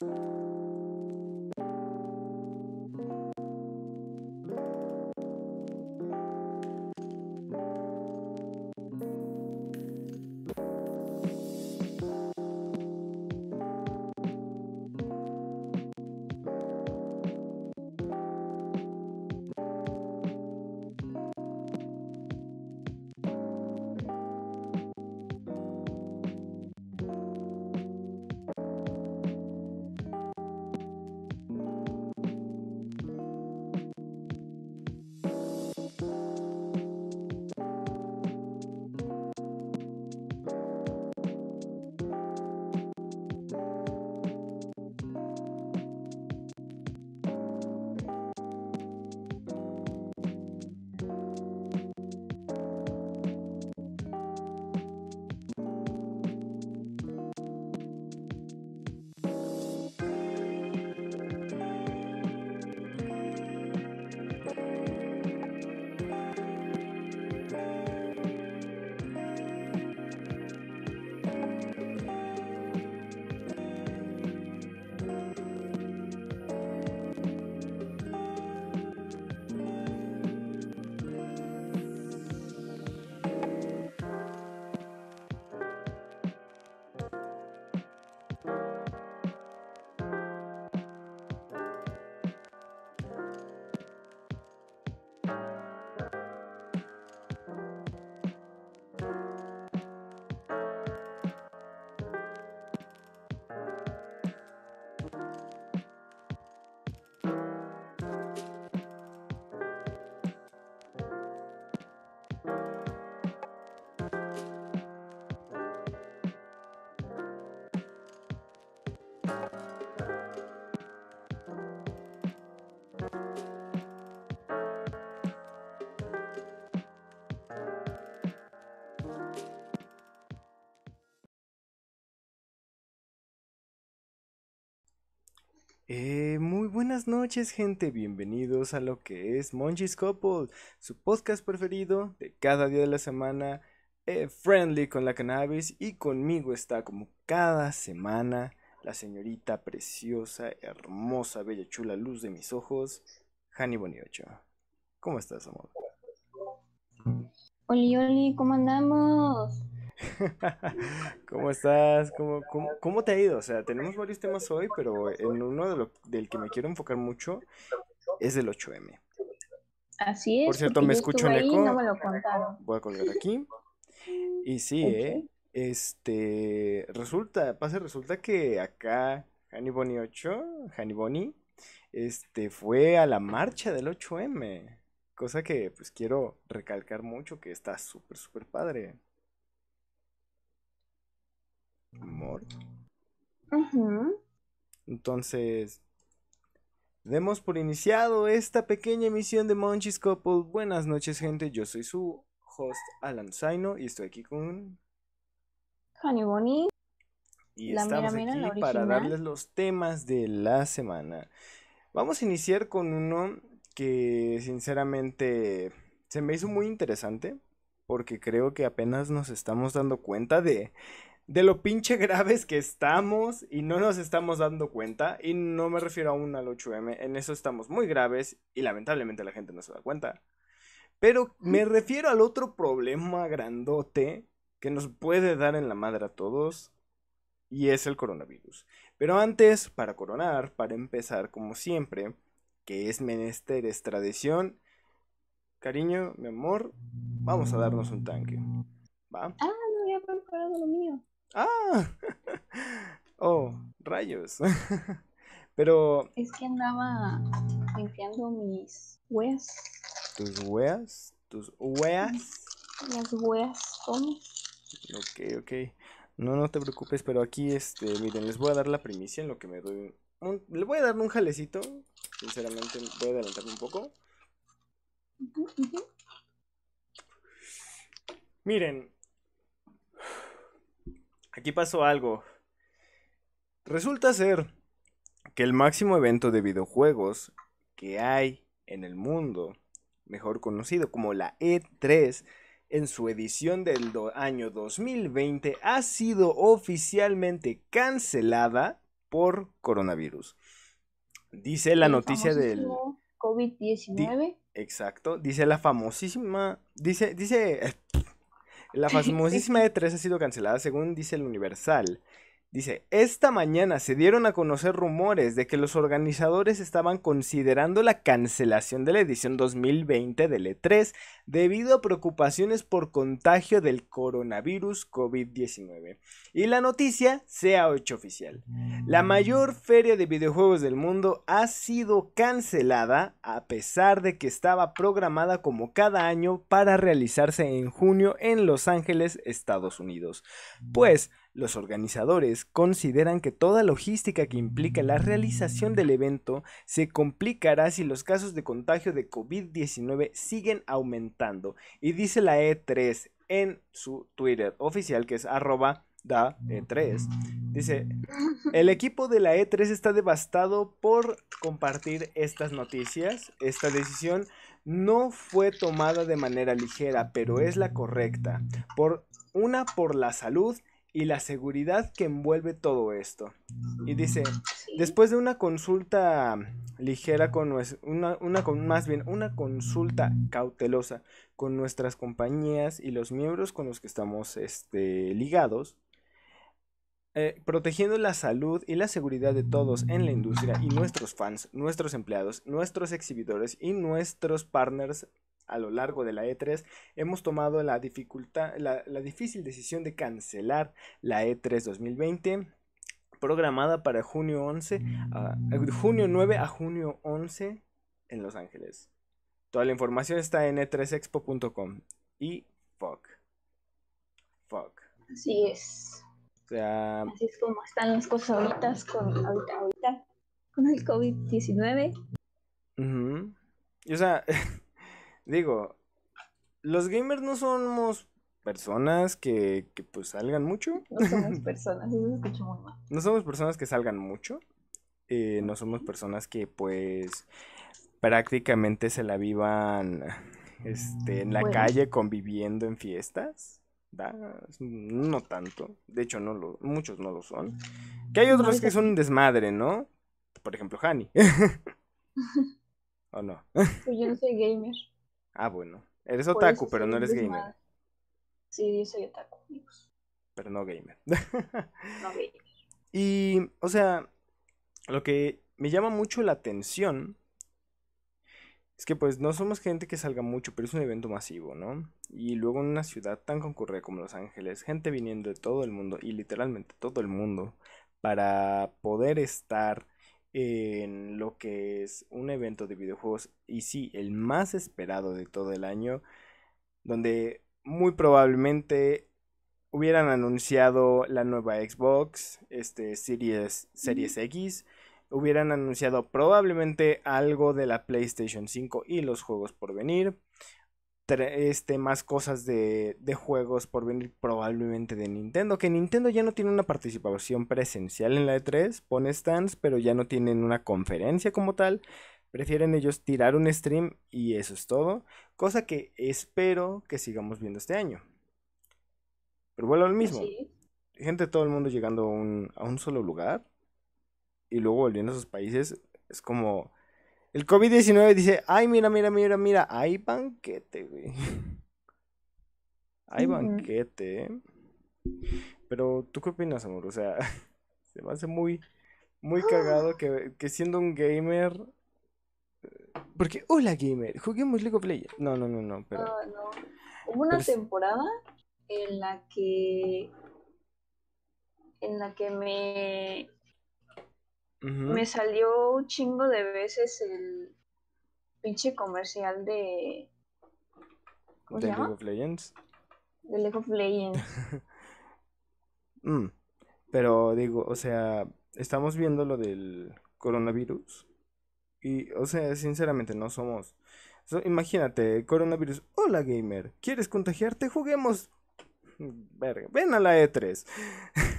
Thank you Eh, muy buenas noches gente, bienvenidos a lo que es Monchis Couple, su podcast preferido de cada día de la semana, eh, friendly con la cannabis y conmigo está como cada semana la señorita preciosa, hermosa, bella, chula, luz de mis ojos, Hani Boniocho. ¿Cómo estás, amor? Oli, oli, ¿cómo andamos? ¿Cómo estás? ¿Cómo, ¿Cómo, te ha ido? O sea, tenemos varios temas hoy, pero en uno de del que me quiero enfocar mucho es el 8M. Así es. Por cierto, me escucho un eco. Voy a colgar aquí. Y sí, ¿eh? Este, resulta, pasa, resulta que acá Honey 8, Honey este, fue a la marcha del 8M. Cosa que, pues, quiero recalcar mucho que está súper, súper padre amor. Entonces, demos por iniciado esta pequeña emisión de Monchis Couple. Buenas noches, gente. Yo soy su host, Alan Zaino, y estoy aquí con. Honey Bonnie. Y estamos aquí para darles los temas de la semana. Vamos a iniciar con uno que, sinceramente, se me hizo muy interesante porque creo que apenas nos estamos dando cuenta de, de lo pinche graves que estamos y no nos estamos dando cuenta. Y no me refiero aún al 8M, en eso estamos muy graves y lamentablemente la gente no se da cuenta. Pero me mm. refiero al otro problema grandote que nos puede dar en la madre a todos y es el coronavirus. Pero antes, para coronar, para empezar como siempre, que es menester, es tradición, cariño, mi amor, vamos a darnos un tanque. ¿Va? Ah, no, ya me lo mío. Ah, oh, rayos. Pero... Es que andaba limpiando mis hueas. ¿Tus hueas? ¿Tus hueas? Las hueas, Tommy. Ok, ok. No, no te preocupes, pero aquí, este, miren, les voy a dar la primicia en lo que me doy. le voy a dar un jalecito, sinceramente, voy a adelantarme un poco. Miren, Aquí pasó algo. Resulta ser que el máximo evento de videojuegos que hay en el mundo, mejor conocido como la E3, en su edición del año 2020 ha sido oficialmente cancelada por coronavirus. Dice la noticia del COVID-19. exacto, dice la famosísima dice dice la famosísima de 3 ha sido cancelada según dice el Universal. Dice, esta mañana se dieron a conocer rumores de que los organizadores estaban considerando la cancelación de la edición 2020 del E3 debido a preocupaciones por contagio del coronavirus COVID-19. Y la noticia se ha hecho oficial. La mm. mayor feria de videojuegos del mundo ha sido cancelada a pesar de que estaba programada como cada año para realizarse en junio en Los Ángeles, Estados Unidos. Mm. Pues, los organizadores consideran que toda logística que implica la realización del evento se complicará si los casos de contagio de COVID-19 siguen aumentando. Y dice la E3 en su Twitter oficial que es arroba da 3 e Dice, el equipo de la E3 está devastado por compartir estas noticias. Esta decisión no fue tomada de manera ligera, pero es la correcta. Por una por la salud y la seguridad que envuelve todo esto. Y dice, mm. después de una consulta ligera con una, más bien una consulta cautelosa con nuestras compañías y los miembros con los que estamos este, ligados, eh, protegiendo la salud y la seguridad de todos en la industria y nuestros fans, nuestros empleados, nuestros exhibidores y nuestros partners a lo largo de la E3, hemos tomado la, dificultad, la, difícil decisión de cancelar la E3 2020 programada para junio 11 ah, a, junio 9 a junio 11 en Los Ángeles. Toda la información está en e3expo.com y fuck. Fuck. Así es. O sea, Así es como están las cosas ahorita con ahorita, ahorita con el COVID-19. Y o sea, Digo, los gamers no somos personas que, pues salgan mucho. No somos personas, eso se muy mal. No somos personas que salgan mucho. Eh, no somos personas que pues prácticamente se la vivan este, en la calle conviviendo en fiestas. No tanto. De hecho, no muchos no lo son. Que hay otros que son un desmadre, ¿no? Por ejemplo, Hani. ¿O no? Pues yo no soy gamer. Ah, bueno. Eres otaku, pero no eres gamer. Sí, soy otaku, Pero no gamer. no gamer. Y, o sea, lo que me llama mucho la atención es que pues no somos gente que salga mucho, pero es un evento masivo, ¿no? Y luego en una ciudad tan concurrida como Los Ángeles, gente viniendo de todo el mundo y literalmente todo el mundo para poder estar en lo que es un evento de videojuegos y sí, el más esperado de todo el año, donde muy probablemente hubieran anunciado la nueva Xbox, este Series, Series X, hubieran anunciado probablemente algo de la PlayStation 5 y los juegos por venir, este, más cosas de, juegos por venir probablemente de Nintendo. Que Nintendo ya no tiene una participación presencial en la E3, pone stands, pero ya no tienen una conferencia como tal. Prefieren ellos tirar un stream y eso es todo. Cosa que espero que sigamos viendo este año. Pero vuelvo al mismo. Gente, todo el mundo llegando a un, a un solo lugar y luego volviendo a sus países. Es como el COVID-19 dice, ay, mira, mira, mira, mira, hay banquete, güey. Hay banquete, Pero, ¿tú qué opinas, amor? O sea, se me hace muy, muy ah. cagado que, siendo un gamer... Eh, porque, hola, gamer, juguemos League of Legends. No, no, no, no, pero... Ah, Hubo una temporada en la que... En la que me me salió un chingo de veces el pinche comercial de. League of Legends? League of Legends. Mm, pero digo, o sea, estamos viendo lo del coronavirus. Y, o sea, sinceramente, no somos. imagínate, coronavirus. Hola, gamer. ¿Quieres contagiarte? Juguemos. Mm, verga, ven a la E3.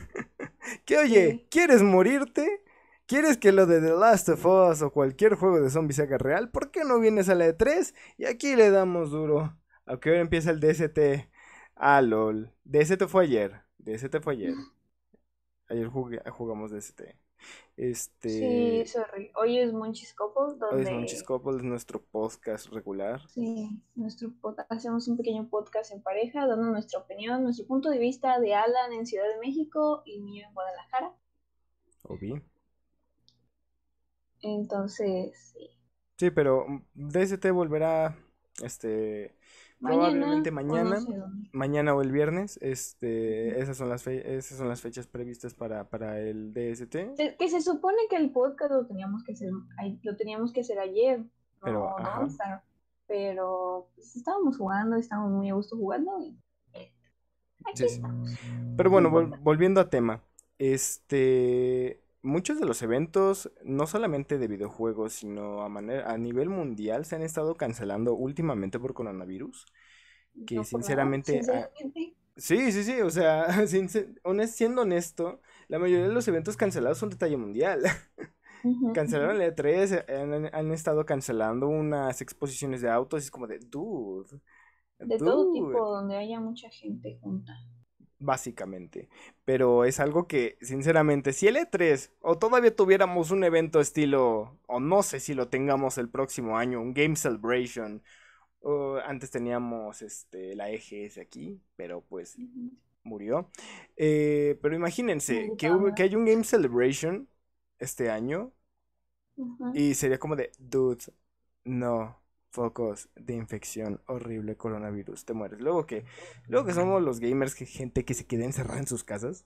¿Qué oye? ¿Quieres morirte? ¿Quieres que lo de The Last of Us o cualquier juego de zombies se haga real? ¿Por qué no vienes a la de 3 Y aquí le damos duro. Aunque ahora empieza el DST. Ah, LOL. DST fue ayer. DST fue ayer. Ayer jugamos DST. Este... Sí, sorry. Hoy es Monchis Couple. Hoy es nuestro podcast regular. Sí, nuestro hacemos un pequeño podcast en pareja, dando nuestra opinión, nuestro punto de vista de Alan en Ciudad de México y mío en Guadalajara. Obi. Entonces, sí. Sí, pero mm, DST volverá este probablemente mañana, mañana o, el viernes, este esas son las esas son las fechas previstas para, el DST. que se supone que el podcast lo teníamos que hacer lo teníamos que hacer ayer, pero pero pues, estábamos jugando, estábamos muy a gusto jugando eh, aquí estamos. Pero bueno, volviendo a tema. Este muchos de los eventos, no solamente de videojuegos, sino a, manera, a nivel mundial, se han estado cancelando últimamente por coronavirus. Que ah, sinceramente... Sí, sí, sí, o sea, siendo honesto, la mayoría de los eventos cancelados son de talla mundial. Cancelaron la E3, han, estado cancelando unas exposiciones de autos, es como de, dude. De todo tipo, donde haya mucha gente junta básicamente. Pero es algo que, sinceramente, si el E3 o todavía tuviéramos un evento estilo, o no sé si lo tengamos el próximo año, un Game Celebration, o antes teníamos este, la EGS aquí, pero pues murió. Eh, pero imagínense que, que hay un Game Celebration este año y sería como de, dude, no focos de infección horrible coronavirus, te mueres. Luego que, luego que somos los gamers, que gente que se queda encerrada en sus casas.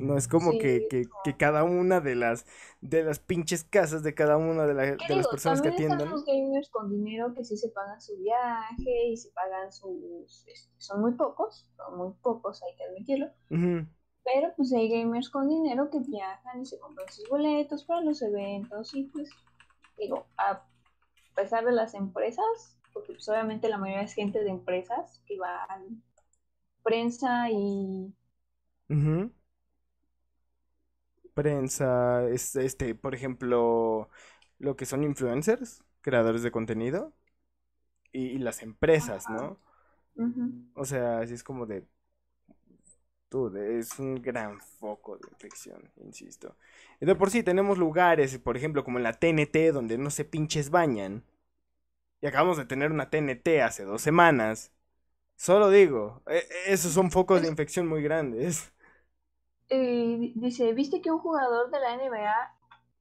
No es como que, que, que, cada una de las de las pinches casas de cada una de, de las personas que atienden. los gamers con dinero que sí se pagan su viaje y se pagan sus este, son muy pocos, son muy pocos, hay que admitirlo. Pero pues hay gamers con dinero que viajan y se compran sus boletos para los eventos y pues digo, a pesar de las empresas, porque pues, obviamente la mayoría es gente de empresas que a prensa y... Prensa, este, por ejemplo, lo que son influencers, creadores de contenido, y, las empresas, ¿no? O sea, así es como de, es un gran foco de infección, insisto. De por sí tenemos lugares, por ejemplo, como la TNT, donde no se pinches bañan. Y acabamos de tener una TNT hace dos semanas. Solo digo, e-, esos son focos de infección muy grandes. Eh, dice, ¿viste que un jugador de la NBA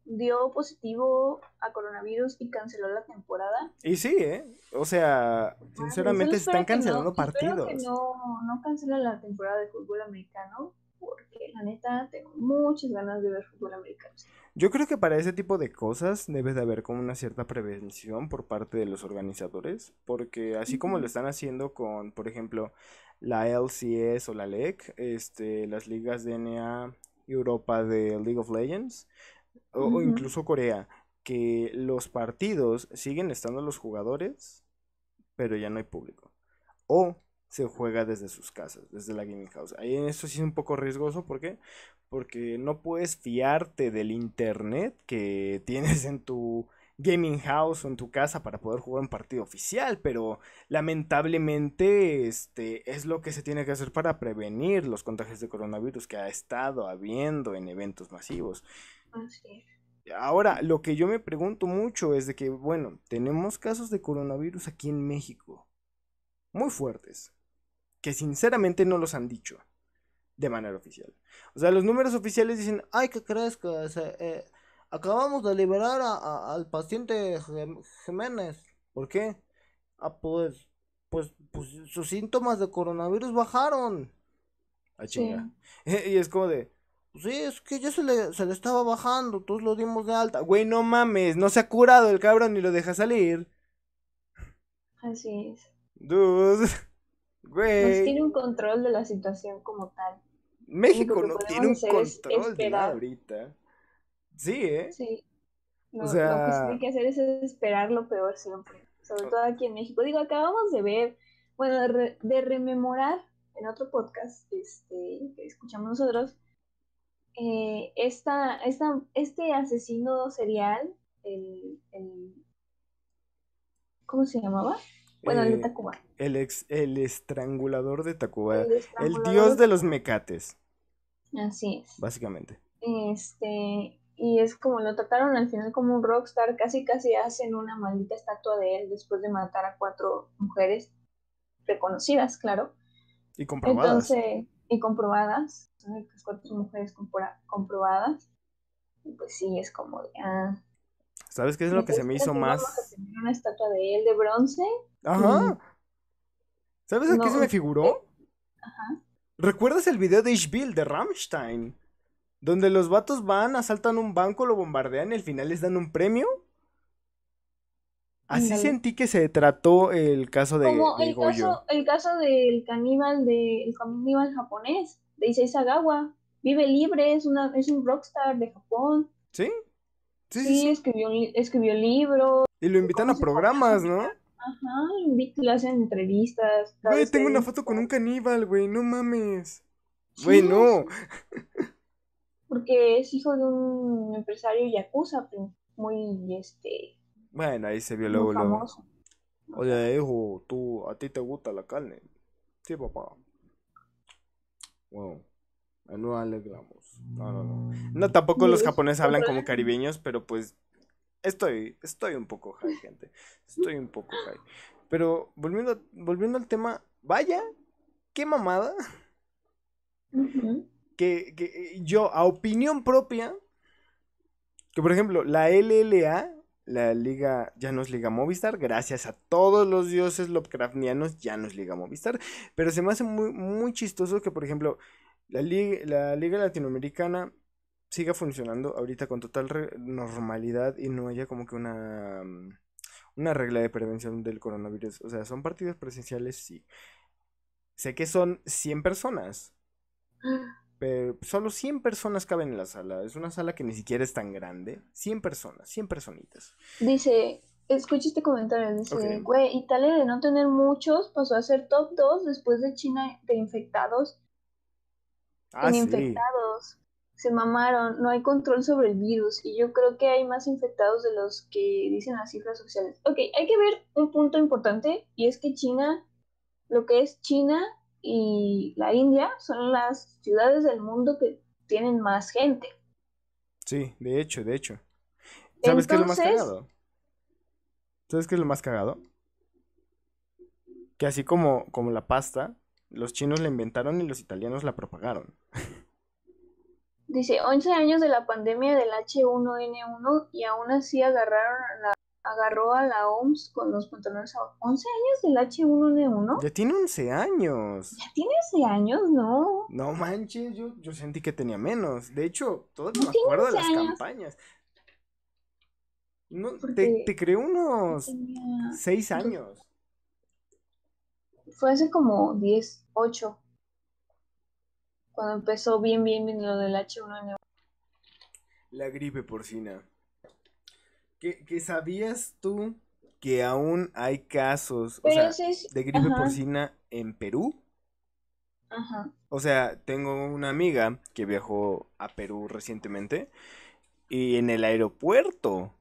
dio positivo a coronavirus y canceló la temporada. Y sí, ¿eh? O sea, ah, sinceramente se están cancelando partidos. Que no, no cancela la temporada de fútbol americano porque la neta tengo muchas ganas de ver fútbol americano. Yo creo que para ese tipo de cosas debe de haber como una cierta prevención por parte de los organizadores, porque así como lo están haciendo con, por ejemplo, la LCS o la LEC, este, las ligas de NA Europa de League of Legends, o, incluso Corea, que los partidos siguen estando los jugadores, pero ya no hay público. O se juega desde sus casas, desde la gaming house. Ahí en esto sí es un poco riesgoso, ¿por qué? Porque no puedes fiarte del internet que tienes en tu gaming house o en tu casa para poder jugar un partido oficial, pero lamentablemente este es lo que se tiene que hacer para prevenir los contagios de coronavirus que ha estado habiendo en eventos masivos. Ahora, lo que yo me pregunto mucho es de que, bueno, tenemos casos de coronavirus aquí en México, muy fuertes, que sinceramente no los han dicho de manera oficial. O sea, los números oficiales dicen, ay, que crezca, eh, acabamos de liberar al paciente Jiménez. ¿Por qué? Ah, pues, pues, pues, sus síntomas de coronavirus bajaron. A ah, chinga. y es como de, pues sí, es que ya se le, estaba bajando, todos lo dimos de alta. Güey, no mames, no se ha curado el cabrón ni lo deja salir. Así es. Dude, güey. No tiene un control de la situación como tal. México no tiene un control de la ahorita. Sí, ¿eh? Sí. o sea... Lo que tiene que hacer es esperar lo peor siempre, sobre todo aquí en México. Digo, acabamos de ver, bueno, de, de rememorar en otro podcast este, que escuchamos nosotros eh, esta, este asesino serial, el, ¿cómo se llamaba? Bueno, el de eh, Tacuba. El, ex, el estrangulador de Tacuba. El, dios de los mecates. Así es. Básicamente. Este, y es como lo trataron al final como un rockstar, casi casi hacen una maldita estatua de él después de matar a cuatro mujeres reconocidas, claro. Y comprobadas. Entonces, y comprobadas, las cuatro mujeres comprobadas, Y pues sí, es como de, ah. ¿Sabes qué es lo que se me hizo más? una estatua de él de bronce. Ajá. ¿Sabes a qué se me figuró? Eh, ajá. ¿Recuerdas el video de Ishbill de Rammstein? Donde los vatos van, asaltan un banco, lo bombardean y al final les dan un premio. Así sentí que se trató el caso de, Como el Caso, el caso del caníbal de, el caníbal japonés, de Issei Sagawa. Vive libre, es, una, es un rockstar de Japón. ¿Sí? Sí, Escribió, escribió libros. Y lo invitan a programas, ¿no? Ajá, invitan le hacen entrevistas. tengo una foto con un caníbal, güey, no mames. Güey, no. Porque es hijo de un empresario yakuza, pues, muy, este, bueno, ahí se vio luego, luego. Oye, hijo, tú, ¿a ti te gusta la carne? Sí, papá. Wow. No alegramos. No, no, no. No, tampoco los japoneses hablan como caribeños, pero pues estoy, estoy un poco high, gente. Estoy un poco high. Pero volviendo, volviendo al tema, vaya, qué mamada. que, que eh, yo, a opinión propia, que por ejemplo, la LLA la liga ya nos es liga Movistar, gracias a todos los dioses Lovecraftianos ya no es liga Movistar, pero se me hace muy, muy chistoso que por ejemplo la liga, la liga latinoamericana siga funcionando ahorita con total normalidad y no haya como que una, mm, una regla de prevención del coronavirus, o sea, son partidos presenciales, sí. Sé que son 100 personas. Ah solo 100 personas caben en la sala. Es una sala que ni siquiera es tan grande. 100 personas, 100 personitas. Dice, escuché este comentario, dice, güey, Italia de no tener muchos pasó a ser top 2 después de China de infectados. Ah, sí. infectados. Se mamaron, no hay control sobre el virus y yo creo que hay más infectados de los que dicen las cifras sociales Ok, hay que ver un punto importante y es que China, lo que es China, y la India son las ciudades del mundo que tienen más gente. Sí, de hecho, de hecho. ¿Sabes qué es lo más cagado? ¿Sabes qué es lo más cagado? Que así como, como la pasta, los chinos la inventaron y los italianos la propagaron. Dice, 11 años de la pandemia del H1N1 y aún así agarraron a la agarró a la OMS con los pantalones a 11 años del H1N1. Ya tiene 11 años. Ya tiene 11 años, no. No manches, yo, yo sentí que tenía menos. De hecho, todos me acuerdo de las campañas. No, te, te, creo unos 6 años. Fue hace como 10, 8. Cuando empezó bien, bien, bien lo del H1N1. La gripe porcina que, sabías tú que aún hay casos de gripe porcina en Perú. Ajá. O sea, tengo una amiga que viajó a Perú recientemente y en el aeropuerto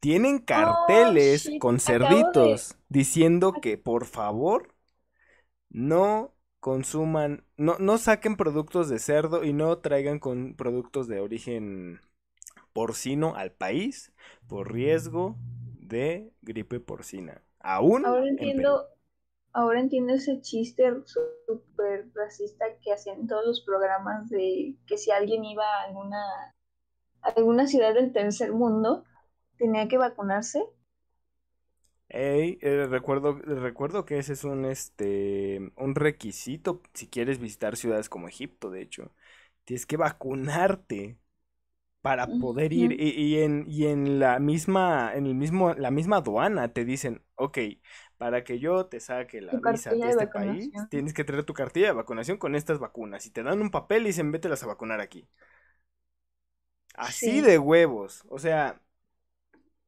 tienen oh, carteles con cerditos diciendo ah. que por favor no consuman, no, no saquen productos de cerdo y no traigan con productos de origen porcino al país por riesgo de gripe porcina. Aún. Ahora entiendo, ahora entiendo ese chiste súper racista que hacían todos los programas de que si alguien iba a alguna, a alguna ciudad del tercer mundo, tenía que vacunarse. Eh, recuerdo, recuerdo que ese es un, este, un requisito si quieres visitar ciudades como Egipto, de hecho. Tienes que vacunarte para poder ir y, y, en, la misma en el mismo la misma aduana te dicen ok para que yo te saque la visa de este país tienes que traer tu cartilla de vacunación con estas vacunas y te dan un papel y dicen vételas a vacunar aquí así de huevos o sea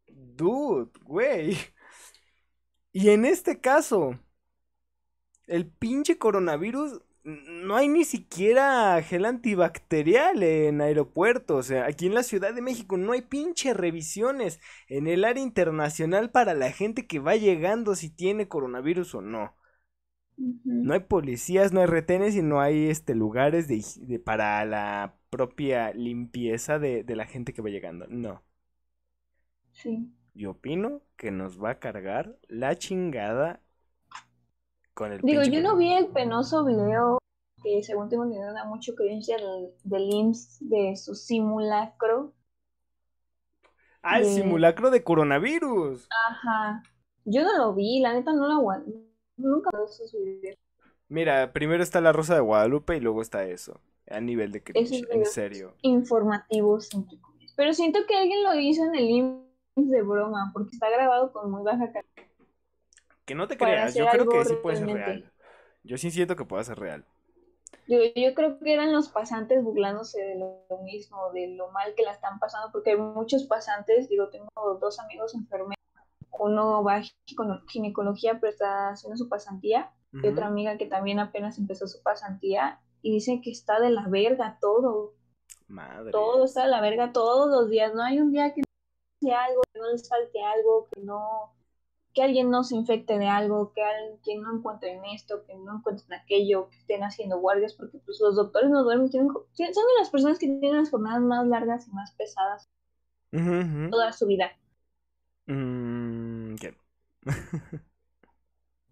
dude güey y en este caso el pinche coronavirus no hay ni siquiera gel antibacterial en aeropuertos. Aquí en la Ciudad de México no hay pinche revisiones en el área internacional para la gente que va llegando si tiene coronavirus o no. No hay policías, no hay retenes y no hay este, lugares para la propia limpieza de, de la gente que va llegando. No. Sí. Yo opino que nos va a cargar la chingada Digo, yo no vi el penoso video que según tengo entendido da mucho creencia del, del de su simulacro. Ah, el simulacro de coronavirus. Ajá. Yo no lo vi, la neta no lo aguanto. Nunca Mira, primero está la Rosa de Guadalupe y luego está eso. A nivel de cringe, en serio. Informativos, Pero siento que alguien lo hizo en el IMSS de broma, porque está grabado con muy baja calidad. Que no te creas, yo creo que sí puede ser real. Yo sí siento que pueda ser real. Yo, creo que eran los pasantes burlándose de lo, mismo, de lo mal que la están pasando, porque hay muchos pasantes, digo, tengo dos amigos enfermeros, uno va a ginecología pero está haciendo su pasantía, y otra amiga que también apenas empezó su pasantía, y dicen que está de la verga todo. Madre. Todo está de la verga todos los días, no hay un día que no algo, que no les falte algo, que no que alguien no se infecte de algo, que alguien no encuentre en esto, que no encuentren aquello, que estén haciendo guardias, porque pues los doctores no duermen, tienen, son de las personas que tienen las jornadas más largas y más pesadas toda su vida. Mm,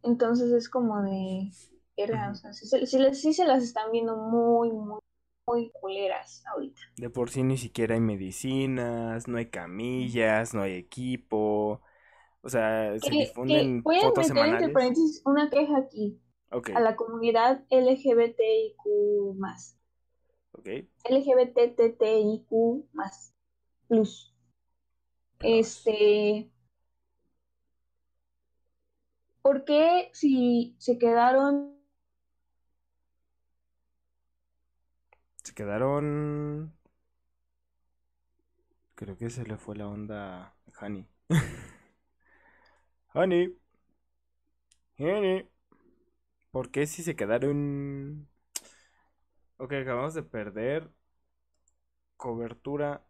Entonces es como de... sí, si, se las están viendo muy, muy, muy culeras ahorita. De por sí ni siquiera hay medicinas, no hay camillas, no hay equipo o sea, se difunden voy a meter entre paréntesis una queja aquí. A la comunidad LGBTIQ+. Okay. LGBTTIQ+. Plus. Este... ¿Por qué si se quedaron... Se quedaron... Creo que se le fue la onda a Hani. Honey. Honey. ¿Por qué si se quedaron... Ok, acabamos de perder cobertura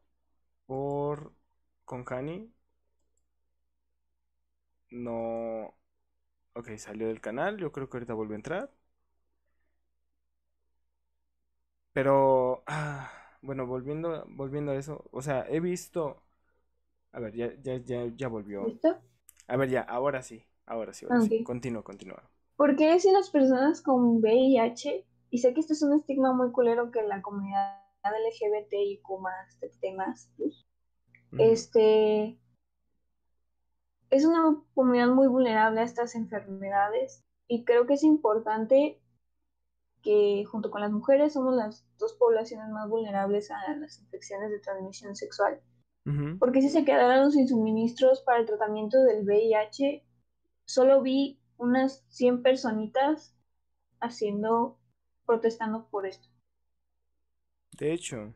por... con Honey. No... Ok, salió del canal. Yo creo que ahorita vuelve a entrar. Pero... Ah, bueno, volviendo, volviendo a eso. O sea, he visto... A ver, ya, ya, ya, ya volvió. A ver, ya, ahora sí, ahora sí, ahora sí. Continúa, ¿Por si las personas con VIH, y sé que este es un estigma muy culero que la comunidad LGBT más, temas, pues, este, es una comunidad muy vulnerable a estas enfermedades y creo que es importante que junto con las mujeres somos las dos poblaciones más vulnerables a las infecciones de transmisión sexual porque si se quedaron sin suministros para el tratamiento del VIH, solo vi unas 100 personitas haciendo, protestando por esto. De hecho.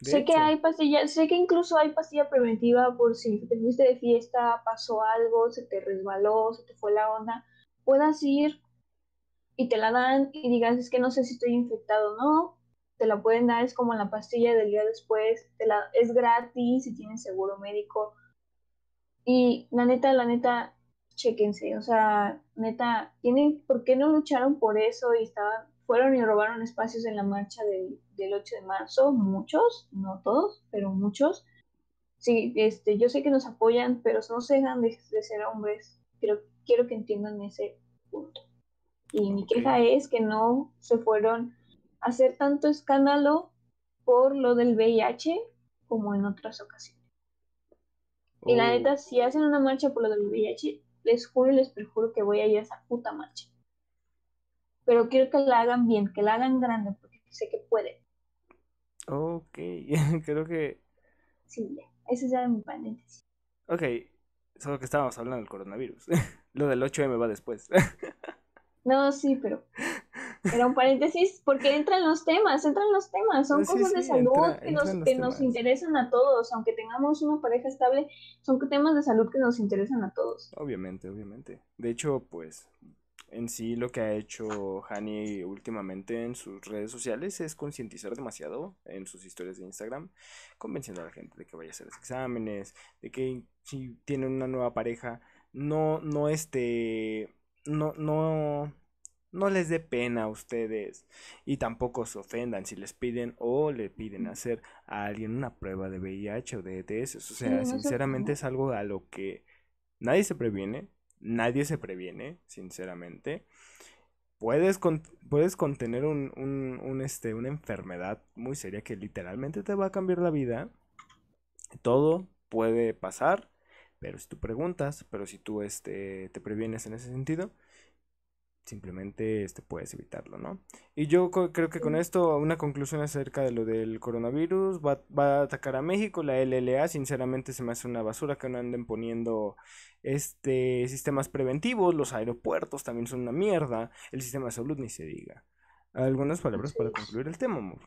sé que hay pastillas, sé que incluso hay pastilla preventiva por si te fuiste de fiesta, pasó algo, se te resbaló, se te fue la onda, puedas ir y te la dan y digas es que no sé si estoy infectado o no, te la pueden dar, es como la pastilla del día después, la, es gratis si tienes seguro médico. Y la neta, la neta, chéquense, o sea, neta, tienen, ¿por qué no lucharon por eso y estaban, fueron y robaron espacios en la marcha del, 8 de marzo? Muchos, no todos, pero muchos. Sí, este, yo sé que nos apoyan, pero no se dejan de, ser hombres. Pero quiero que entiendan ese punto. Y mi queja es que no se fueron hacer tanto escándalo por lo del VIH como en otras ocasiones. Y la oh. neta, si hacen una marcha por lo del VIH, les juro y les perjuro que voy a ir a esa puta marcha. Pero quiero que la hagan bien, que la hagan grande, porque sé que pueden. Ok, creo que... Sí, ese es mi paréntesis. Ok, solo que estábamos hablando del coronavirus. Lo del 8M va después. no, sí, pero era un paréntesis, porque entran los temas, entran los temas, son cosas de salud que, nos, nos, interesan a todos, aunque tengamos una pareja estable, son temas de salud que nos interesan a todos. Obviamente, obviamente. De hecho, pues en sí lo que ha hecho Hani últimamente en sus redes sociales es concientizar demasiado en sus historias de Instagram, convenciendo a la gente de que vaya a hacer los exámenes, de que si tienen una nueva pareja, no, no este, no, no no les dé pena a ustedes y tampoco se ofendan si les piden o le piden hacer a alguien una prueba de VIH o de ETS. O sea, sinceramente es algo a lo que nadie se previene, nadie se previene, sinceramente. Puedes, puedes contener un, un, este, una enfermedad muy seria que literalmente te va a cambiar la vida. Todo puede pasar, pero si tú preguntas, pero si tú este, te previenes en ese sentido, simplemente este, puedes evitarlo, ¿no? Y yo creo que con esto una conclusión acerca de lo del coronavirus, va, a atacar a México, la LLA, sinceramente se me hace una basura que no anden poniendo este sistemas preventivos, los aeropuertos también son una mierda, el sistema de salud ni se diga. Algunas palabras para concluir el tema, amor.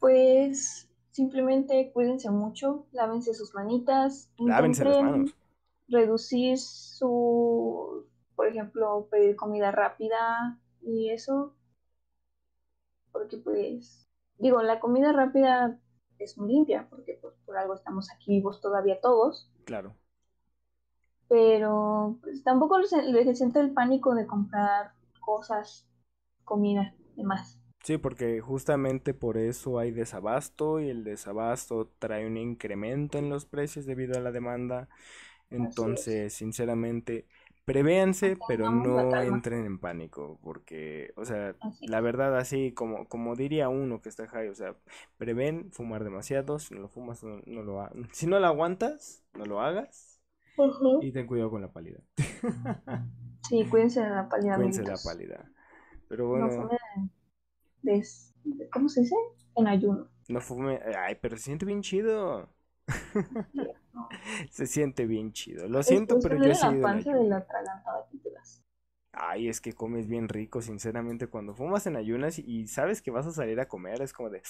Pues simplemente cuídense mucho, lávense sus manitas, lávense las manos. reducir su por ejemplo, pedir comida rápida y eso, porque pues, digo, la comida rápida es muy limpia, porque pues por algo estamos aquí vivos todavía todos. Claro. Pero pues, tampoco les, siente el pánico de comprar cosas, comida, demás. Sí, porque justamente por eso hay desabasto y el desabasto trae un incremento en los precios debido a la demanda. Entonces, sinceramente, Prevéanse, pero no entren en pánico, porque, o sea, la verdad, así como, como diría uno que está high, o sea, prevén fumar demasiado, si no lo fumas, no, lo si no lo aguantas, no lo hagas, y ten cuidado con la pálida. sí, cuídense de la pálida. Cuídense de la pálida. Pero bueno. No ¿Cómo se dice? En ayuno. No fume, ay, pero se siente bien chido. Se siente bien chido. Lo siento, pero yo he sido Ay, es que comes bien rico, sinceramente. Cuando fumas en ayunas y sabes que vas a salir a comer, es como de.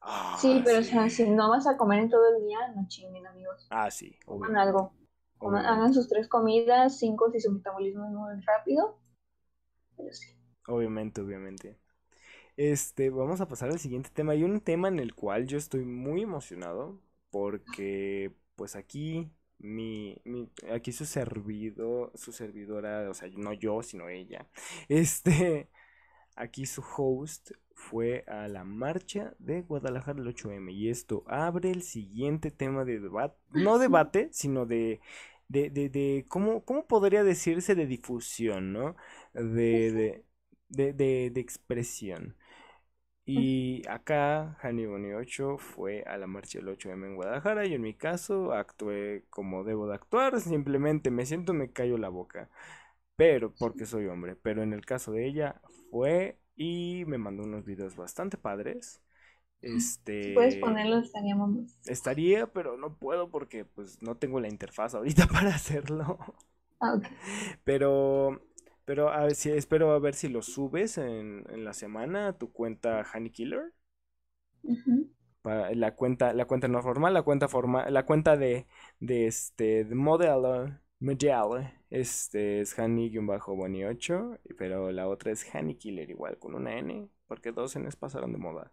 Ah, sí, pero o sea, si no vas a comer en todo el día, no chinguen, amigos. Ah, sí. algo. Hagan sus tres comidas, cinco si su metabolismo es muy rápido. Pero sí. Obviamente, obviamente. Este, vamos a pasar al siguiente tema. Hay un tema en el cual yo estoy muy emocionado porque pues aquí mi, aquí su servido, su servidora, o sea, no yo, sino ella. Este, aquí su host fue a la marcha de Guadalajara del 8M y esto abre el siguiente tema de debate, no debate, sino de de, de, de ¿cómo, ¿cómo podría decirse de difusión, no? de, de, de, de expresión. Y acá, Boni 8 fue a la marcha del 8M en Guadalajara. Y en mi caso, actué como debo de actuar. Simplemente me siento, me callo la boca. Pero, porque soy hombre. Pero en el caso de ella, fue y me mandó unos videos bastante padres. Este, Puedes ponerlos, estaría Estaría, pero no puedo porque pues no tengo la interfaz ahorita para hacerlo. Ah, pero pero a ver si, espero a ver si lo subes en, la semana a tu cuenta Honey Killer. la cuenta, la cuenta no formal, la cuenta formal, la cuenta de, de este de modelo, este es Honey-Boni8, pero la otra es Honey Killer igual con una N, porque dos Ns pasaron de moda.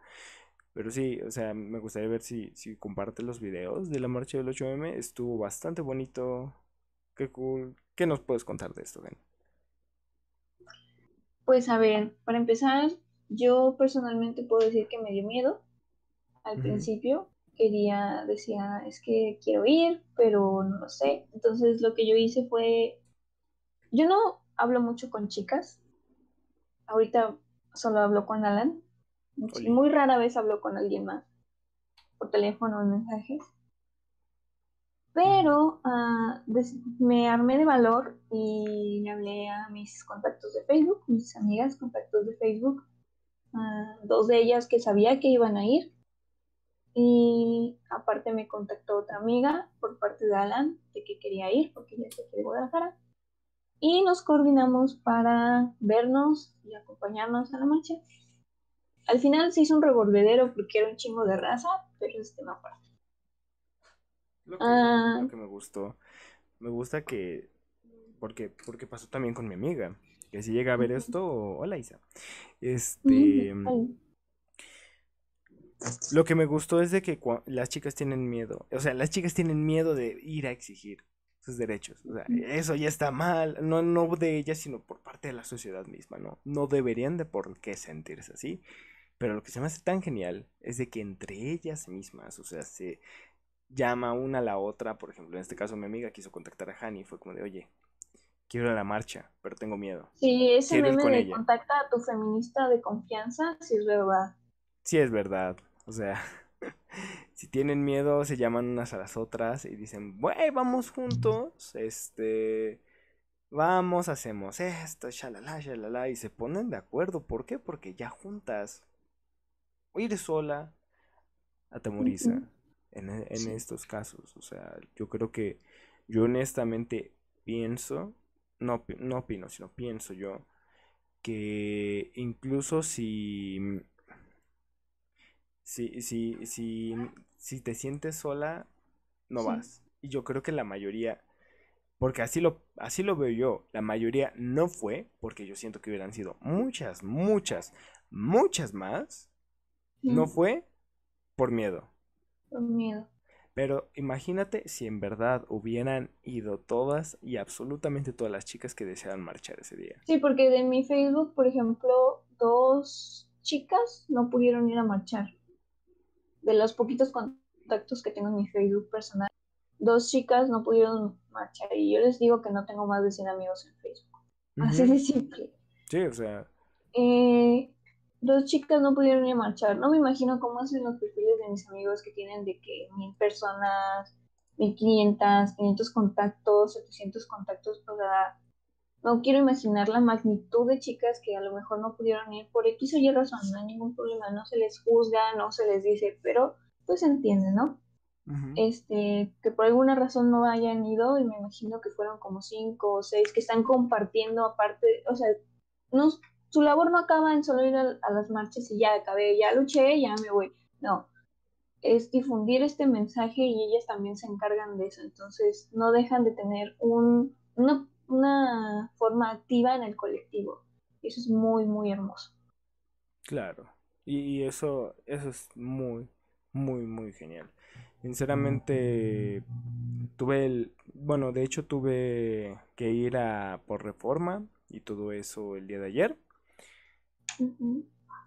Pero sí, o sea, me gustaría ver si, si comparte los videos de la marcha del 8M. Estuvo bastante bonito. Qué cool. ¿Qué nos puedes contar de esto, bien pues a ver, para empezar, yo personalmente puedo decir que me dio miedo al principio. Quería, decía, es que quiero ir, pero no lo sé. Entonces lo que yo hice fue, yo no hablo mucho con chicas. Ahorita solo hablo con Alan. Muy rara vez hablo con alguien más por teléfono o mensajes. Pero ah, me armé de valor y le hablé a mis contactos de Facebook, mis amigas contactos de Facebook, ah, dos de ellas que sabía que iban a ir. Y aparte me contactó otra amiga por parte de Alan de que quería ir porque ya se de Guadalajara. Y nos coordinamos para vernos y acompañarnos a la marcha. Al final se hizo un revolvedero porque era un chingo de raza, pero es tema aparte. Ah. Lo que, me gustó. Me gusta que. Porque, porque pasó también con mi amiga. Que si llega a ver esto. Hola Isa. Este. Lo que me gustó es de que las chicas tienen miedo. O sea, las chicas tienen miedo de ir a exigir sus derechos. O sea, eso ya está mal. No, no de ellas, sino por parte de la sociedad misma, ¿no? No deberían de por qué sentirse así. Pero lo que se me hace tan genial es de que entre ellas mismas, o sea, se, llama una a la otra, por ejemplo, en este caso mi amiga quiso contactar a Hani, fue como de, oye, quiero la marcha, pero tengo miedo. Sí, ese meme contacta a tu feminista de confianza, sí es verdad. Sí es verdad, o sea, si tienen miedo se llaman unas a las otras y dicen, wey, vamos juntos, este... Vamos, hacemos esto, shalala, shalala, y se ponen de acuerdo. ¿Por qué? Porque ya juntas, o ir sola atemoriza. Uh en, e, estos casos. O sea, yo creo que yo honestamente pienso, no, no opino, sino pienso yo, que incluso si, mm, si, si, si, te sientes sola, no vas. Y yo creo que la mayoría, porque así lo, así lo veo yo, la mayoría no fue, porque yo siento que hubieran sido muchas, muchas, muchas más, no fue por miedo. Pero imagínate si en verdad hubieran ido todas y absolutamente todas las chicas que deseaban marchar ese día. Sí, porque de mi Facebook, por ejemplo, dos chicas no pudieron ir a marchar. De los poquitos contactos que tengo en mi Facebook personal, dos chicas no pudieron marchar. Y yo les digo que no tengo más de 100 amigos en Facebook. Así de simple. Sí, o sea. Eh, dos chicas no pudieron ir a marchar. No me imagino cómo hacen los perfiles de mis amigos que tienen de que mil personas, mil quinientas 500 contactos, 700 contactos. O sea, no quiero imaginar la magnitud de chicas que a lo mejor no pudieron ir por X o Y razón. No hay ningún problema, no se les juzga, no se les dice, pero pues se entiende, ¿no? Este, que por alguna razón no hayan ido, y me imagino que fueron como cinco o seis que están compartiendo aparte, o sea, no, su labor no acaba en solo ir a, las marchas y ya acabé, ya luché, ya me voy. No, es difundir este mensaje y ellas también se encargan de eso. Entonces, no dejan de tener un, una, una, forma activa en el colectivo. Eso es muy, muy hermoso. Claro. Y, eso, eso es muy, muy, muy genial. Sinceramente, tuve el. Bueno, de hecho, tuve que ir a por reforma y todo eso el día de ayer.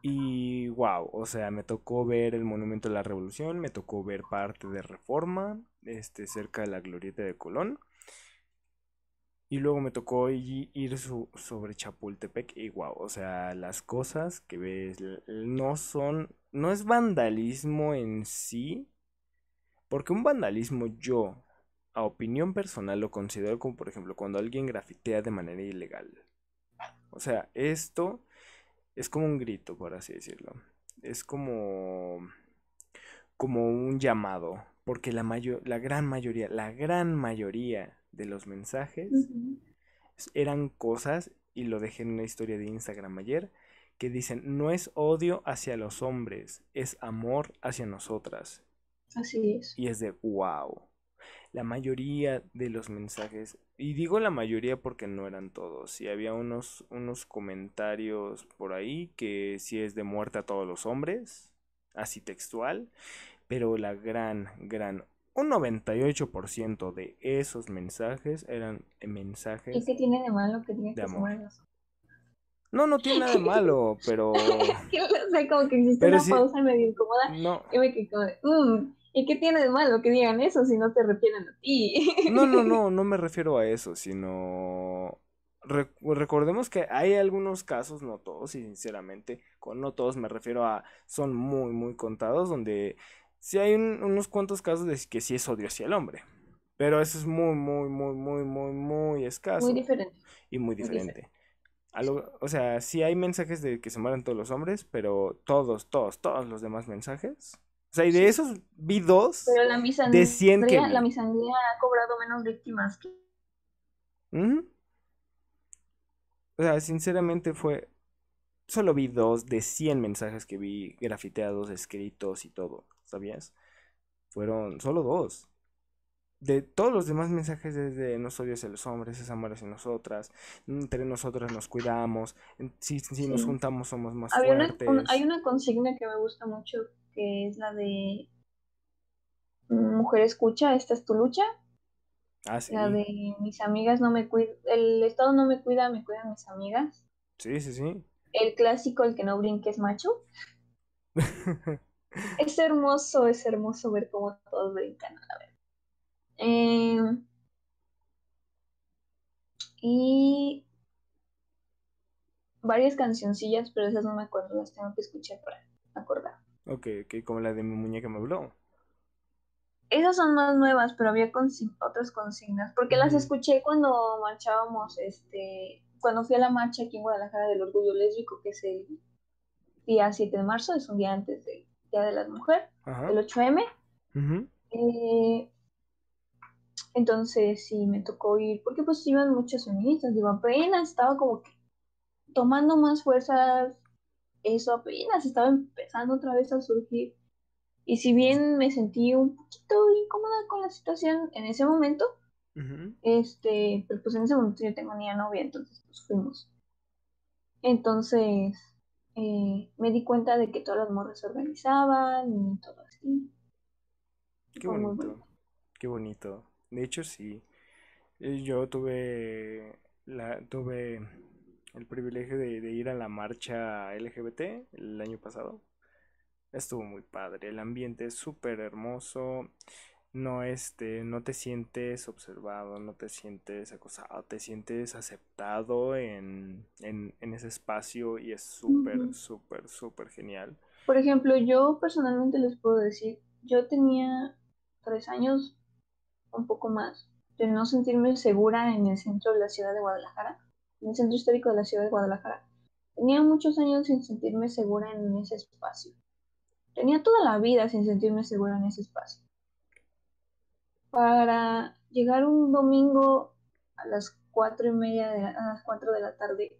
Y wow, o sea, me tocó ver el Monumento de la Revolución, me tocó ver parte de Reforma, este, cerca de la Glorieta de Colón. Y luego me tocó ir sobre Chapultepec y wow, o sea, las cosas que ves no son, no es vandalismo en sí, porque un vandalismo yo, a opinión personal, lo considero como, por ejemplo, cuando alguien grafitea de manera ilegal. O sea, esto es como un grito, por así decirlo. Es como, como un llamado, porque la, la gran mayoría, la gran mayoría de los mensajes eran cosas, y lo dejé en una historia de Instagram ayer, que dicen, no es odio hacia los hombres, es amor hacia nosotras. Así es. Y es de, wow. La mayoría de los mensajes y digo la mayoría porque no eran todos. Y había unos, unos comentarios por ahí que sí es de muerte a todos los hombres, así textual. Pero la gran, gran, un 98% de esos mensajes eran mensajes. ¿Y qué tiene de malo que tiene que ser No, no tiene nada de malo, pero. es que no como que existe una pausa medio incómoda. No. Y me quedé como, mm, ¿Y qué tiene de malo que digan eso si no te refieren a ti? No, no, no, no me refiero a eso, sino... recordemos que hay algunos casos, no todos, y sinceramente, con no todos me refiero a... son muy, muy contados, donde sí hay unos cuantos casos de que sí es odio hacia el hombre. Pero eso es muy, muy, muy, muy, muy, muy escaso. Muy diferente. Y muy diferente. o sea, sí hay mensajes de que se mueren todos los hombres, pero todos, todos, todos los demás mensajes o sea, y de esos vi dos Pero la de 100 La misandría ha cobrado menos víctimas que... O sea, sinceramente fue... Solo vi dos de 100 mensajes que vi grafiteados, escritos y todo, ¿sabías? Fueron solo dos. De todos los demás mensajes desde nos odias a los hombres, es amores en nosotras, mm, entre nosotras nos cuidamos, si, nos juntamos somos más fuertes. hay una consigna que me gusta mucho que es la de Mujer Escucha, esta es tu lucha. Ah, sí. La de mis amigas no me cuida, el Estado no me cuida, me cuidan mis amigas. Sí, sí, sí. El clásico, el que no brinque es macho. es hermoso, es hermoso ver cómo todos brincan a la vez. Em, y varias cancioncillas, pero esas no me acuerdo, las tengo que escuchar para acordar. Ok, que como la de mi muñeca me habló. Esas son más nuevas, pero había otras consignas, porque las escuché cuando marchábamos, este, cuando fui a la marcha aquí en Guadalajara del Orgullo Lésbico, que es el día 7 de marzo, es un día antes del Día de la Mujer, el 8M. Eh, entonces sí, me tocó ir, porque pues iban muchas feministas, digo, apenas estaba como que tomando más fuerzas eso apenas estaba empezando otra vez a surgir. Y si bien me sentí un poquito incómoda con la situación en ese momento, este, pero pues en ese momento yo tenía novia, entonces pues fuimos. Entonces eh, me di cuenta de que todas las morras se organizaban y todo así. Qué bonito, qué bonito. De hecho sí, eh, yo tuve la tuve el privilegio de, ir a la marcha LGBT el año pasado. Estuvo muy padre, el ambiente es súper hermoso, no, este, no te sientes observado, no te sientes acosado, te sientes aceptado en, en, ese espacio y es súper, super super súper, súper genial. Por ejemplo, yo personalmente les puedo decir, yo tenía tres años, un poco más, de no sentirme segura en el centro de la ciudad de Guadalajara en el centro histórico de la ciudad de Guadalajara. Tenía muchos años sin sentirme segura en ese espacio. Tenía toda la vida sin sentirme segura en ese espacio. Para llegar un domingo a las cuatro y media de la, a las cuatro de la tarde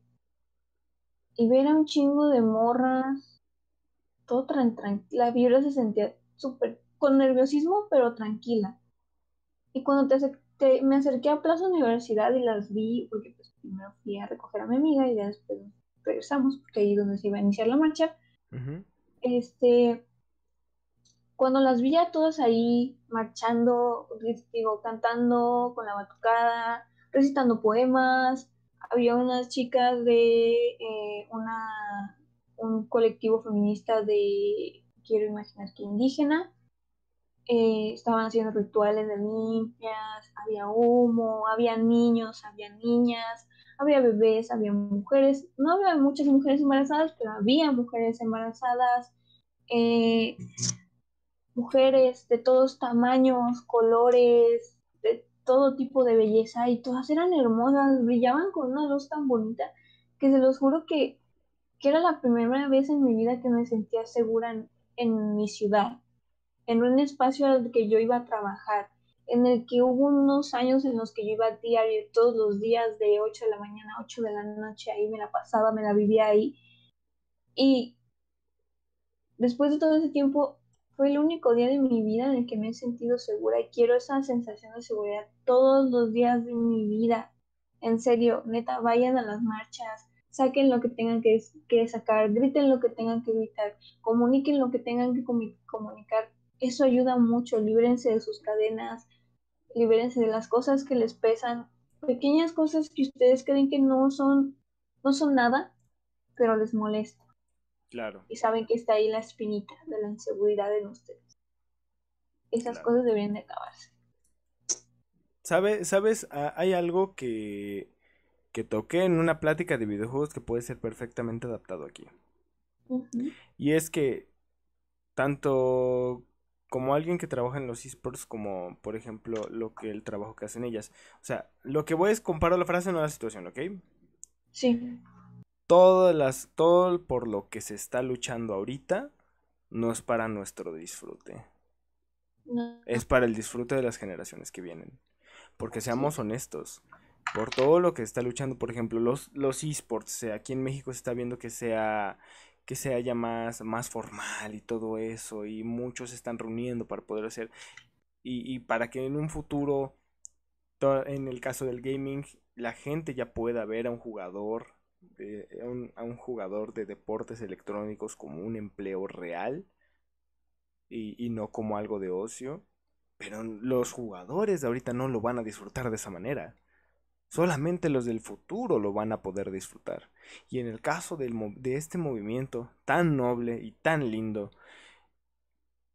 y ver a un chingo de morras, todo tranquilo, la vibra se sentía súper con nerviosismo, pero tranquila. Y cuando te, me acerqué a Plaza Universidad y las vi porque pues, primero fui a recoger a mi amiga y después regresamos porque ahí es donde se iba a iniciar la marcha. Este, cuando las vi a todas ahí marchando, pues, digo, cantando con la batucada, recitando poemas, había unas chicas de eh, una, un colectivo feminista de, quiero imaginar que indígena, eh, estaban haciendo rituales de limpias, había humo, había niños, había niñas, había bebés, había mujeres, no había muchas mujeres embarazadas, pero había mujeres embarazadas, eh, mujeres de todos tamaños, colores, de todo tipo de belleza, y todas eran hermosas, brillaban con una luz tan bonita que se los juro que, era la primera vez en mi vida que me sentía segura en mi ciudad en un espacio al que yo iba a trabajar, en el que hubo unos años en los que yo iba a diario, todos los días de 8 de la mañana a 8 de la noche, ahí me la pasaba, me la vivía ahí. Y después de todo ese tiempo, fue el único día de mi vida en el que me he sentido segura y quiero esa sensación de seguridad todos los días de mi vida. En serio, neta, vayan a las marchas, saquen lo que tengan que, que sacar, griten lo que tengan que gritar, comuniquen lo que tengan que comunicar, eso ayuda mucho, libérense de sus cadenas, libérense de las cosas que les pesan, pequeñas cosas que ustedes creen que no son, no son nada, pero les molesta. Claro. Y saben que está ahí la espinita de la inseguridad en ustedes. Esas cosas deberían de acabarse. ¿Sabe, ¿Sabes? Hay algo que, que toqué en una plática de videojuegos que puede ser perfectamente adaptado aquí. Y es que tanto como alguien que trabaja en los esports, como por ejemplo lo que el trabajo que hacen ellas. O sea, lo que voy es comparo la frase en la situación, ¿ok? Sí. Todas las, todo por lo que se está luchando ahorita no es para nuestro disfrute. No. Es para el disfrute de las generaciones que vienen. Porque seamos honestos, por todo lo que está luchando, por ejemplo, los, los esports, aquí en México se está viendo que sea que se haya más, más formal y todo eso, y muchos se están reuniendo para poder hacer, y, para que en un futuro, en el caso del gaming, la gente ya pueda ver a un jugador, eh, a, un, jugador de deportes electrónicos como un empleo real y, y no como algo de ocio. Pero los jugadores de ahorita no lo van a disfrutar de esa manera. Solamente los del futuro lo van a poder disfrutar. Y en el caso de este movimiento tan noble y tan lindo,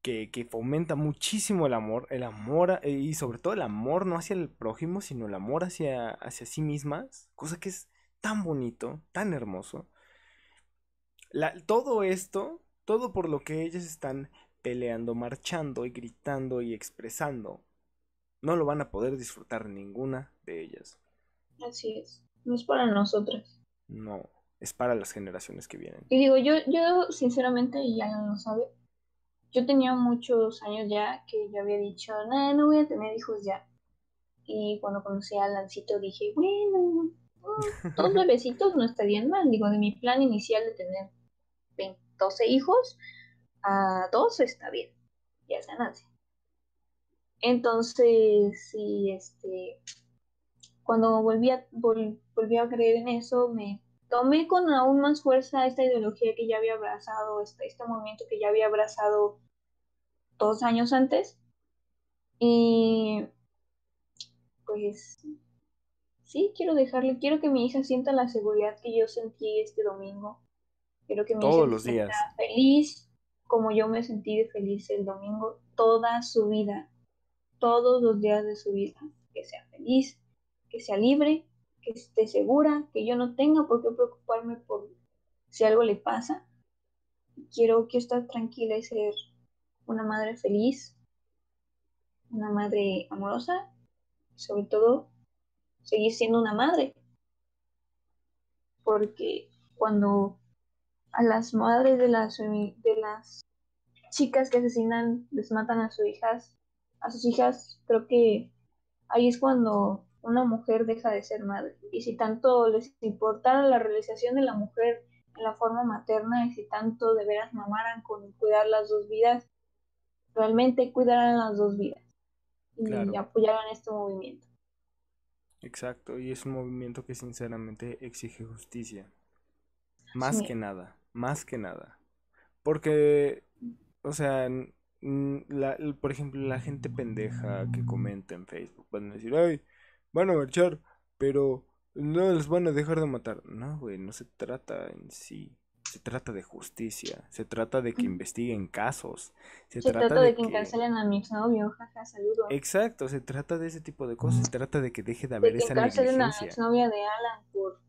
que, fomenta muchísimo el amor, el amor y sobre todo el amor no hacia el prójimo, sino el amor hacia, sí mismas, cosa que es tan bonito, tan hermoso. todo esto, todo por lo que ellas están peleando, marchando y gritando y expresando, no lo van a poder disfrutar ninguna de ellas. Así es, no es para nosotras. No, es para las generaciones que vienen. Y digo, yo, yo sinceramente, y no lo sabe, yo tenía muchos años ya que yo había dicho, no, no voy a tener hijos ya. Y cuando conocí a Lancito dije, bueno, dos mm, bebecitos no estarían mal. Digo, de mi plan inicial de tener doce 12 hijos, a dos está bien, ya se nace Entonces, sí, este, cuando volví a, a creer en eso, me tomé con aún más fuerza esta ideología que ya había abrazado, este, este movimiento que ya había abrazado dos años antes. Y pues sí, quiero dejarle, quiero que mi hija sienta la seguridad que yo sentí este domingo. Quiero que mi hija sienta feliz, como yo me sentí feliz el domingo, toda su vida, todos los días de su vida, que sea feliz, que sea libre, que esté segura, que yo no tenga por qué preocuparme por si algo le pasa. Quiero, que esté tranquila y ser una madre feliz, una madre amorosa, sobre todo seguir siendo una madre. Porque cuando a las madres de las, de las chicas que asesinan, les matan a sus hijas, a sus hijas, creo que ahí es cuando una mujer deja de ser madre. Y si tanto les importara la realización de la mujer en la forma materna y si tanto de veras mamaran con cuidar las dos vidas, realmente cuidaran las dos vidas y apoyaran este movimiento. Exacto, y es un movimiento que sinceramente exige justicia. Más que nada, más que nada. Porque, o sea, por ejemplo, la gente pendeja que comenta en Facebook pueden decir, van a marchar, pero no les van a dejar de matar. No, güey, no se trata en sí. Se trata de justicia, se trata de que investiguen casos, se, trata, de, que, encarcelen a mi exnovio, jaja, saludo. Exacto, se trata de ese tipo de cosas, se trata de que deje de haber esa negligencia. Que encarcelen a la exnovia de Alan por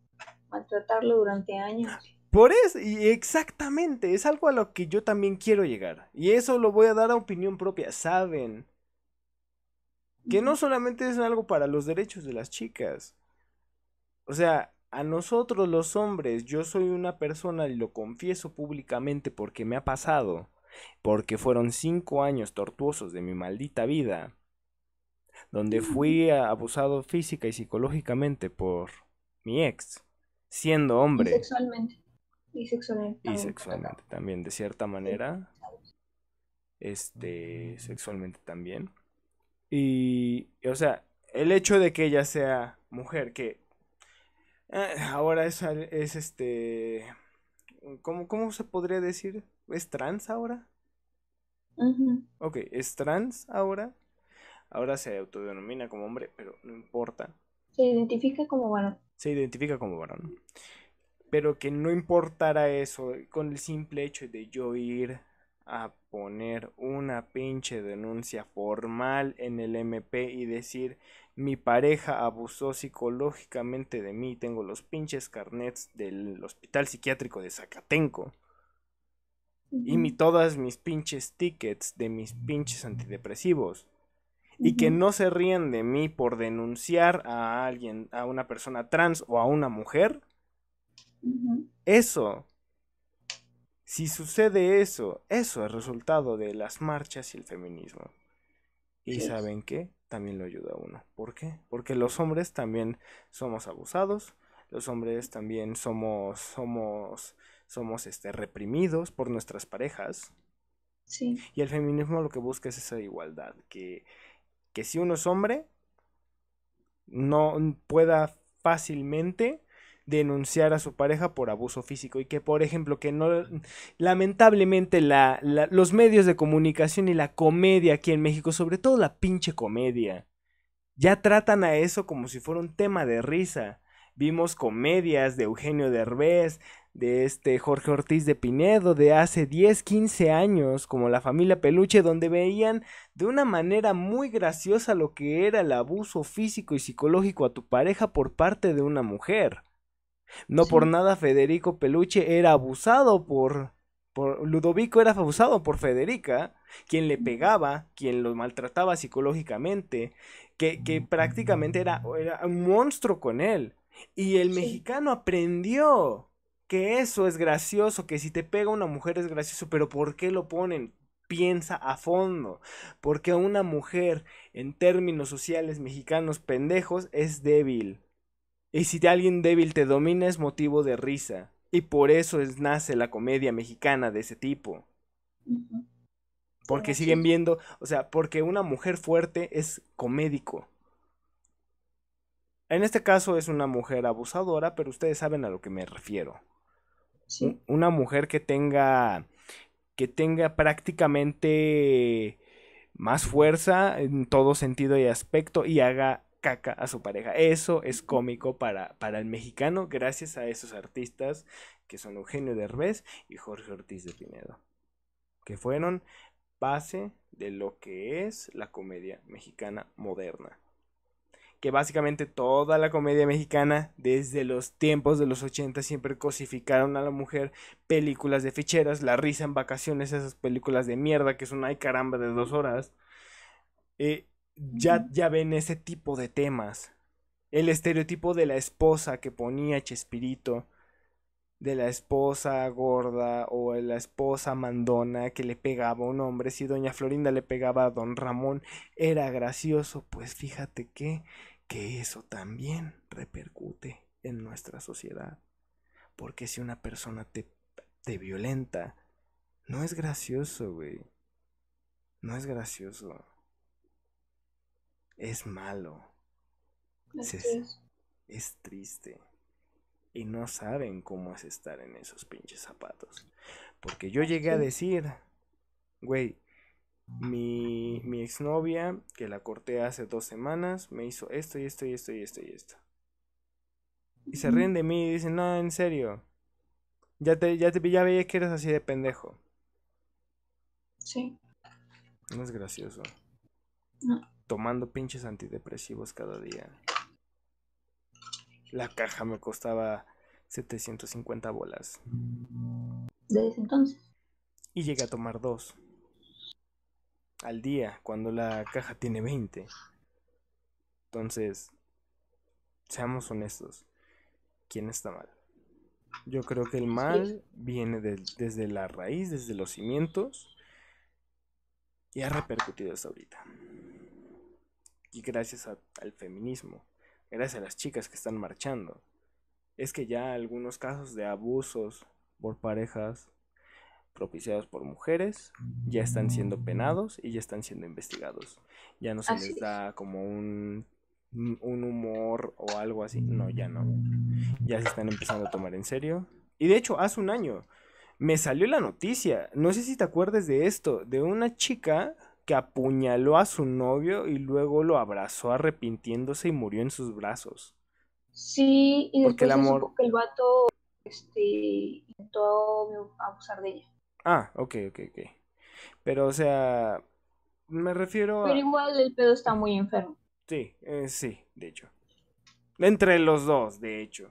maltratarlo durante años. Por eso, y exactamente, es algo a lo que yo también quiero llegar. Y eso lo voy a dar a opinión propia. Saben que no solamente es algo para los derechos de las chicas. O sea, a nosotros los hombres, yo soy una persona y lo confieso públicamente porque me ha pasado, porque fueron cinco años tortuosos de mi maldita vida, donde fui abusado física y psicológicamente por mi ex, siendo hombre. Y sexualmente. También. Y sexualmente también, de cierta manera. Este, sexualmente también. Y, o sea, el hecho de que ella sea mujer, que eh, ahora es, este... ¿cómo, se podría decir? ¿Es trans ahora? Ok, es trans ahora. Ahora se autodenomina como hombre, pero no importa. Se identifica como varón. Se identifica como varón. Pero que no importara eso con el simple hecho de yo ir a poner una pinche denuncia formal en el MP y decir mi pareja abusó psicológicamente de mí, tengo los pinches carnets del hospital psiquiátrico de Zacatenco y mi, todas mis pinches tickets de mis pinches antidepresivos y que no se ríen de mí por denunciar a alguien, a una persona trans o a una mujer. Eso si sucede eso, eso es resultado de las marchas y el feminismo. Y saben qué, también lo ayuda a uno. ¿Por qué? Porque los hombres también somos abusados, los hombres también somos, somos, somos este, reprimidos por nuestras parejas. Sí. Y el feminismo lo que busca es esa igualdad, que, que si uno es hombre, no pueda fácilmente denunciar a su pareja por abuso físico y que por ejemplo que no lamentablemente los medios de comunicación y la comedia aquí en México sobre todo la pinche comedia ya tratan a eso como si fuera un tema de risa vimos comedias de Eugenio Derbez de este Jorge Ortiz de Pinedo de hace 10, 15 años, como la familia Peluche, donde veían de una manera muy graciosa lo que era el abuso físico y psicológico a tu pareja por parte de una mujer. No por nada Federico Peluche era abusado por, Ludovico era abusado por Federica, quien le pegaba, quien lo maltrataba psicológicamente, que, que prácticamente era, era, un monstruo con él. Y el mexicano aprendió que eso es gracioso, que si te pega una mujer es gracioso, pero ¿por qué lo ponen? Piensa a fondo, porque una mujer en términos sociales mexicanos pendejos es débil y si de alguien débil te domina es motivo de risa, y por eso es, nace la comedia mexicana de ese tipo. Porque siguen viendo, o sea, porque una mujer fuerte es comédico. En este caso es una mujer abusadora, pero ustedes saben a lo que me refiero. Una mujer que tenga que tenga prácticamente más fuerza en todo sentido y aspecto y haga caca a su pareja. Eso es cómico para, para el mexicano, gracias a esos artistas que son Eugenio Derbez y Jorge Ortiz de Pinedo, que fueron base de lo que es la comedia mexicana moderna. Que básicamente toda la comedia mexicana, desde los tiempos de los 80, siempre cosificaron a la mujer películas de ficheras, la risa en vacaciones, esas películas de mierda que son ay caramba de dos horas. Eh, ya, ya ven ese tipo de temas. El estereotipo de la esposa que ponía Chespirito, de la esposa gorda o la esposa mandona que le pegaba a un hombre, si doña Florinda le pegaba a don Ramón, era gracioso, pues fíjate que, que eso también repercute en nuestra sociedad. Porque si una persona te, te violenta, no es gracioso, güey. No es gracioso es malo. Es, triste. Y no saben cómo es estar en esos pinches zapatos. Porque yo llegué a decir, güey, mi, mi exnovia, que la corté hace dos semanas, me hizo esto y esto y esto y esto y esto. Y se ríen de mí y dicen, no, en serio. Ya te, ya te ya veía que eres así de pendejo. Sí. No es gracioso. No tomando pinches antidepresivos cada día. La caja me costaba 750 bolas. Desde entonces. Y llegué a tomar dos. Al día, cuando la caja tiene 20. Entonces, seamos honestos. ¿Quién está mal? Yo creo que el mal viene desde la raíz, desde los cimientos. Y ha repercutido hasta ahorita y gracias al feminismo, gracias a las chicas que están marchando, es que ya algunos casos de abusos por parejas propiciados por mujeres ya están siendo penados y ya están siendo investigados. Ya no se les da como un, un humor o algo así. No, ya no. Ya se están empezando a tomar en serio. Y de hecho, hace un año me salió la noticia, no sé si te acuerdas de esto, de una chica apuñaló a su novio y luego lo abrazó arrepintiéndose y murió en sus brazos. Sí, y después el amor... que el vato este, intentó abusar de ella. Ah, ok, ok, ok. Pero, o sea, me refiero a... Pero igual el pedo está muy enfermo. Sí, eh, sí, de hecho. Entre los dos, de hecho.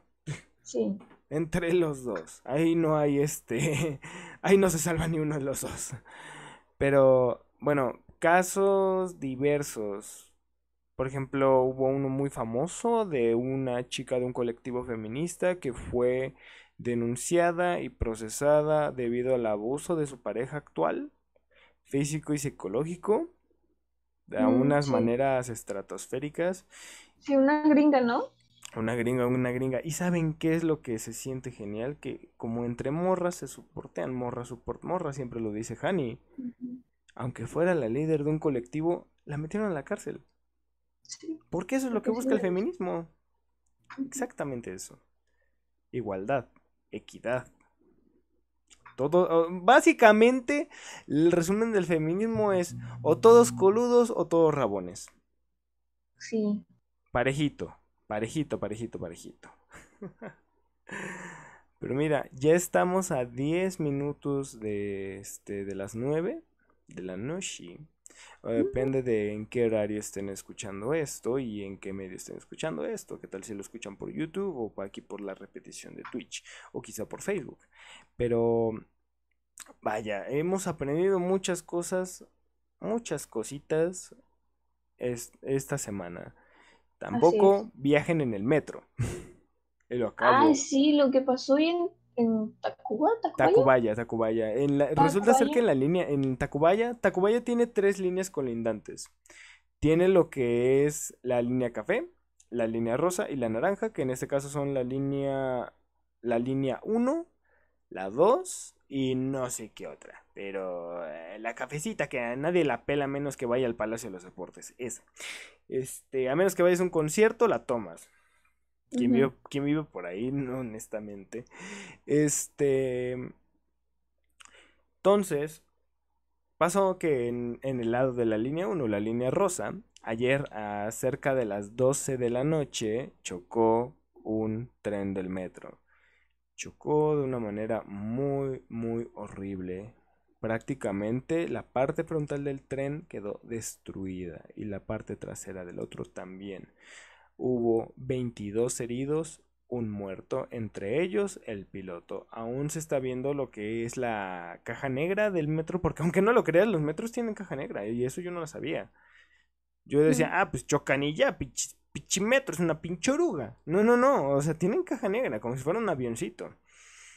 Sí. Entre los dos. Ahí no hay este... Ahí no se salva ni uno de los dos. Pero, bueno, casos diversos. Por ejemplo, hubo uno muy famoso de una chica de un colectivo feminista que fue denunciada y procesada debido al abuso de su pareja actual, físico y psicológico, de mm, unas maneras estratosféricas. Sí, una gringa, ¿no? Una gringa, una gringa. ¿Y saben qué es lo que se siente genial? Que como entre morras se soportean, morra support morra, siempre lo dice Hani aunque fuera la líder de un colectivo, la metieron a la cárcel. Porque eso es lo que busca el feminismo. Exactamente eso. Igualdad, equidad. Todo, básicamente, el resumen del feminismo es o todos coludos o todos rabones. Sí. Parejito, parejito, parejito, parejito. Pero mira, ya estamos a 10 minutos de, este, de las 9 de la noche. Mm. depende de en qué horario estén escuchando esto y en qué medio estén escuchando esto. ¿Qué tal si lo escuchan por YouTube o aquí por la repetición de Twitch o quizá por Facebook? Pero vaya, hemos aprendido muchas cosas, muchas cositas es, esta semana. Tampoco viajen en el metro. lo acabo. Ah, sí, lo que pasó en en Tacubaya. Tacubaya, Tacubaya. Resulta ser que en la línea, en Tacubaya, Tacubaya tiene tres líneas colindantes. Tiene lo que es la línea café, la línea rosa y la naranja, que en este caso son la línea, la línea 1, la 2 y no sé qué otra. Pero eh, la cafecita que a nadie la pela menos que vaya al Palacio de los Deportes, esa. Este, a menos que vayas a un concierto, la tomas. ¿Quién, vive, por ahí? No, honestamente. Este. Entonces, pasó que en, en el lado de la línea 1, la línea rosa, ayer a cerca de las 12 de la noche chocó un tren del metro. Chocó de una manera muy, muy horrible. Prácticamente la parte frontal del tren quedó destruida y la parte trasera del otro también. Hubo 22 heridos, un muerto, entre ellos el piloto. Aún se está viendo lo que es la caja negra del metro, porque aunque no lo creas, los metros tienen caja negra, y eso yo no lo sabía. Yo decía, ah, pues chocanilla, pich, pichimetro, es una pinchoruga. No, no, no, o sea, tienen caja negra, como si fuera un avioncito.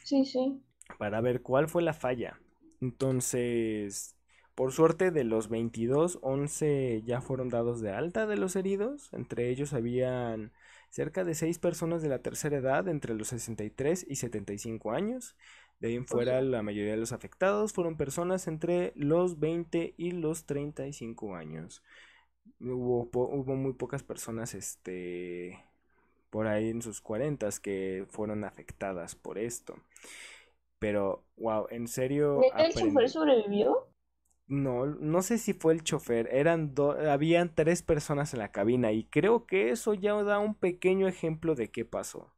Sí, sí. Para ver cuál fue la falla. Entonces, por suerte de los 22, 11 ya fueron dados de alta de los heridos, entre ellos habían cerca de 6 personas de la tercera edad entre los 63 y 75 años. De ahí fuera la mayoría de los afectados fueron personas entre los 20 y los 35 años. Hubo, hubo muy pocas personas este, por ahí en sus 40 que fueron afectadas por esto. Pero, wow, en serio. el chofer sobrevivió? No, no sé si fue el chofer, eran habían tres personas en la cabina y creo que eso ya da un pequeño ejemplo de qué pasó.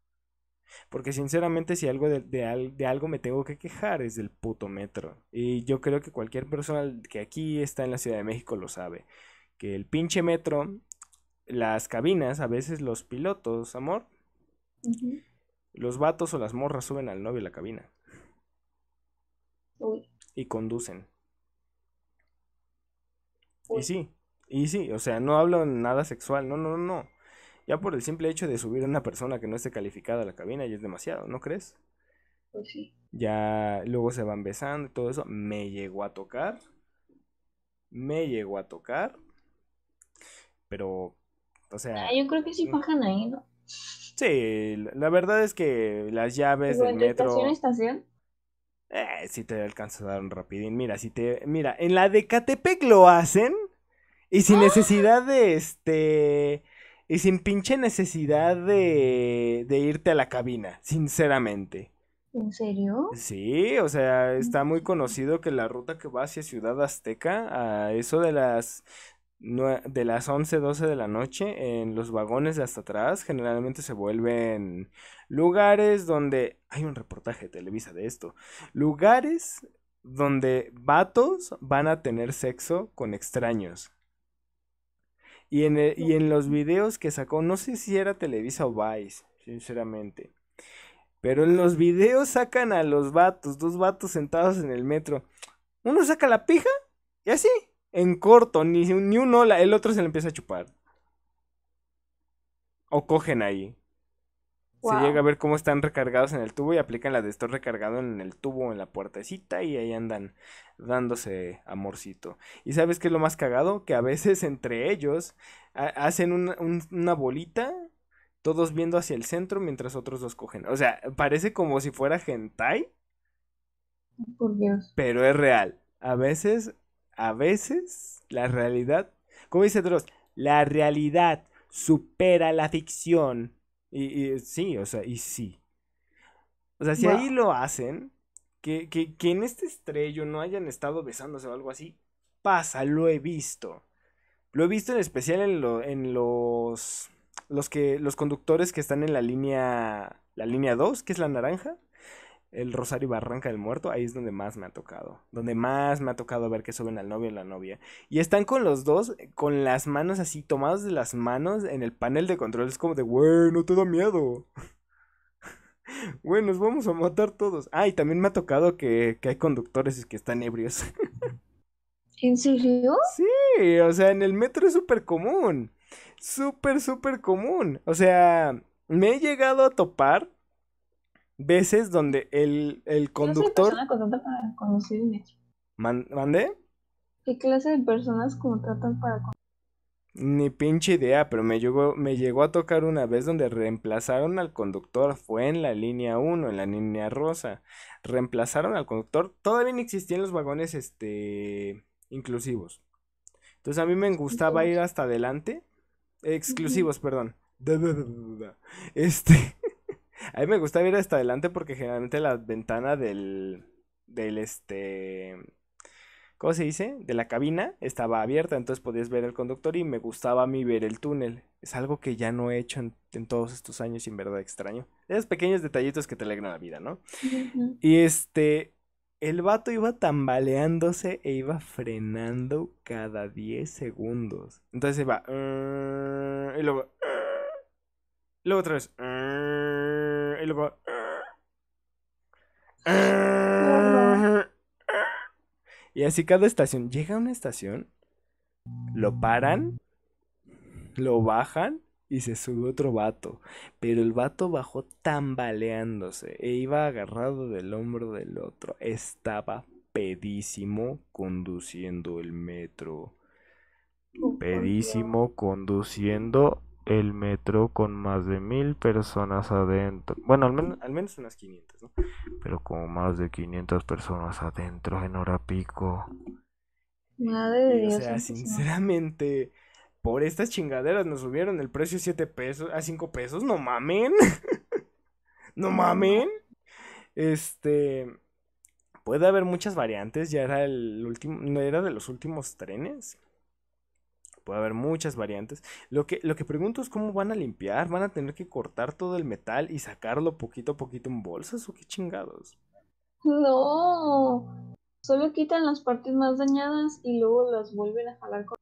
Porque sinceramente si algo de, de, algo me tengo que quejar es del puto metro. Y yo creo que cualquier persona que aquí está en la Ciudad de México lo sabe. Que el pinche metro, las cabinas, a veces los pilotos, amor, los vatos o las morras suben al novio a la cabina. Y conducen. Y pues sí, y sí, o sea, no hablo nada sexual, no, no, no. Ya por el simple hecho de subir a una persona que no esté calificada a la cabina ya es demasiado, ¿no crees? Pues sí. Ya luego se van besando y todo eso. Me llegó a tocar. Me llegó a tocar. Pero, o sea. yo creo que sí bajan mm. ahí, ¿no? Sí, la verdad es que las llaves del metro. estación? Eh, si te alcanzo a dar un rapidín. Mira, si te. Mira, en la de Catepec lo hacen. Y sin ¡Ah! necesidad de este. Y sin pinche necesidad de, de irte a la cabina, sinceramente. ¿En serio? Sí, o sea, está muy conocido que la ruta que va hacia Ciudad Azteca, a eso de las, de las once, doce de la noche, en los vagones de hasta atrás, generalmente se vuelven Lugares donde. Hay un reportaje de Televisa de esto. Lugares donde vatos van a tener sexo con extraños. Y en, los videos que sacó, no sé si era Televisa o Vice, sinceramente. Pero en los videos sacan a los vatos, dos vatos sentados en el metro. Uno saca la pija y así, en corto, ni, ni el otro se le empieza a chupar. O cogen ahí. Se llega a ver cómo están recargados en el tubo y aplican la de esto recargado en el tubo, en la puertecita y ahí andan dándose amorcito. Y sabes qué es lo más cagado? Que a veces entre ellos hacen una, bolita todos viendo hacia el centro mientras otros los cogen. O sea, parece como si fuera hentai. Por Dios. Pero es real. A veces, a veces, la realidad. Como dice Dross, la realidad supera la ficción. Y, sí, o sea, y sí. O sea, si ahí lo hacen, que, en este estrello no hayan estado besándose o algo así, pasa, lo he visto. Lo he visto en especial en, lo, en los, los, que, los conductores que están en la línea, la línea 2, que es la naranja el Rosario Barranca del Muerto, ahí es donde más me ha tocado. Donde más me ha tocado ver que suben al novio y la novia. Y están con los dos, eh, con las manos así, tomados de las manos en el panel de control. Es como de, güey, no te da miedo. Bueno, nos vamos a matar todos. Ah, y también me ha tocado que, hay conductores que están ebrios. ¿En serio? Sí, o sea, en el metro es súper común. Súper, súper común. O sea, me he llegado a topar veces donde el, el conductor... ¿Qué clase de para conducir ¿Man ¿Mandé? ¿Qué clase de personas contratan para conducir? Ni pinche idea, pero me llegó, me llegó a tocar una vez donde reemplazaron al conductor. Fue en la línea 1, en la línea rosa. Reemplazaron al conductor. Todavía no existían los vagones este, inclusivos. Entonces a mí me gustaba ir hasta adelante. Exclusivos, perdón. Este. A mí me gusta ver hasta adelante porque generalmente la ventana del. del este. ¿Cómo se dice? De la cabina estaba abierta, entonces podías ver el conductor y me gustaba a mí ver el túnel. Es algo que ya no he hecho en, todos estos años y en verdad extraño. Esos pequeños detallitos que te alegran la vida, ¿no? Y este. El vato iba tambaleándose e iba frenando cada 10 segundos. Entonces iba. y luego. luego otra vez. Y luego... Y así cada estación. Llega a una estación, lo paran, lo bajan y se sube otro vato. Pero el vato bajó tambaleándose e iba agarrado del hombro del otro. Estaba pedísimo conduciendo el metro. Oh, pedísimo conduciendo el metro con más de mil personas adentro. Bueno, al, menos unas 500, ¿no? Pero con más de 500 personas adentro en hora pico. Madre de O sea, sinceramente, por estas chingaderas nos subieron el precio 7 pesos, a 5 pesos, no mamen. no mamen. Este puede haber muchas variantes, ya era el último, no era de los últimos trenes puede haber muchas variantes. Lo que, lo que pregunto es cómo van a limpiar, van a tener que cortar todo el metal y sacarlo poquito a poquito en bolsas o qué chingados. No, solo quitan las partes más dañadas y luego las vuelven a jalar con...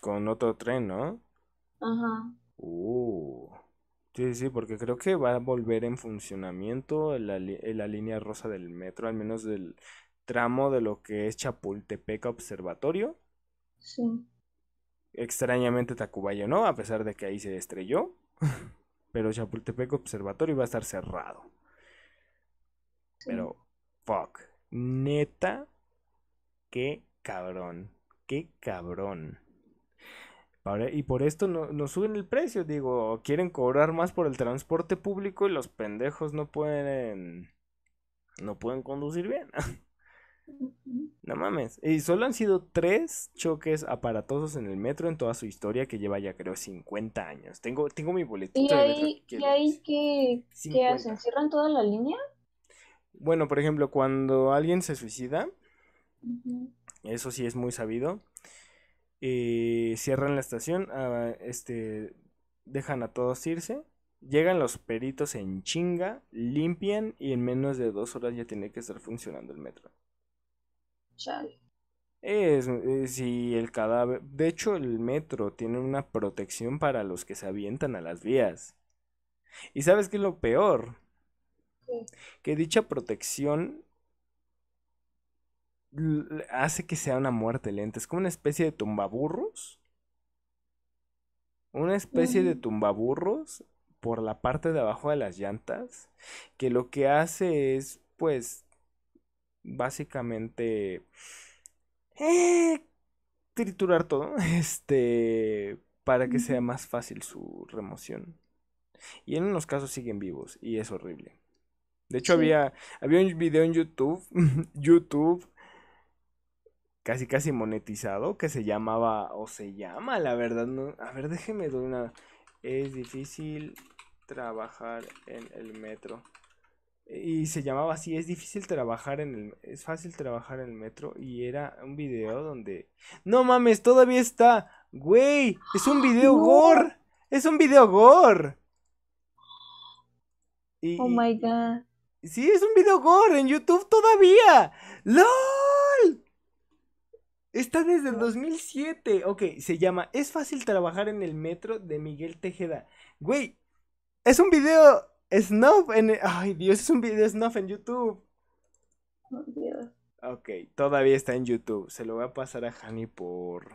Con otro tren, ¿no? Ajá. Uh, sí, sí, porque creo que va a volver en funcionamiento la, eh, la línea rosa del metro, al menos del tramo de lo que es Chapultepec Observatorio. Sí extrañamente Tacubayo no, a pesar de que ahí se estrelló, pero Chapultepec Observatorio va a estar cerrado. Pero, fuck, neta, qué cabrón, qué cabrón. y por esto no, no, suben el precio, digo, quieren cobrar más por el transporte público y los pendejos no pueden, no pueden conducir bien. No mames. Y solo han sido tres choques aparatosos en el metro en toda su historia que lleva ya creo 50 años. Tengo, tengo mi boletín. ¿Y ahí, ¿y ahí qué, hacen? ¿Cierran toda la línea? Bueno, por ejemplo, cuando alguien se suicida, eso sí es muy sabido, eh, cierran la estación, ah, este, dejan a todos irse, llegan los peritos en chinga, limpian y en menos de dos horas ya tiene que estar funcionando el metro. Es, es, eh, el cadáver. De hecho, el metro tiene una protección para los que se avientan a las vías. ¿Y sabes qué es lo peor? Que dicha protección hace que sea una muerte lenta. Es como una especie de tumbaburros. Una especie de tumbaburros por la parte de abajo de las llantas. Que lo que hace es, pues, básicamente eh, triturar todo, este, para que sea más fácil su remoción. Y en unos casos siguen vivos y es horrible. De hecho había había un video en YouTube, YouTube casi casi monetizado que se llamaba o se llama, la verdad no, a ver, déjeme doy una es difícil trabajar en el metro y se llamaba así, es difícil trabajar en el, es fácil trabajar en el metro y era un video donde, no mames, todavía está, güey, es un video gore, es un video gore. Y, oh my god. sí, es un video gore en YouTube todavía. ¡Lol! Está desde el 2007. Ok, se llama Es fácil trabajar en el metro de Miguel Tejeda. Güey, es un video Snuff en. Ay, Dios, es un video de Snuff en YouTube. Ok, todavía está en YouTube. Se lo voy a pasar a Hani por.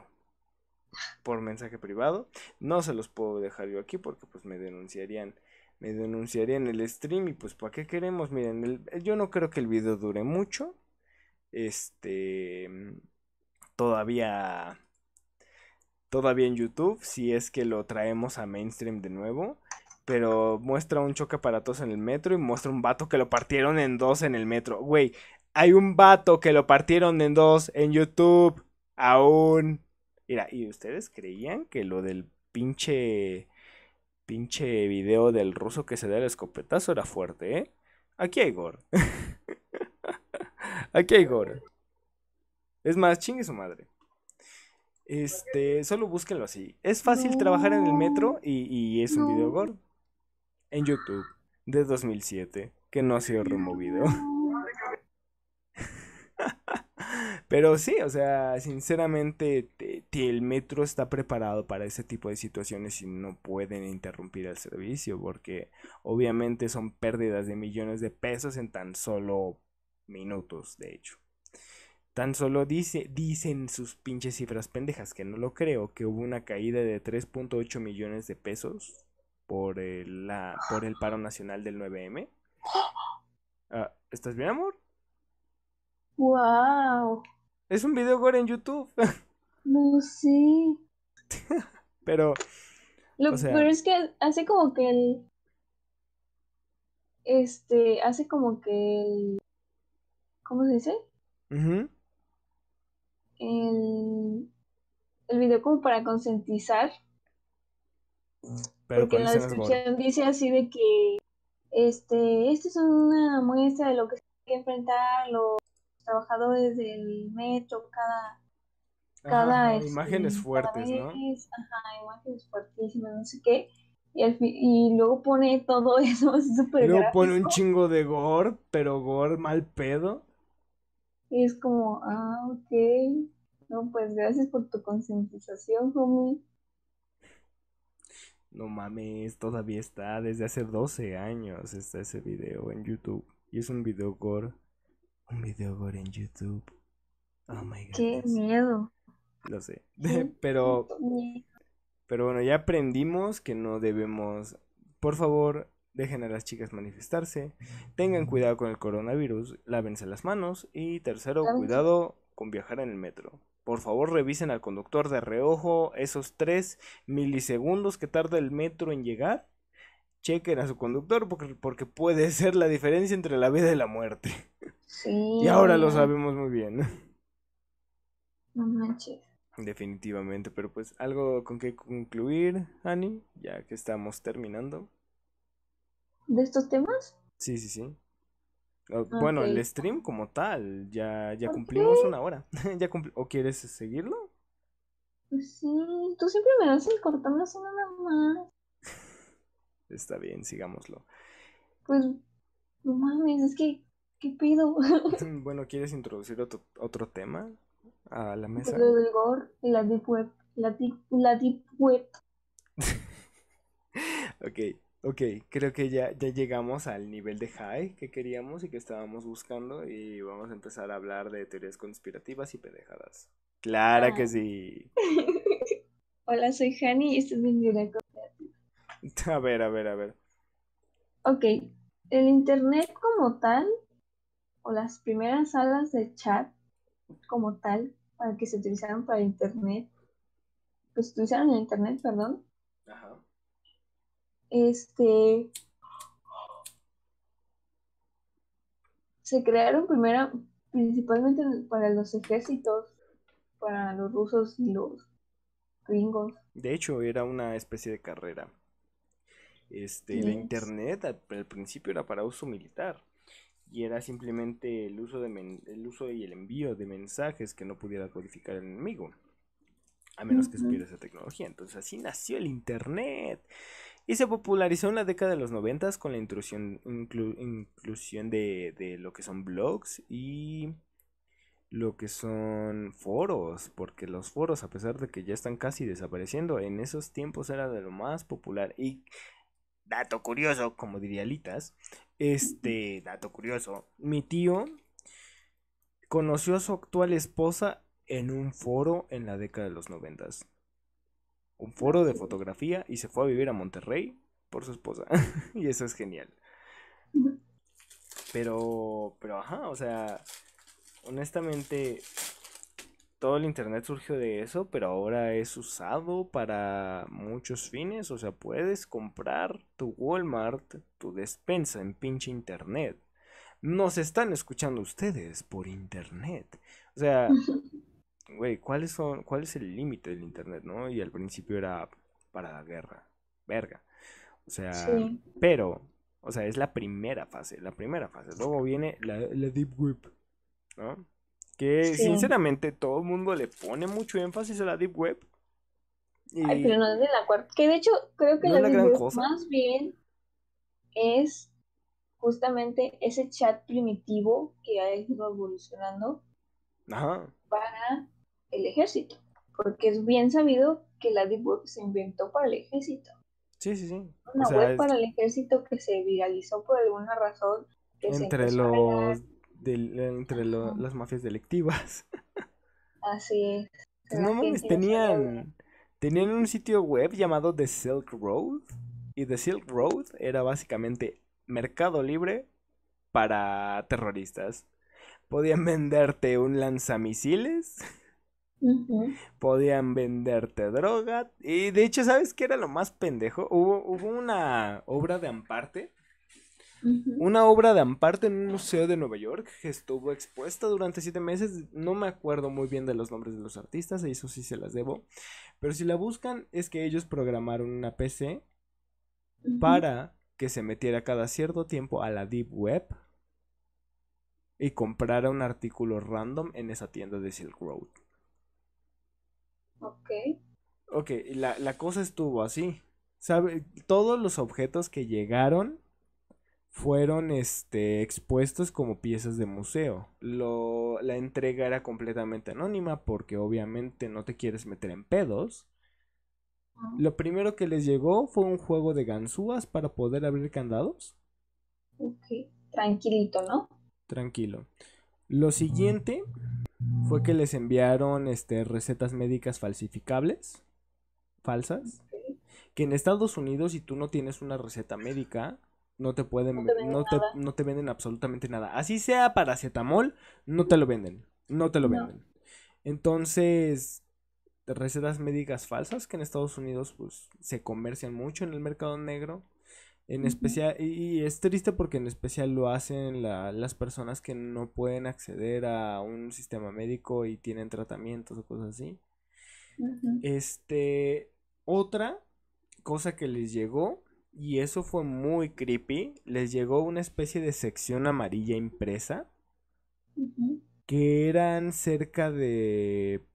por mensaje privado. No se los puedo dejar yo aquí porque pues me denunciarían. Me denunciarían el stream y pues ¿para qué queremos? Miren, yo no creo que el video dure mucho. Este. Todavía. Todavía en YouTube. Si es que lo traemos a mainstream de nuevo pero muestra un choque aparatos en el metro y muestra un vato que lo partieron en dos en el metro. Güey, hay un vato que lo partieron en dos en YouTube. Aún. Mira, ¿y ustedes creían que lo del pinche. pinche video del ruso que se da el escopetazo era fuerte, eh? Aquí hay gore. Aquí hay gore. Es más, chingue su madre. Este, solo búsquenlo así. Es fácil trabajar en el metro y, es un video gore en YouTube de 2007 que no ha sido removido. Pero sí, o sea, sinceramente el metro está preparado para ese tipo de situaciones y no pueden interrumpir el servicio porque obviamente son pérdidas de millones de pesos en tan solo minutos, de hecho. Tan solo dice, dicen sus pinches cifras pendejas, que no lo creo, que hubo una caída de 3.8 millones de pesos por el, la, por el paro nacional del 9M. Ah, ¿Estás bien, amor? ¡Wow! Es un video gore en YouTube. No sé. pero. Lo pero es que hace como que el. Este. Hace como que el. ¿Cómo se dice? El. El video como para concientizar. Pero porque en la descripción dice así de que este, es una muestra de lo que se que enfrentar los trabajadores del metro cada cada este, imágenes fuertes, Ajá, imágenes fuertísimas, no sé qué. Y, y luego pone todo eso super súper Luego pone un chingo de gore, pero gore mal pedo. Y es como, ah, ok. No, pues gracias por tu concientización, homie. No mames, todavía está desde hace 12 años está ese video en YouTube. Y es un video gore. Un video gore en YouTube. Oh my god. Qué miedo. Lo sé. pero. Pero bueno, ya aprendimos que no debemos. Por favor, dejen a las chicas manifestarse. Tengan cuidado con el coronavirus. Lávense las manos. Y tercero, cuidado con viajar en el metro. Por favor revisen al conductor de reojo esos tres milisegundos que tarda el metro en llegar. Chequen a su conductor porque, porque puede ser la diferencia entre la vida y la muerte. Sí. Y ahora lo sabemos muy bien. No manches. Definitivamente, pero pues algo con que concluir, Annie, ya que estamos terminando. ¿De estos temas? Sí, sí, sí. Ah, bueno, el stream como tal, ya, ya cumplimos una hora. ya ¿O quieres seguirlo? Pues Sí, tú siempre me el Cortar una nada más. Está bien, sigámoslo. Pues, no mames, es que, ¿qué pido? bueno, ¿quieres introducir otro, otro tema a la pues mesa? Lo gore la deep web. La la deep web. ok. Ok, creo que ya, ya llegamos al nivel de high que queríamos y que estábamos buscando y vamos a empezar a hablar de teorías conspirativas y pendejadas. Clara que ah. sí. Hola, soy Hani y este es mi teoría A ver, a ver, a ver. Ok, el Internet como tal, o las primeras salas de chat como tal, para que se utilizaron para Internet, pues se utilizaron en Internet, perdón, este, se crearon primero, principalmente para los ejércitos, para los rusos y los gringos. De hecho, era una especie de carrera. Este, internet al, principio era para uso militar y era simplemente el uso, uso y el envío de mensajes que no pudiera codificar el enemigo, a menos que supiera esa tecnología. Entonces así nació el internet y se popularizó en la década de los noventas con la inclusión de, de, lo que son blogs y lo que son foros, porque los foros, a pesar de que ya están casi desapareciendo, en esos tiempos era de lo más popular. Y dato curioso, como diría Litas, este dato curioso, mi tío conoció a su actual esposa en un foro en la década de los noventas un foro de fotografía y se fue a vivir a Monterrey por su esposa. y eso es genial. Pero, pero ajá, o sea, honestamente, todo el internet surgió de eso, pero ahora es usado para muchos fines. O sea, puedes comprar tu Walmart, tu despensa en pinche internet. Nos están escuchando ustedes por internet. O sea, güey, ¿cuáles son, ¿cuál es el límite del Internet, no? Y al principio era para la guerra, verga. O sea, pero, o sea, es la primera fase, la primera fase. Luego viene la, Deep Web, ¿no? Que sinceramente todo el mundo le pone mucho énfasis a la Deep Web. pero no es de la cuarta. Que de hecho, creo que la, Deep Web más bien es justamente ese chat primitivo que ha ido evolucionando Ajá. para el ejército, porque es bien sabido que la Deep se inventó para el ejército. Sí, sí, sí. Una web para el ejército que se viralizó por alguna razón. entre los, entre las mafias delictivas. Así es. Pues ah, tenían, tenían un sitio web llamado The Silk Road. Y The Silk Road era básicamente mercado libre para terroristas. Podían venderte un lanzamisiles Podían venderte droga. Y de hecho, ¿sabes qué era lo más pendejo? Hubo, hubo una obra de Amparte. Una obra de Amparte en un museo de Nueva York que estuvo expuesta durante siete meses. No me acuerdo muy bien de los nombres de los artistas, y eso sí se las debo. Pero si la buscan, es que ellos programaron una PC para que se metiera cada cierto tiempo a la Deep Web y comprara un artículo random en esa tienda de Silk Road. Ok. Ok, la, la cosa estuvo así. ¿Sabe? Todos los objetos que llegaron fueron este, expuestos como piezas de museo. Lo, la entrega era completamente anónima porque obviamente no te quieres meter en pedos. Lo primero que les llegó fue un juego de ganzúas para poder abrir candados. Ok, tranquilito, ¿no? Tranquilo. Lo siguiente fue que les enviaron este, recetas médicas falsificables, falsas, que en Estados Unidos si tú no tienes una receta médica, no te pueden, no te venden, absolutamente nada. Así sea paracetamol, no te lo venden, no te lo venden. Entonces, recetas médicas falsas que en Estados Unidos pues, se comercian mucho en el mercado negro en especial, y, es triste porque en especial lo hacen las personas que no pueden acceder a un sistema médico y tienen tratamientos o cosas así. Este, otra cosa que les llegó, y eso fue muy creepy, les llegó una especie de sección amarilla impresa, que eran cerca de,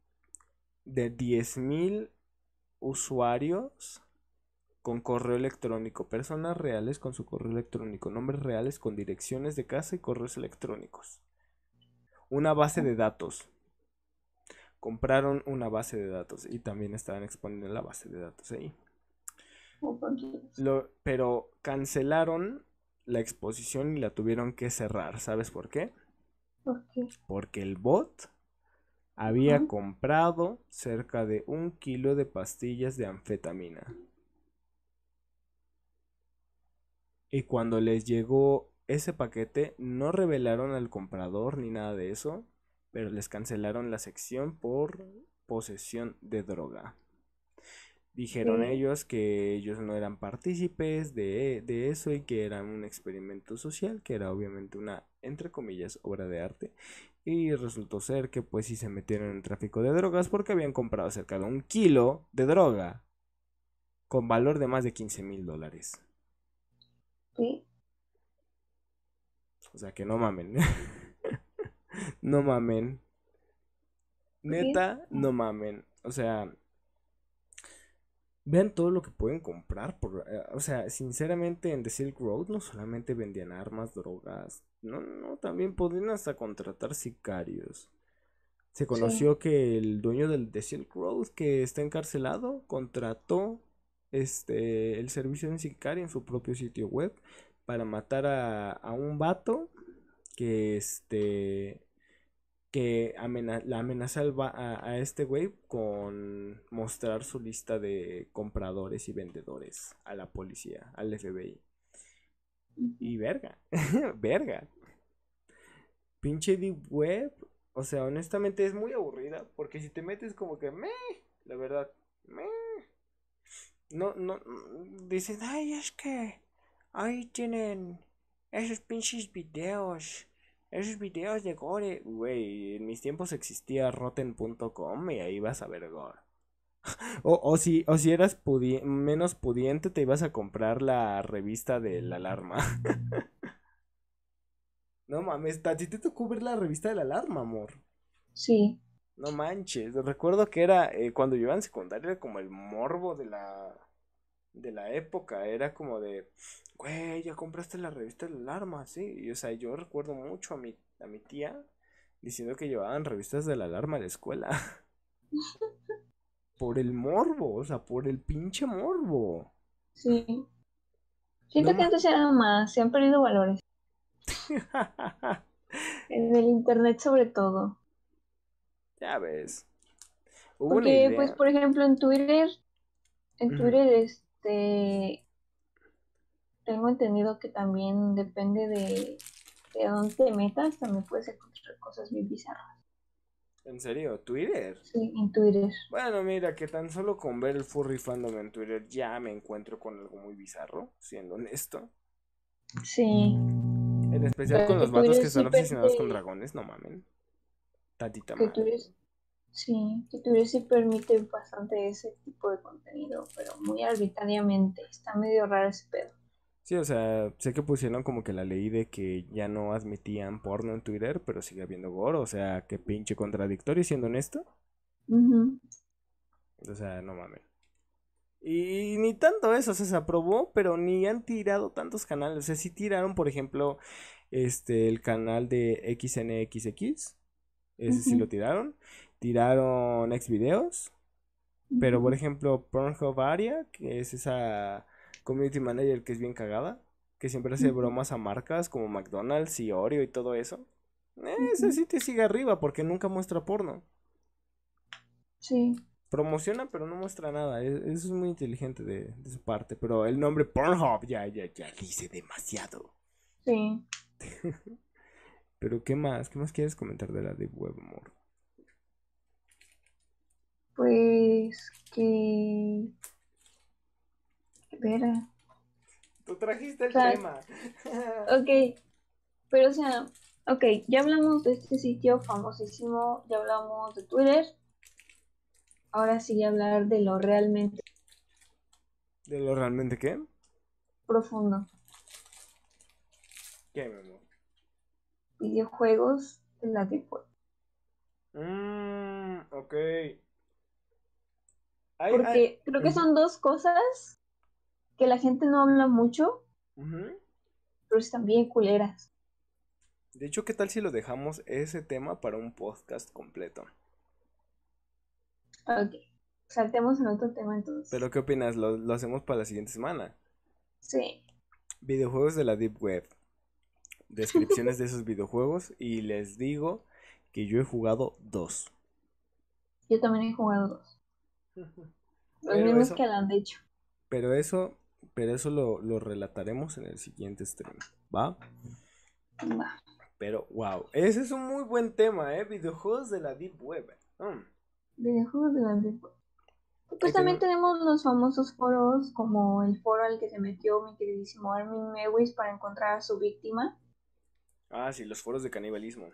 de 10.000 usuarios con correo electrónico, personas reales con su correo electrónico, nombres reales con direcciones de casa y correos electrónicos. Una base de datos. Compraron una base de datos y también estaban exponiendo la base de datos ahí. Oh, Lo, pero cancelaron la exposición y la tuvieron que cerrar. ¿Sabes por qué? Porque el bot había comprado cerca de un kilo de pastillas de anfetamina. Y cuando les llegó ese paquete, no revelaron al comprador ni nada de eso, pero les cancelaron la sección por posesión de droga. Dijeron ellos que ellos no eran partícipes de, de, eso y que era un experimento social, que era obviamente una, entre comillas, obra de arte. Y resultó ser que pues sí se metieron en tráfico de drogas porque habían comprado cerca de un kilo de droga con valor de más de 15 mil dólares. O sea que no mamen. no mamen. Neta, no mamen. O sea, vean todo lo que pueden comprar. Por, eh, o sea, sinceramente en The Silk Road no solamente vendían armas, drogas, no, no, también podían hasta contratar sicarios. Se conoció que el dueño del The Silk Road, que está encarcelado, contrató este, el servicio de un en su propio sitio web para matar a, a un vato que este que la amenaza a, este wey con mostrar su lista de compradores y vendedores a la policía, al FBI. Y verga, verga. Pinche deep web, o sea, honestamente es muy aburrida porque si te metes como que me, la verdad, Meh no, no, mm, dicen, ay, es que ahí tienen esos pinches videos, esos videos de gore. Güey, en mis tiempos existía rotten.com y ahí vas a ver gore. o, o, si, o si eras menos pudiente, te ibas a comprar la revista de la alarma. no mames, a ti te la revista de la alarma, amor. Sí. No manches, recuerdo que era eh, cuando yo iba en secundaria como el morbo de la de la época, era como de, güey, ya compraste la revista de Alarma, sí, o sea, yo recuerdo mucho a mi a mi tía diciendo que llevaban revistas de la Alarma a la escuela. por el morbo, o sea, por el pinche morbo. Sí. Siento que antes eran más, se han perdido valores. en el internet sobre todo. Ya ves. Porque, pues, por ejemplo, en Twitter, en Twitter, este, tengo entendido que también depende de, de dónde metas, también puedes encontrar cosas muy bizarras. ¿En serio? ¿Twitter? Sí, en Twitter. Bueno, mira, que tan solo con ver el furry fandom en Twitter ya me encuentro con algo muy bizarro, siendo honesto. Sí. En especial con los vatos que son obsesionados con dragones, no mamen sí, que sí permite bastante ese tipo de contenido, pero muy arbitrariamente. Está medio raro ese pedo. Sí, o sea, sé que pusieron como que la ley de que ya no admitían porno en Twitter, pero sigue habiendo gore, o sea, que pinche contradictorio, siendo honesto. O sea, no mames. Y ni tanto eso, se aprobó, pero ni han tirado tantos canales. O sea, sí tiraron, por ejemplo, este, el canal de XNXX ese sí lo tiraron. Tiraron ex videos, pero por ejemplo Pornhub Aria, que es esa community manager que es bien cagada, que siempre hace bromas a marcas como McDonald's y Oreo y todo eso. Ese sí te sigue arriba porque nunca muestra porno. Sí. Promociona, pero no muestra nada. E-, eso es muy inteligente de, de, su parte. Pero el nombre Pornhub ya, ya, ya dice demasiado. Sí. Pero ¿qué más? ¿Qué más quieres comentar de la de web, amor? Pues que... Vera. Tú trajiste el tema. ok, pero o sea, ok, ya hablamos de este sitio famosísimo, ya hablamos de Twitter. Ahora sí hablar de lo realmente. ¿De lo realmente qué? Profundo. ¿Qué, mi amor? videojuegos de la deep web. Mmm, ok. Porque creo que son dos cosas que la gente no habla mucho, pero están bien culeras. De hecho, ¿qué tal si lo dejamos ese tema para un podcast completo? Ok, saltemos en otro tema entonces. ¿Pero qué opinas? lo hacemos para la siguiente semana? Sí. Videojuegos de la Deep Web descripciones de esos videojuegos y les digo que yo he jugado dos. Yo también he jugado dos. Los mismos que lo han dicho. Pero eso, pero eso lo, relataremos en el siguiente stream, ¿va? Va. Pero wow, ese es un muy buen tema, ¿eh? Videojuegos de la Deep Web. Mm. Videojuegos de la Deep Web. Pues también tenemos los famosos foros, como el foro al que se metió mi queridísimo Armin Mewis para encontrar a su víctima. Ah, sí, los foros de canibalismo.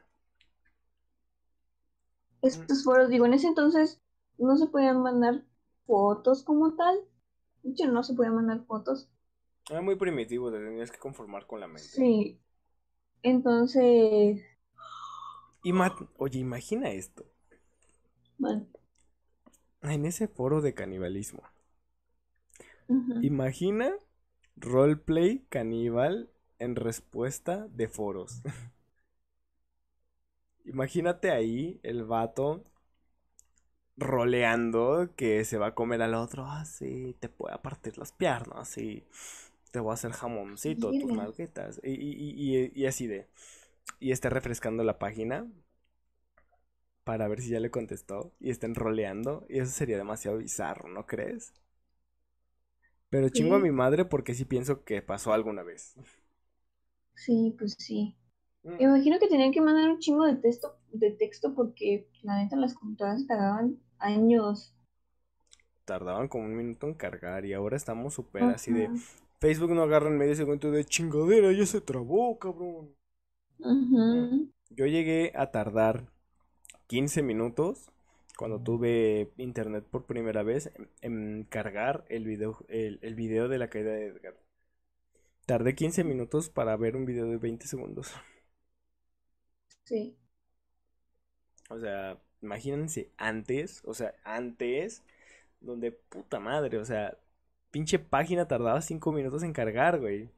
Estos foros, digo, en ese entonces no se podían mandar fotos como tal. De hecho, no se podían mandar fotos. Era muy primitivo, tenías que conformar con la mente. Sí. Entonces. Oye, imagina esto. Vale. En ese foro de canibalismo. Imagina roleplay caníbal en respuesta de foros. Imagínate ahí el vato roleando que se va a comer al otro. Así... Ah, te puede partir las piernas, Y... Te voy a hacer jamoncito, tus malguetas. Y, y, así de. Y está refrescando la página para ver si ya le contestó. Y estén roleando. Y eso sería demasiado bizarro, ¿no crees? Pero chingo a mi madre porque sí pienso que pasó alguna vez. Sí, pues sí. Mm. imagino que tenían que mandar un chingo de texto, de texto porque la neta las computadoras tardaban años. Tardaban como un minuto en cargar y ahora estamos super así de Facebook no agarra en medio segundo de chingadera, ya se trabó, cabrón. Yo llegué a tardar 15 minutos cuando tuve internet por primera vez en, cargar el video, el, el, video de la caída de Edgar. Tardé 15 minutos para ver un video de 20 segundos. Sí. O sea, imagínense antes, o sea, antes, donde puta madre, o sea, pinche página tardaba 5 minutos en cargar, güey.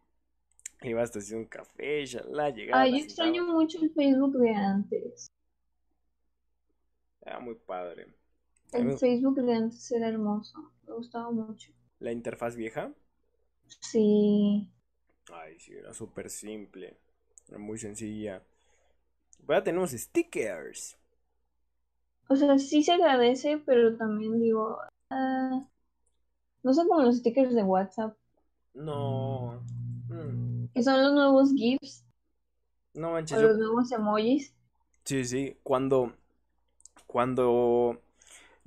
Ibas a haciendo un café, ya la llegaba. Ay, extraño mucho el Facebook de antes. Era muy padre. El Facebook de antes era hermoso, me gustaba mucho. ¿La interfaz vieja? Sí. Ay, sí, era súper simple. Era muy sencilla. Ahora tenemos stickers. O sea, sí se agradece, pero también digo. Ah, no son como los stickers de WhatsApp. No. Mm. Que son los nuevos GIFs. No manches. O los nuevos emojis. Sí, sí. Cuando. Cuando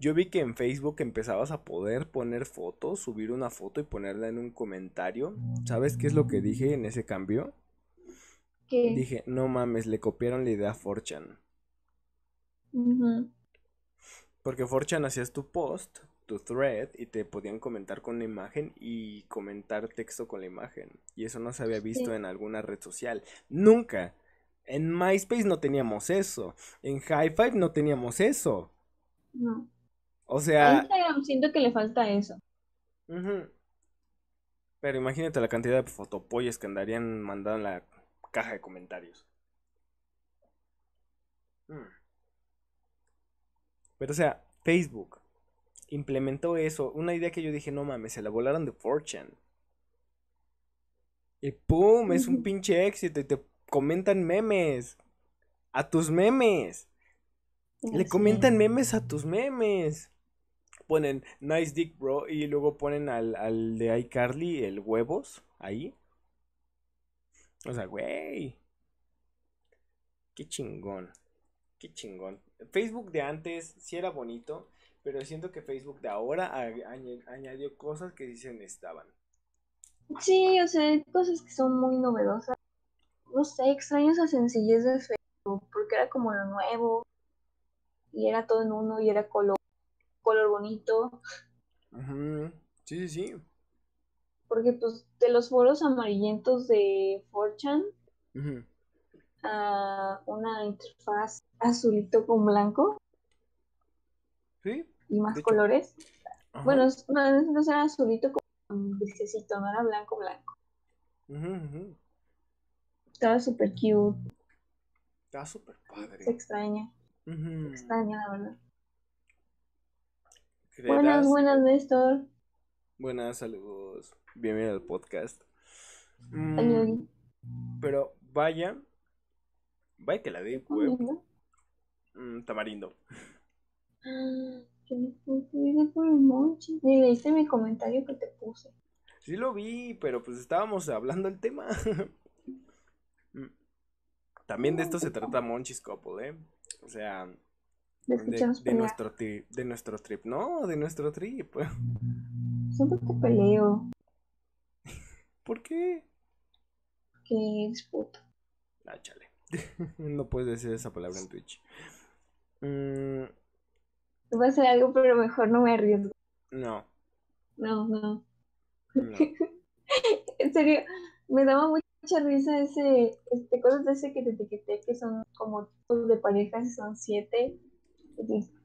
yo vi que en Facebook empezabas a poder poner fotos, subir una foto y ponerla en un comentario. ¿Sabes qué es lo que dije en ese cambio? Dije, no mames, le copiaron la idea a Forchan. Porque Forchan hacías tu post, tu thread, y te podían comentar con la imagen y comentar texto con la imagen. Y eso no se había visto en alguna red social. Nunca. En MySpace no teníamos eso. En High Five no teníamos eso. No. O sea... siento que le falta eso. Pero imagínate la cantidad de fotopollas que andarían mandando en la caja de comentarios. Mm. Pero o sea, Facebook implementó eso, una idea que yo dije, no mames, se la volaron de fortune. Y pum, es un pinche éxito y te comentan memes. A tus memes. Le comentan memes a tus memes ponen Nice Dick Bro y luego ponen al, al de iCarly el huevos ahí. O sea, güey. Qué chingón. Qué chingón. Facebook de antes sí era bonito, pero siento que Facebook de ahora añadió cosas que dicen estaban necesitaban. Sí, o sea, cosas que son muy novedosas. No sé, extraño esa sencillez de Facebook, porque era como lo nuevo, y era todo en uno, y era color, color bonito. Sí, sí, sí. Porque pues de los foros amarillentos de 4 ah, una interfaz azulito con blanco. Sí. Y más colores. Bueno, no, era azulito con grisecito, no era blanco, blanco. Estaba súper cute. Estaba súper padre. Se extraña. Se extraña, la verdad. Buenas, buenas, Néstor. Buenas, saludos. Bienvenido al podcast. Mm, pero vaya, vaya que la di, mm, tamarindo. Ah, qué me puse Ni leíste mi comentario que te puse. Sí lo vi, pero pues estábamos hablando el tema. Mm, también de esto se trata Monchis Couple, ¿eh? O sea, de, nuestro de nuestro trip. No, de nuestro trip. Siempre te peleo. ¿Por qué? Que es puto. Ah, no puedes decir esa palabra en Twitch. Mm. Va a ser algo, pero mejor no me arriesgo. No. No, no. en serio, me daba mucha risa ese, este, cosas de ese que te etiqueté que son como tipos de parejas, Y son siete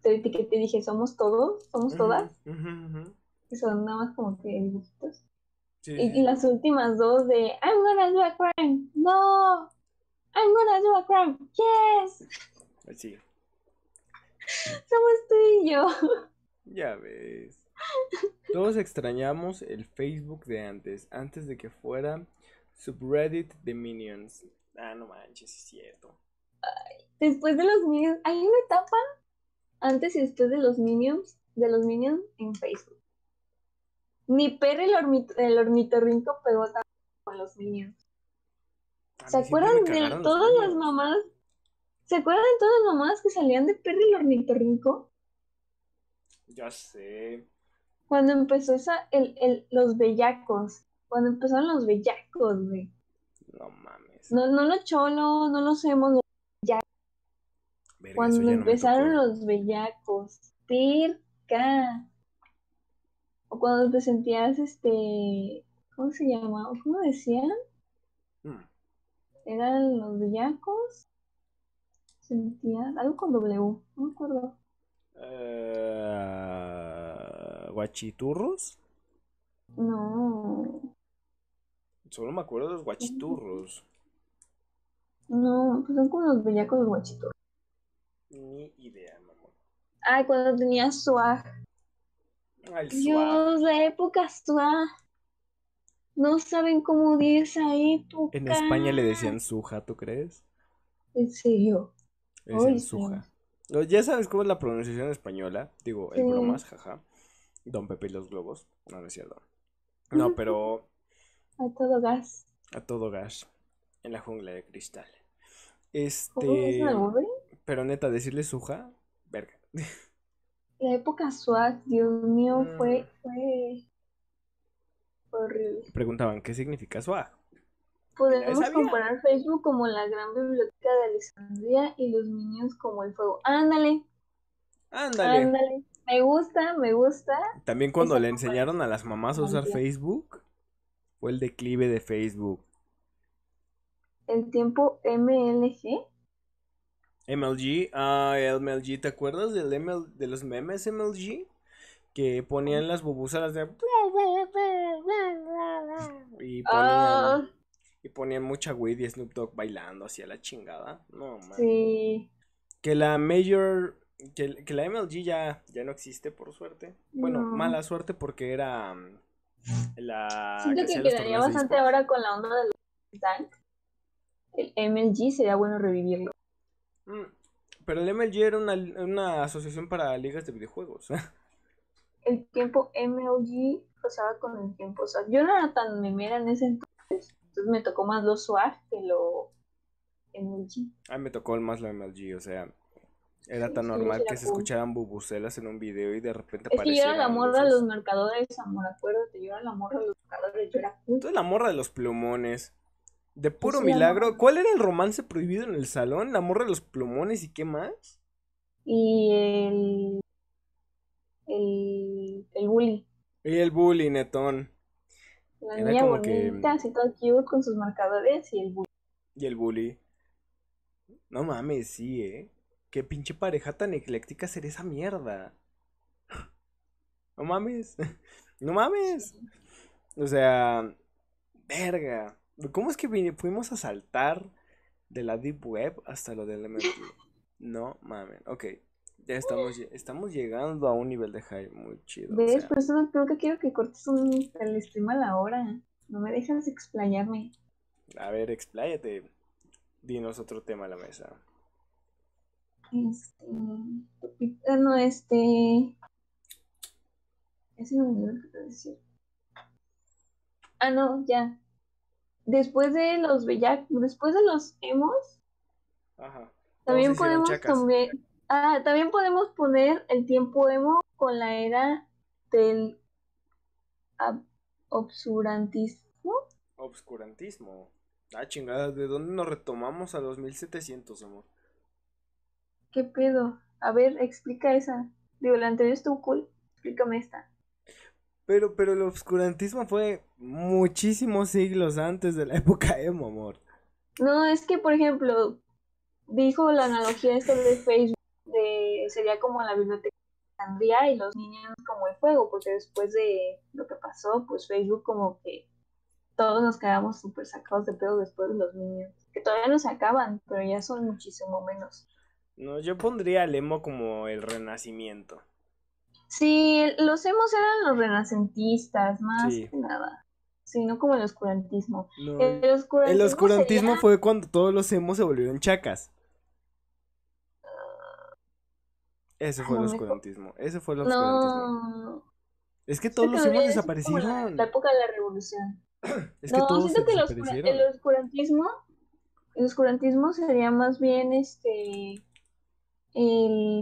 te, dije, somos todos, somos todas. Y son nada más como que dibujitos. Y, las últimas dos de I'm gonna do a crime, no, I'm gonna do a crime, yes. Así pues Somos tú y yo. Ya ves. Todos extrañamos el Facebook de antes, antes de que fuera subreddit de Minions. Ah, no manches, es cierto. después de los Minions, hay una etapa antes y de los Minions, de los Minions en Facebook. Ni Perry el, el ornitorrinco pegó tanto con los Minions. ¿Se acuerdan de todas las mamás? ¿Se acuerdan de todas las mamás que salían de Perry el ornitorrinco? Ya sé. Cuando empezó esa, el, el, los bellacos. Cuando empezaron los bellacos, güey. No mames. No, no los no lo hemos, cuando empezaron los bellacos, cerca. O cuando te sentías, este, ¿cómo se llamaba? ¿Cómo decían? Hmm. Eran los bellacos. Sentías algo con W, no me acuerdo. Eh, ¿Guachiturros? No. Solo me acuerdo de los guachiturros. No, pues son como los bellacos los guachiturros. Ni idea, mamón. Ay, cuando tenía swag. Ay, Dios, la época swag. No saben cómo dice ahí tú En España le decían suja, ¿tú crees? ¿En serio? suja. ya sabes cómo es la pronunciación española. Digo, el bromas, jaja. Don Pepe y los globos. No, decía es No, pero. A todo gas. A todo gas. En la jungla de cristal. Este. es pero neta, decirle suja, verga. La época swag, Dios mío, fue, mm. fue horrible. Preguntaban, ¿qué significa swag? Podemos comparar Facebook como la gran biblioteca de Alexandria y los niños como el fuego. Ándale. Ándale. Ándale. Me gusta, me gusta. También cuando le enseñaron a las mamás a usar Facebook, fue el declive de Facebook. El tiempo MLG MLG, ah, MLG, ¿te acuerdas del ML, de los memes MLG? Que ponían las bubús de... Y ponían, ah. y ponían mucha weed y Snoop Dogg bailando hacia la chingada. No, man. Que la Major... Que, la MLG ya, ya no existe, por suerte. Bueno, mala suerte porque era... Mm, la, Siento que, que quedaría bastante ahora con la onda del El MLG sería bueno revivirlo. Mm, pero el MLG era una, asociación para ligas de videojuegos. el tiempo MLG pasaba con el tiempo SWAG. Yo no era tan memera en ese entonces, entonces me tocó más lo SWAG que lo MLG. Ah, me tocó más lo MLG, o sea, era tan normal que se escucharan bubucelas en un video y de repente aparecía. Es que yo la morra de los marcadores, amor, acuérdate, yo era la morra de los marcadores, yo era la morra de los plumones. De puro milagro. ¿Cuál era el romance prohibido en el salón? ¿La morra de los plumones y qué más? Y el. El, el bully. Y el bully, netón. La niña bonita, así todo cute con sus marcadores y el bully. Y el bully. No mames, sí, eh. Qué pinche pareja tan ecléctica ser esa mierda. No mames. No mames. O sea, verga. ¿Cómo es que fuimos a saltar de la Deep Web hasta lo del MMT? No mamen, ok. Ya estamos, llegando a un nivel de hype muy chido. ¿Ves? Por creo que quiero que cortes un, el stream a la hora. No me dejas explayarme. A ver, expláyate. Dinos otro tema a la mesa. Este. Eh, no, este. Ese no me lo que decir. Ah, no, ya después de los bellac después de los emos, también podemos también, ah, también podemos poner el tiempo emo con la era del obscurantismo. Obscurantismo. Ah, chingada, ¿de dónde nos retomamos a los 1700, amor? ¿Qué pedo? A ver, explica esa. Digo, la anterior estuvo cool, explícame esta. Pero, pero el obscurantismo fue muchísimos siglos antes de la época emo, amor. No, es que, por ejemplo, dijo la analogía esta de Facebook, de, sería como la biblioteca de y los niños como el fuego, porque después de lo que pasó, pues Facebook como que todos nos quedamos súper sacados de pedo después de los niños, que todavía no se acaban, pero ya son muchísimo menos. No, yo pondría el emo como el renacimiento. Sí, los hemos eran los renacentistas, más que nada. Sí, no como el oscurantismo. El oscurantismo, fue cuando todos los hemos se volvieron chacas. Ese fue el oscurantismo. Ese fue el Es que todos los hemos desaparecieron. La, la, época de la revolución. no, siento que el oscurantismo, el oscurantismo sería más bien este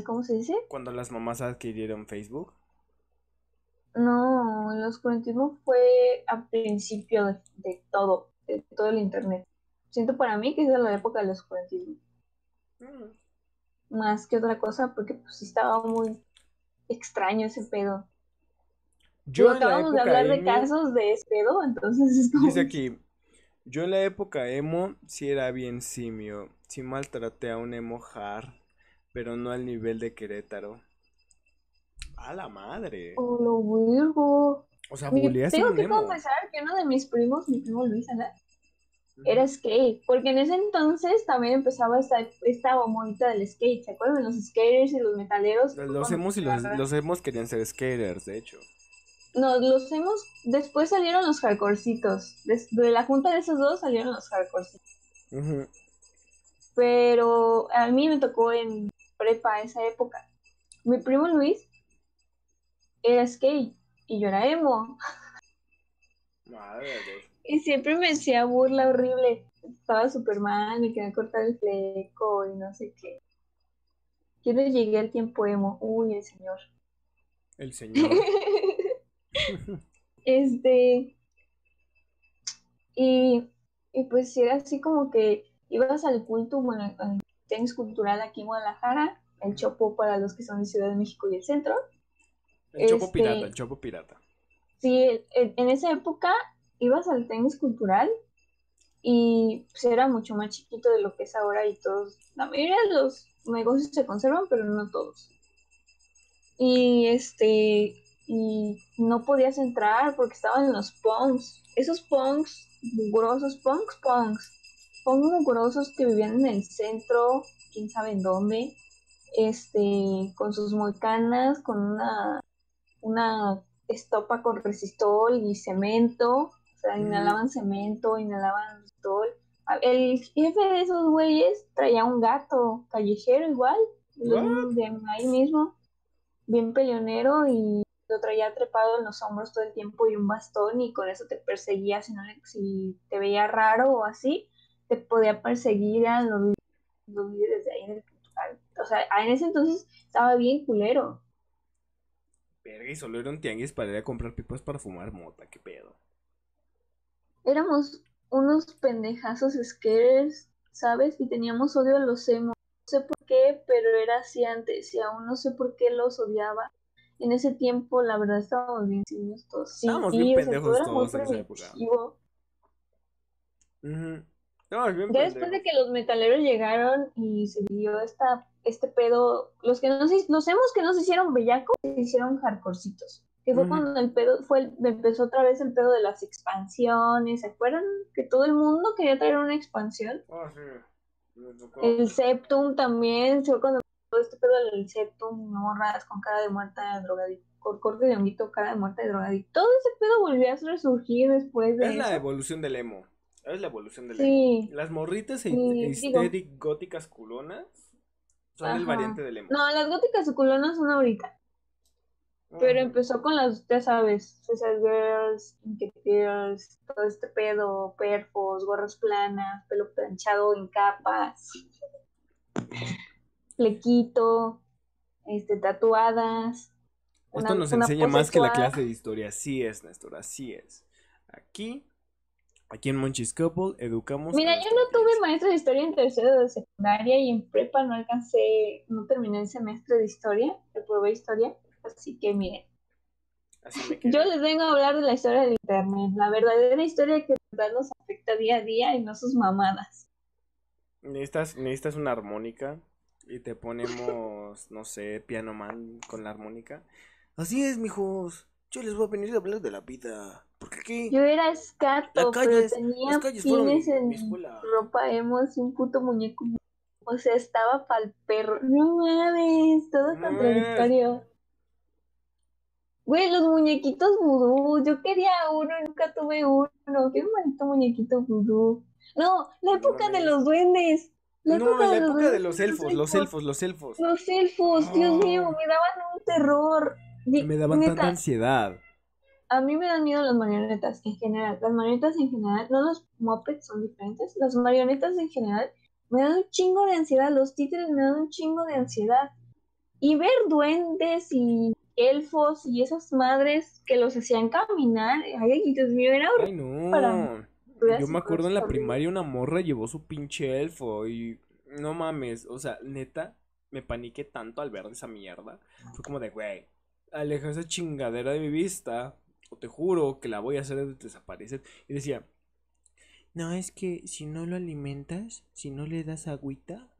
¿cómo se dice? Cuando las mamás adquirieron Facebook. No, el oscurantismo fue a principio de, todo, de todo el internet. Siento para mí que es de la época del oscurantismo. Mm. Más que otra cosa, porque pues sí estaba muy extraño ese pedo. Yo de hablar de casos de ese pedo, entonces es Dice aquí, yo en la época emo sí era bien simio, sí maltraté a un emo pero no al nivel de Querétaro. A la madre. Oh, lo virgo. O sea, mi, Tengo que confesar que uno de mis primos, mi primo Luis era skate, porque en ese entonces también empezaba esta, esta del skate, ¿se acuerdan? Los skaters y los metaleros. Los, hemos y los, emos querían ser skaters, de hecho. No, los hemos. después salieron los hardcorecitos, de, la junta de esos dos salieron los hardcorecitos. Pero a mí me tocó en para esa época. Mi primo Luis era skate y yo era emo. Madre y siempre me decía burla horrible. Estaba super mal, me quería cortar el fleco y no sé qué. Yo llegar llegué al tiempo emo. Uy, el señor. El señor. este. Y, y pues era así como que ibas al culto, bueno, tenis cultural aquí en Guadalajara, el Chopo para los que son de Ciudad de México y el centro. El Chopo este, Pirata, el Chopo Pirata. Sí, en, esa época ibas al tenis cultural y pues era mucho más chiquito de lo que es ahora y todos, la mayoría de los negocios se conservan, pero no todos. Y este, y no podías entrar porque estaban los punks, esos punks, grosos punks, punks, unos mugrosos que vivían en el centro, quién sabe en dónde, este, con sus moicanas, con una, una estopa con resistol y cemento, o sea, inhalaban cemento, inhalaban resistol. El jefe de esos güeyes traía un gato callejero igual, de ahí mismo, bien peleonero y lo traía trepado en los hombros todo el tiempo y un bastón y con eso te perseguía si, si te veía raro o así, podía perseguir a los, los líderes ahí en el Portugal. O sea, ah, en ese entonces estaba bien culero. Verga, y solo eran tianguis para ir a comprar pipas para fumar mota, qué pedo. Éramos unos pendejazos skaters, ¿sabes? Y teníamos odio a los emo No sé por qué, pero era así antes y aún no sé por qué los odiaba. En ese tiempo, la verdad, estábamos bien todos. Sí, estábamos bien pendejos todos en ya después de que los metaleros llegaron y se dio esta, este pedo, los que no los hemos que nos hicieron bellacos, se hicieron hardcorecitos. Que fue cuando el pedo, fue empezó otra vez el pedo de las expansiones, ¿se acuerdan? Que todo el mundo quería traer una expansión. Ah, el Septum también, fue cuando todo este pedo del Septum, morras con cara de muerta drogadicto, corte de honguito, cara de muerta de drogadicto. Todo ese pedo volvió a resurgir después de. la evolución del emo. ¿Sabes la evolución de Las morritas e sí, góticas culonas son el variante del emo. No, las góticas culonas son ahorita. Pero ah. empezó con las, ya sabes, esas girls, girls, todo este pedo, perfos, gorras planas, pelo planchado en capas, flequito, este, tatuadas. Esto nos enseña más que la clase de historia, así es, Néstor, así es. Aquí Aquí en Monchis Couple educamos. Mira, yo no tuve maestro de historia en tercero de secundaria y en prepa no alcancé, no terminé el semestre de historia, de de historia, así que miren. Yo les vengo a hablar de la historia del internet, la verdadera historia que nos afecta día a día y no sus mamadas. Necesitas, necesitas una armónica y te ponemos, no sé, piano man con la armónica. Así es, mijos. Yo les voy a venir a hablar de la vida. Yo era escato, pero tenía en ropa hemos un puto muñeco. O sea, estaba pa'l el perro. No mames, todo contradictorio. Güey, los muñequitos vudú. Yo quería uno, nunca tuve uno. Qué maldito muñequito vudú. No, la época de los duendes. no, la época de los elfos, los elfos, los elfos. Los elfos, Dios mío, me daban un terror. Me daban tanta ansiedad a mí me dan miedo las marionetas en general. Las marionetas en general, no los mopeds son diferentes. Las marionetas en general me dan un chingo de ansiedad. Los títeres me dan un chingo de ansiedad. Y ver duendes y elfos y esas madres que los hacían caminar. Ay, Dios mío, era Ay, no. Yo me acuerdo en la primaria una morra llevó su pinche elfo y no mames, o sea, neta, me paniqué tanto al ver esa mierda. Fue como de, güey, aleja esa chingadera de mi vista o te juro que la voy a hacer desaparecer. Y decía, no, es que si no lo alimentas, si no le das agüita,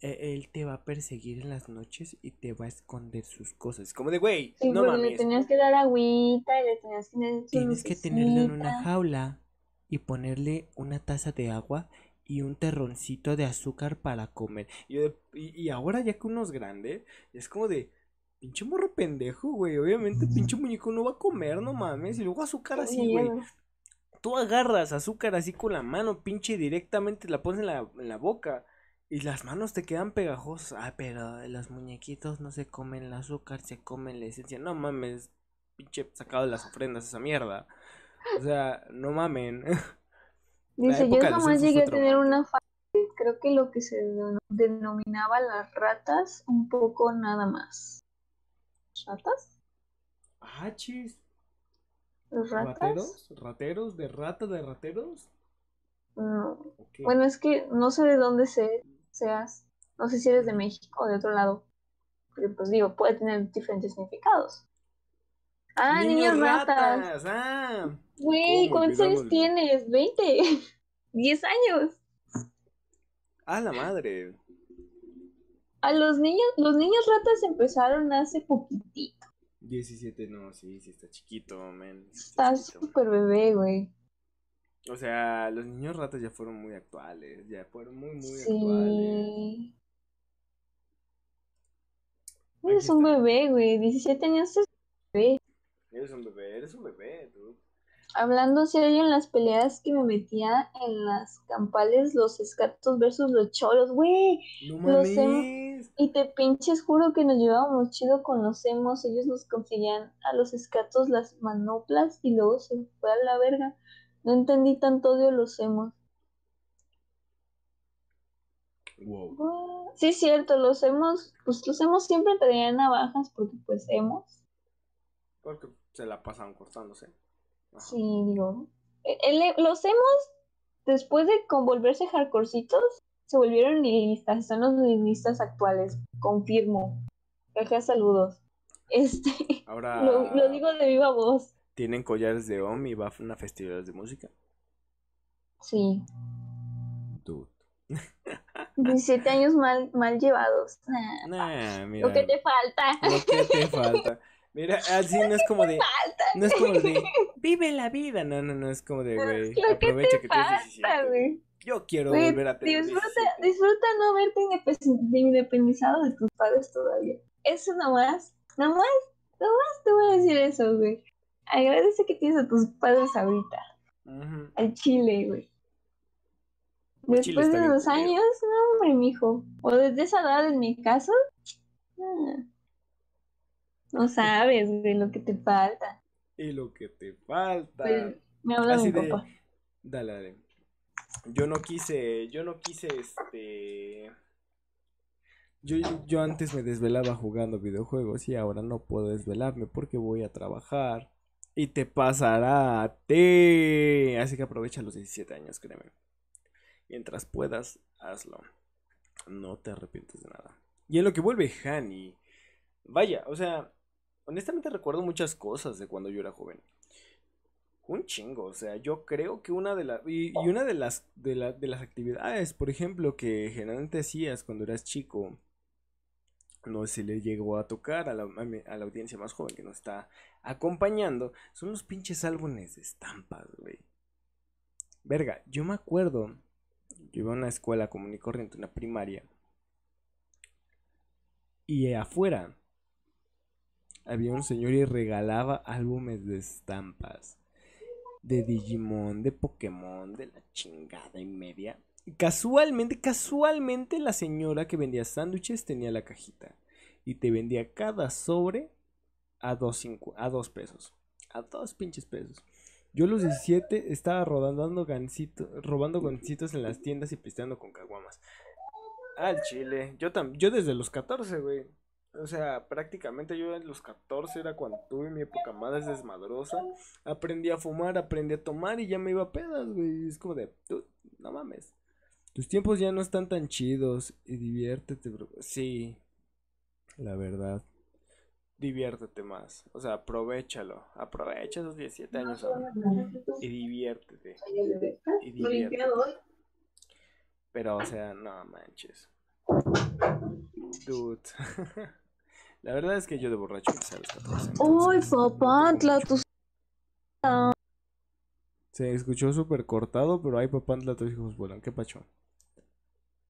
e-, él te va a perseguir en las noches y te va a esconder sus cosas. es Como de, güey, no mames. Le tenías que dar agüita y le tenías que Tienes que tenerlo en una jaula y ponerle una taza de agua y un terroncito de azúcar para comer. y ahora ya que uno es grande, es como de, Pinche morro pendejo, güey. Obviamente, pinche muñeco no va a comer, no mames. Y luego azúcar así, güey. Tú agarras azúcar así con la mano, pinche, directamente la pones en la, boca. Y las manos te quedan pegajosas. Ah, pero los muñequitos no se comen el azúcar, se comen la esencia. No mames, pinche sacado de las ofrendas esa mierda. O sea, no mamen. Dice, yo jamás llegué a tener una Creo que lo que se denominaba las ratas, un poco nada más ratas. Ah, ¿Rateros? ¿Rateros? ¿De rata de rateros? No. Bueno, es que no sé de dónde seas. No sé si eres de México o de otro lado. Pero pues digo, puede tener diferentes significados. Ah, niños, ratas. Ah. Güey, ¿cuántos años tienes? ¿20? ¿10 años? Ah, la madre a los niños, los niños ratas empezaron hace poquitito. 17, no, sí, sí está chiquito, men. Está súper bebé, güey. O sea, los niños ratas ya fueron muy actuales, ya fueron muy, muy actuales. Eres un bebé, güey, 17 años es bebé. Eres un bebé, eres un bebé, tú. Hablando serio, en las peleas que me metía en las campales, los escartos versus los choros, güey. No em mames y te pinches juro que nos llevábamos chido con los emos, ellos nos conseguían a los escatos las manoplas y luego se fue a la verga. No entendí tanto odio los emos. Ah, sí, cierto, los hemos, pues los hemos siempre traían navajas porque pues hemos. Porque se la pasan cortándose. Sí, digo. E, los hemos, después de convolverse hardcorecitos, se volvieron nihilistas, son los nihilistas actuales, confirmo. Gracias, saludos. Este, lo, digo de viva voz. ¿Tienen collares de OM y van a festivales de música? Sí. Dude. 17 años mal, mal llevados. Nah, lo que te falta. Lo que te falta. Mira, así no es como de. No es como de vive la vida. No, no, no, es como de, pues, güey, aprovecha que, te Yo quiero volver a tener disfruta, no verte independizado de tus padres todavía. Eso nomás, nomás, nomás te voy a decir eso, güey. Agradece que tienes a tus padres ahorita. Al chile, güey. Después de los años, no, hombre, mijo. O desde esa edad en mi caso, no, sabes güey, lo que te falta y lo que te falta. Pues, me hablas. de... Dale, dale. Yo no quise, yo no quise este. Yo, yo antes me desvelaba jugando videojuegos y ahora no puedo desvelarme porque voy a trabajar y te pasará a ti. Así que aprovecha los 17 años, créeme. Mientras puedas, hazlo. No te arrepientes de nada. Y en lo que vuelve Hani. Vaya, o sea, honestamente recuerdo muchas cosas de cuando yo era joven. Un chingo, o sea, yo creo que una de las... Y, una de las, de, las actividades, por ejemplo, que generalmente hacías cuando eras chico, no se le llegó a tocar a la, audiencia más joven que nos está acompañando, son los pinches álbumes de estampas, güey. Verga, yo me acuerdo, yo iba a una escuela común y corriente, una primaria, y afuera había un señor y regalaba álbumes de estampas. De Digimon, de Pokémon, de la chingada y media. Y casualmente, casualmente la señora que vendía sándwiches tenía la cajita. Y te vendía cada sobre a dos, a dos pesos. A dos pinches pesos. Yo a los 17 estaba rodando gancito, robando gancitos en las tiendas y pisteando con caguamas. Al chile. Yo, tam yo desde los 14, güey o sea, prácticamente yo en los 14 era cuando tuve mi época más desmadrosa. Aprendí a fumar, aprendí a tomar y ya me iba a pedas, güey. Es como de, no mames. Tus tiempos ya no están tan chidos y diviértete, bro. Sí, la verdad. Diviértete más. O sea, aprovechalo. Aprovecha esos 17 años ahora. Y diviértete. Y diviértete. Pero, o sea, no manches. Dude. La verdad es que yo de borracho me salgo Uy, Se escuchó súper cortado, pero ay, papá! tus hijos vuelan. Qué pachón.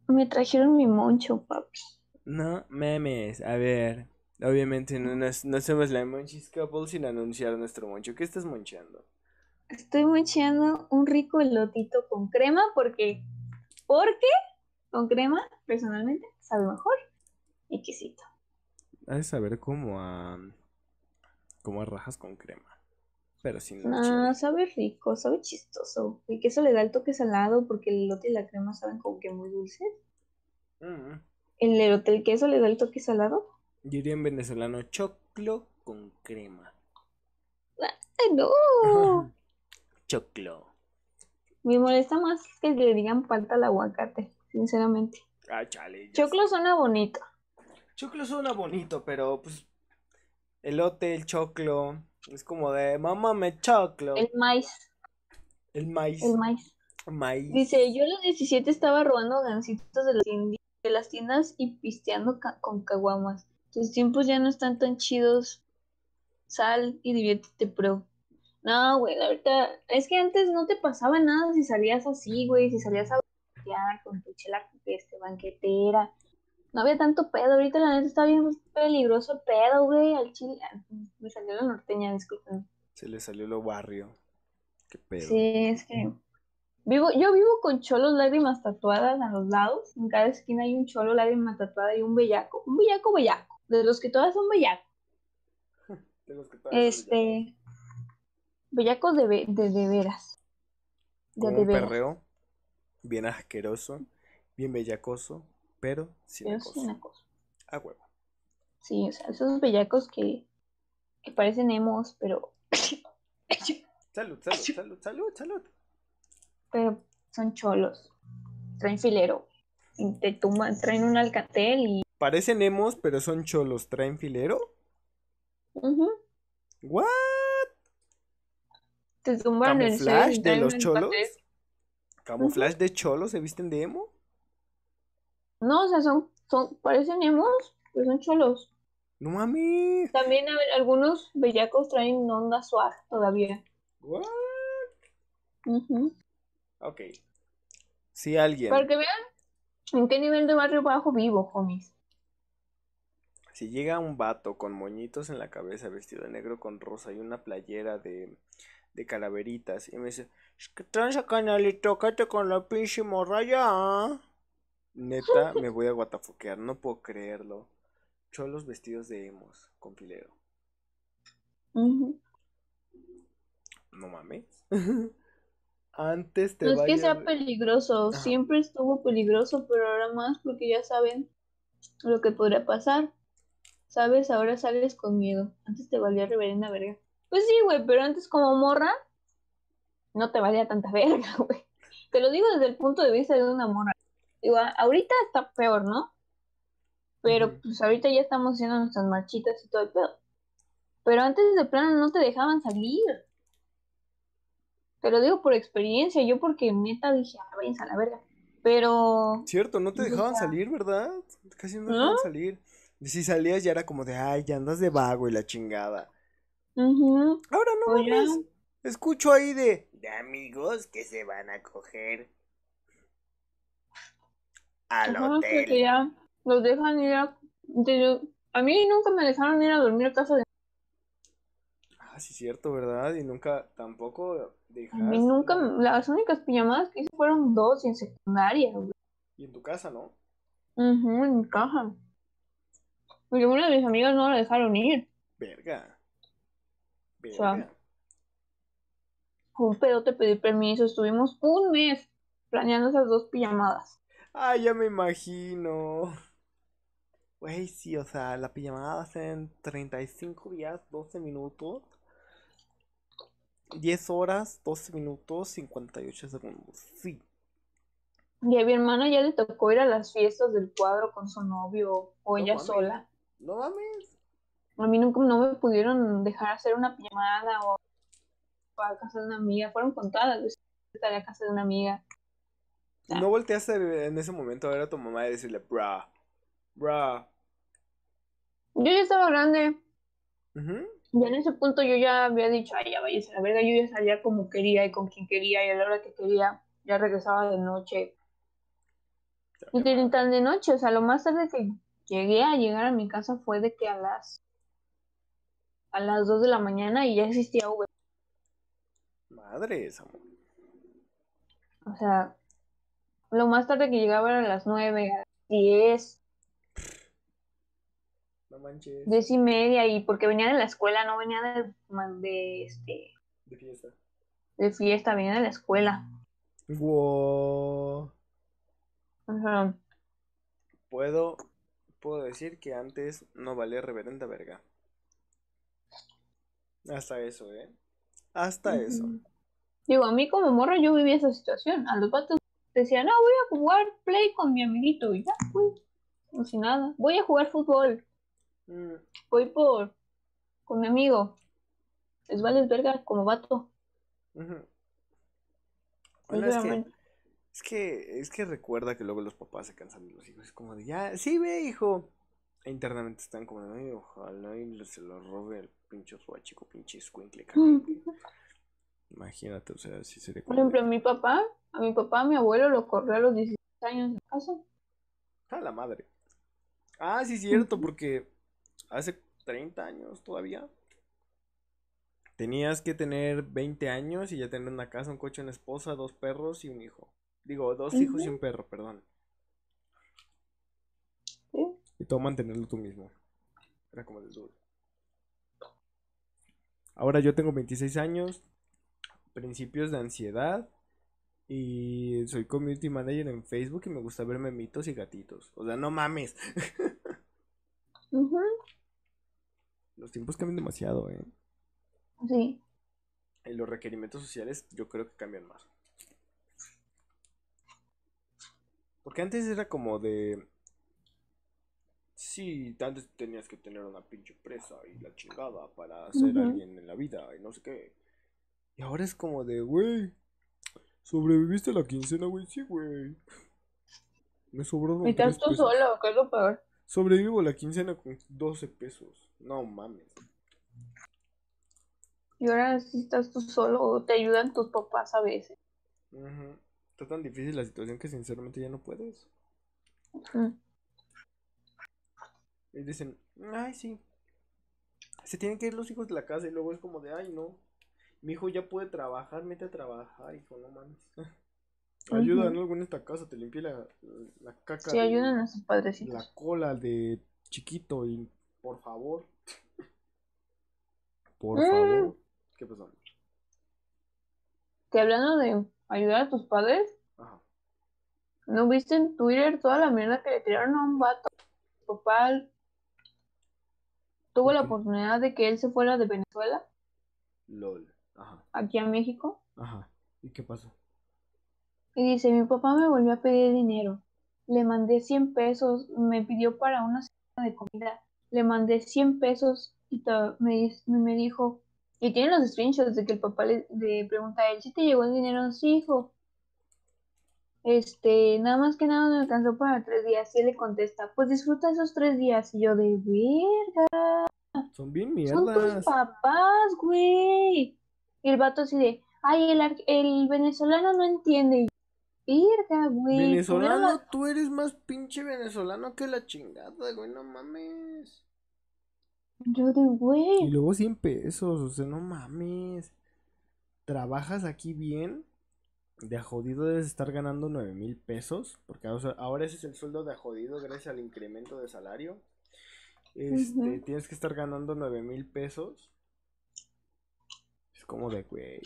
Me trajeron mi moncho, papi. No memes, a ver. Obviamente no, no, hacemos la Monchis Couple sin anunciar nuestro moncho. ¿Qué estás monchando? Estoy moncheando un rico elotito con crema porque, porque con crema, personalmente, sabe mejor. Y ha de saber como a. como a rajas con crema. Pero sin. Ah, no, No, sabe rico, sabe chistoso. El queso le da el toque salado porque el elote y la crema saben como que muy dulces. Mm. ¿El elote, el queso le da el toque salado? Yo diría en venezolano choclo con crema. no! choclo. Me molesta más que le digan falta al aguacate, sinceramente. Ah, chale. Choclo suena bonito. Choclo suena bonito, pero pues elote, el choclo, es como de mamá me choclo. El maíz. El maíz. El maíz. maíz. Dice, yo a los 17 estaba robando gancitos de las, tiendas y pisteando con caguamas. Tus tiempos ya no están tan chidos. Sal y diviértete, pro. No, güey, la verdad, es que antes no te pasaba nada si salías así, güey, si salías a con tu chela este, banquetera, no había tanto pedo. Ahorita la neta está bien peligroso el pedo, güey. Al chile. Ah, me salió la norteña, disculpen. Se le salió lo barrio. Qué pedo. Sí, es que. Vivo, yo vivo con cholos lágrimas tatuadas a los lados. En cada esquina hay un cholo Lágrimas tatuada y un bellaco. Un bellaco bellaco. De los que todas son bellacos. de los que todas Este. Bellacos, de, de, veras. De, veras. perreo. Bien asqueroso. Bien bellacoso pero sin acoso. A huevo. Sí, o sea, esos bellacos que, que parecen emos, pero. salud, salud, salud, salud, Pero son cholos. Traen filero. te traen un alcatel y. Parecen emos, pero son cholos. ¿Traen filero? Uh ¿What? Te tumban el de los cholos? ¿Camuflaje de cholos se visten de emo? No, o sea, son, son parecen emos, pero son cholos. No mami. También algunos bellacos traen onda suave todavía. What? Ok. Si alguien. Para que vean en qué nivel de barrio bajo vivo, homies. Si llega un vato con moñitos en la cabeza, vestido de negro con rosa y una playera de, de calaveritas, y me dice: ¿Qué tranza, canalito? te con la pinche morraya. Neta, me voy a guatafoquear, no puedo creerlo. Cholos vestidos de emos, con No mames. Antes te No es que sea peligroso, siempre estuvo peligroso, pero ahora más porque ya saben lo que podría pasar. Sabes, ahora sales con miedo. Antes te valía reverenda verga. Pues sí, güey, pero antes como morra, no te valía tanta verga, güey. Te lo digo desde el punto de vista de una morra. Digo, ahorita está peor, ¿no? Pero pues ahorita ya estamos haciendo nuestras marchitas y todo el pedo. Pero antes de plano no te dejaban salir. Te lo digo por experiencia, yo porque neta dije, ah, a la verga. Pero. Cierto, no te pues, dejaban salir, ¿verdad? Casi no te dejaban salir. si salías ya era como de, ay, ya andas de vago y la chingada. Ahora no, Escucho ahí de, de amigos que se van a coger al que hotel. ya los dejan ir a... A mí nunca me dejaron ir a dormir a casa de... Ah, sí, cierto, ¿verdad? Y nunca tampoco dejaron... A nunca... Las únicas pijamadas que hice fueron dos y en secundaria, Y en tu casa, ¿no? en mi casa. Porque una de mis amigas no la dejaron ir. Verga. O sea, un pedo te pedí permiso. Estuvimos un mes planeando esas dos pijamadas. Ay, ya me imagino. Güey, sí, o sea, la pijamada va a en 35 días, 12 minutos. 10 horas, 12 minutos, 58 segundos. Sí. Y a mi hermana ya le tocó ir a las fiestas del cuadro con su novio o ella sola. No mames. A mí nunca no me pudieron dejar hacer una pijamada o a casa de una amiga. Fueron contadas. Yo a casa de una amiga. ¿No ah. volteaste en ese momento a ver a tu mamá y decirle, bra, bra? Yo ya estaba grande. ya Y en ese punto yo ya había dicho, ay, ya vaya, la verga, yo ya salía como quería y con quien quería y a la hora que quería, ya regresaba de noche. y de, tan de noche, o sea, lo más tarde que llegué a llegar a mi casa fue de que a las a las 2 de la mañana y ya existía Uber. Madre esa. O sea, lo más tarde que llegaba era a las 9, a las 10. No manches. 10 y media, y porque venía de la escuela, no venía de, de este. De fiesta. De fiesta, venía de la escuela. Wow. Puedo, puedo decir que antes no valía reverenda verga. Hasta eso, ¿eh? Hasta eso. Digo, a mí como morro yo vivía esa situación. A los patos decía, no, voy a jugar play con mi amiguito y ya, fui como si nada. Voy a jugar fútbol. Mm. Voy por con mi amigo. Es vales verga como vato. es, que, es que, recuerda que luego los papás se cansan de los hijos. Es como de ya, sí ve, hijo. E internamente están como de, ojalá y se lo robe el pinche suachico, pinche escuincle. Imagínate, o sea, si se le Por ejemplo, mi papá a mi papá, mi abuelo lo corrió a los 16 años de casa. A la madre. Ah, sí, es cierto, porque hace 30 años todavía. Tenías que tener 20 años y ya tener una casa, un coche, una esposa, dos perros y un hijo. Digo, dos hijos y un perro, perdón. Y todo mantenerlo tú mismo. Era como el duro. Ahora yo tengo 26 años, principios de ansiedad, y soy community manager en Facebook y me gusta ver memitos y gatitos. O sea, no mames. Los tiempos cambian demasiado, ¿eh? Sí. Y los requerimientos sociales yo creo que cambian más. Porque antes era como de... Sí, antes tenías que tener una pinche presa y la chingada para ser alguien en la vida y no sé qué. Y ahora es como de, güey, ¿Sobreviviste la quincena, güey? Sí, güey. Me sobraron. Y estás tú solo, ¿qué es lo peor? Sobrevivo la quincena con 12 pesos. No mames. Y ahora si estás tú solo te ayudan tus papás a veces. Está tan difícil la situación que sinceramente ya no puedes. Y dicen, ay, sí. Se tienen que ir los hijos de la casa y luego es como de, ay, no. Mi hijo ya puede trabajar, mete a trabajar, hijo, no mames. Ayuda en esta casa, te limpié la, caca. Sí, ayudan a sus padrecitos. La cola de chiquito y por favor. Por mm. favor. ¿Qué pasó? Que hablando de ayudar a tus padres. Ajá. ¿No viste en Twitter toda la mierda que le tiraron a un vato? Papá tuvo la oportunidad de que él se fuera de Venezuela. LOL aquí a México. Ajá. ¿Y qué pasó? Y dice, mi papá me volvió a pedir dinero. Le mandé 100 pesos, me pidió para una cena de comida. Le mandé 100 pesos y me, me dijo, y tiene los screenshots desde que el papá le, pregunta a él, ¿si ¿Sí te llegó el dinero? Sí, hijo. Este, nada más que nada me alcanzó para tres días. Y él le contesta, pues disfruta esos tres días. Y yo, de verga. Son bien mierdas. Son tus papás, güey. Y el vato así de, ay, el, el venezolano no entiende. Verga, güey. Venezolano, tú eres más pinche venezolano que la chingada, güey, no mames. Yo de güey. Y luego 100 pesos, o sea, no mames. Trabajas aquí bien. De a jodido debes estar ganando 9 mil pesos. Porque ahora ese es el sueldo de jodido gracias al incremento de salario. Este, Tienes que estar ganando 9 mil pesos como de, güey.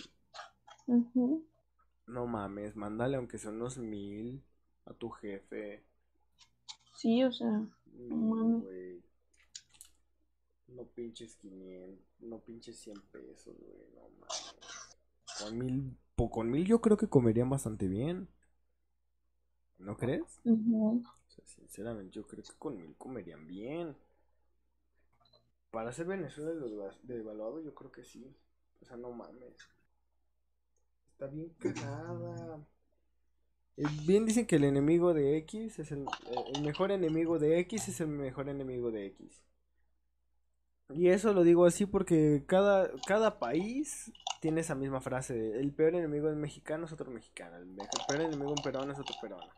No mames, mándale aunque son unos mil a tu jefe. Sí, o sea, no pinches 500, no pinches 100 pesos, güey, no mames. Con mil, con mil yo creo que comerían bastante bien. ¿No crees? sinceramente yo creo que con mil comerían bien. Para ser Venezuela devaluado yo creo que sí. O sea, no mames. Está bien cagada. Eh, bien dicen que el enemigo de X es eh, el, mejor enemigo de X es el mejor enemigo de X. Y eso lo digo así porque cada, cada país tiene esa misma frase. El peor enemigo es mexicano es otro mexicano. El, peor enemigo un peruano es otro peruano.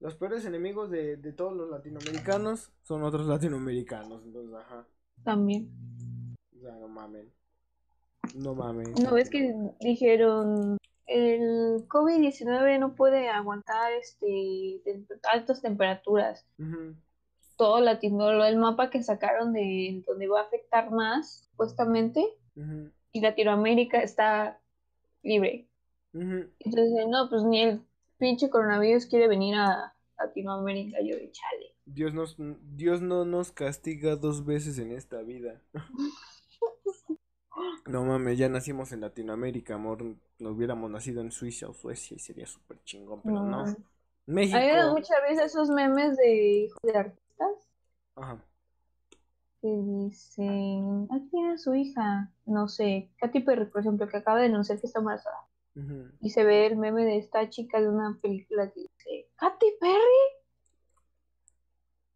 Los peores enemigos de, todos los latinoamericanos son otros latinoamericanos. Entonces, ajá. También. O sea, no mames no mames. No, ves que dijeron, el COVID-19 no puede aguantar este altas temperaturas. Todo Latino, el mapa que sacaron de donde va a afectar más, supuestamente, y Latinoamérica está libre. Entonces, no, pues ni el pinche coronavirus quiere venir a Latinoamérica, yo de chale. Dios, nos, Dios no nos castiga dos veces en esta vida. No mames, ya nacimos en Latinoamérica, amor. no hubiéramos nacido en Suiza o Suecia y sería súper chingón, pero no. México. Hay muchas veces esos memes de hijos de artistas. Ajá. Que dicen, aquí tiene su hija, no sé, Katy Perry, por ejemplo, que acaba de anunciar que está embarazada. Y se ve el meme de esta chica de una película que dice, ¿Katy Perry?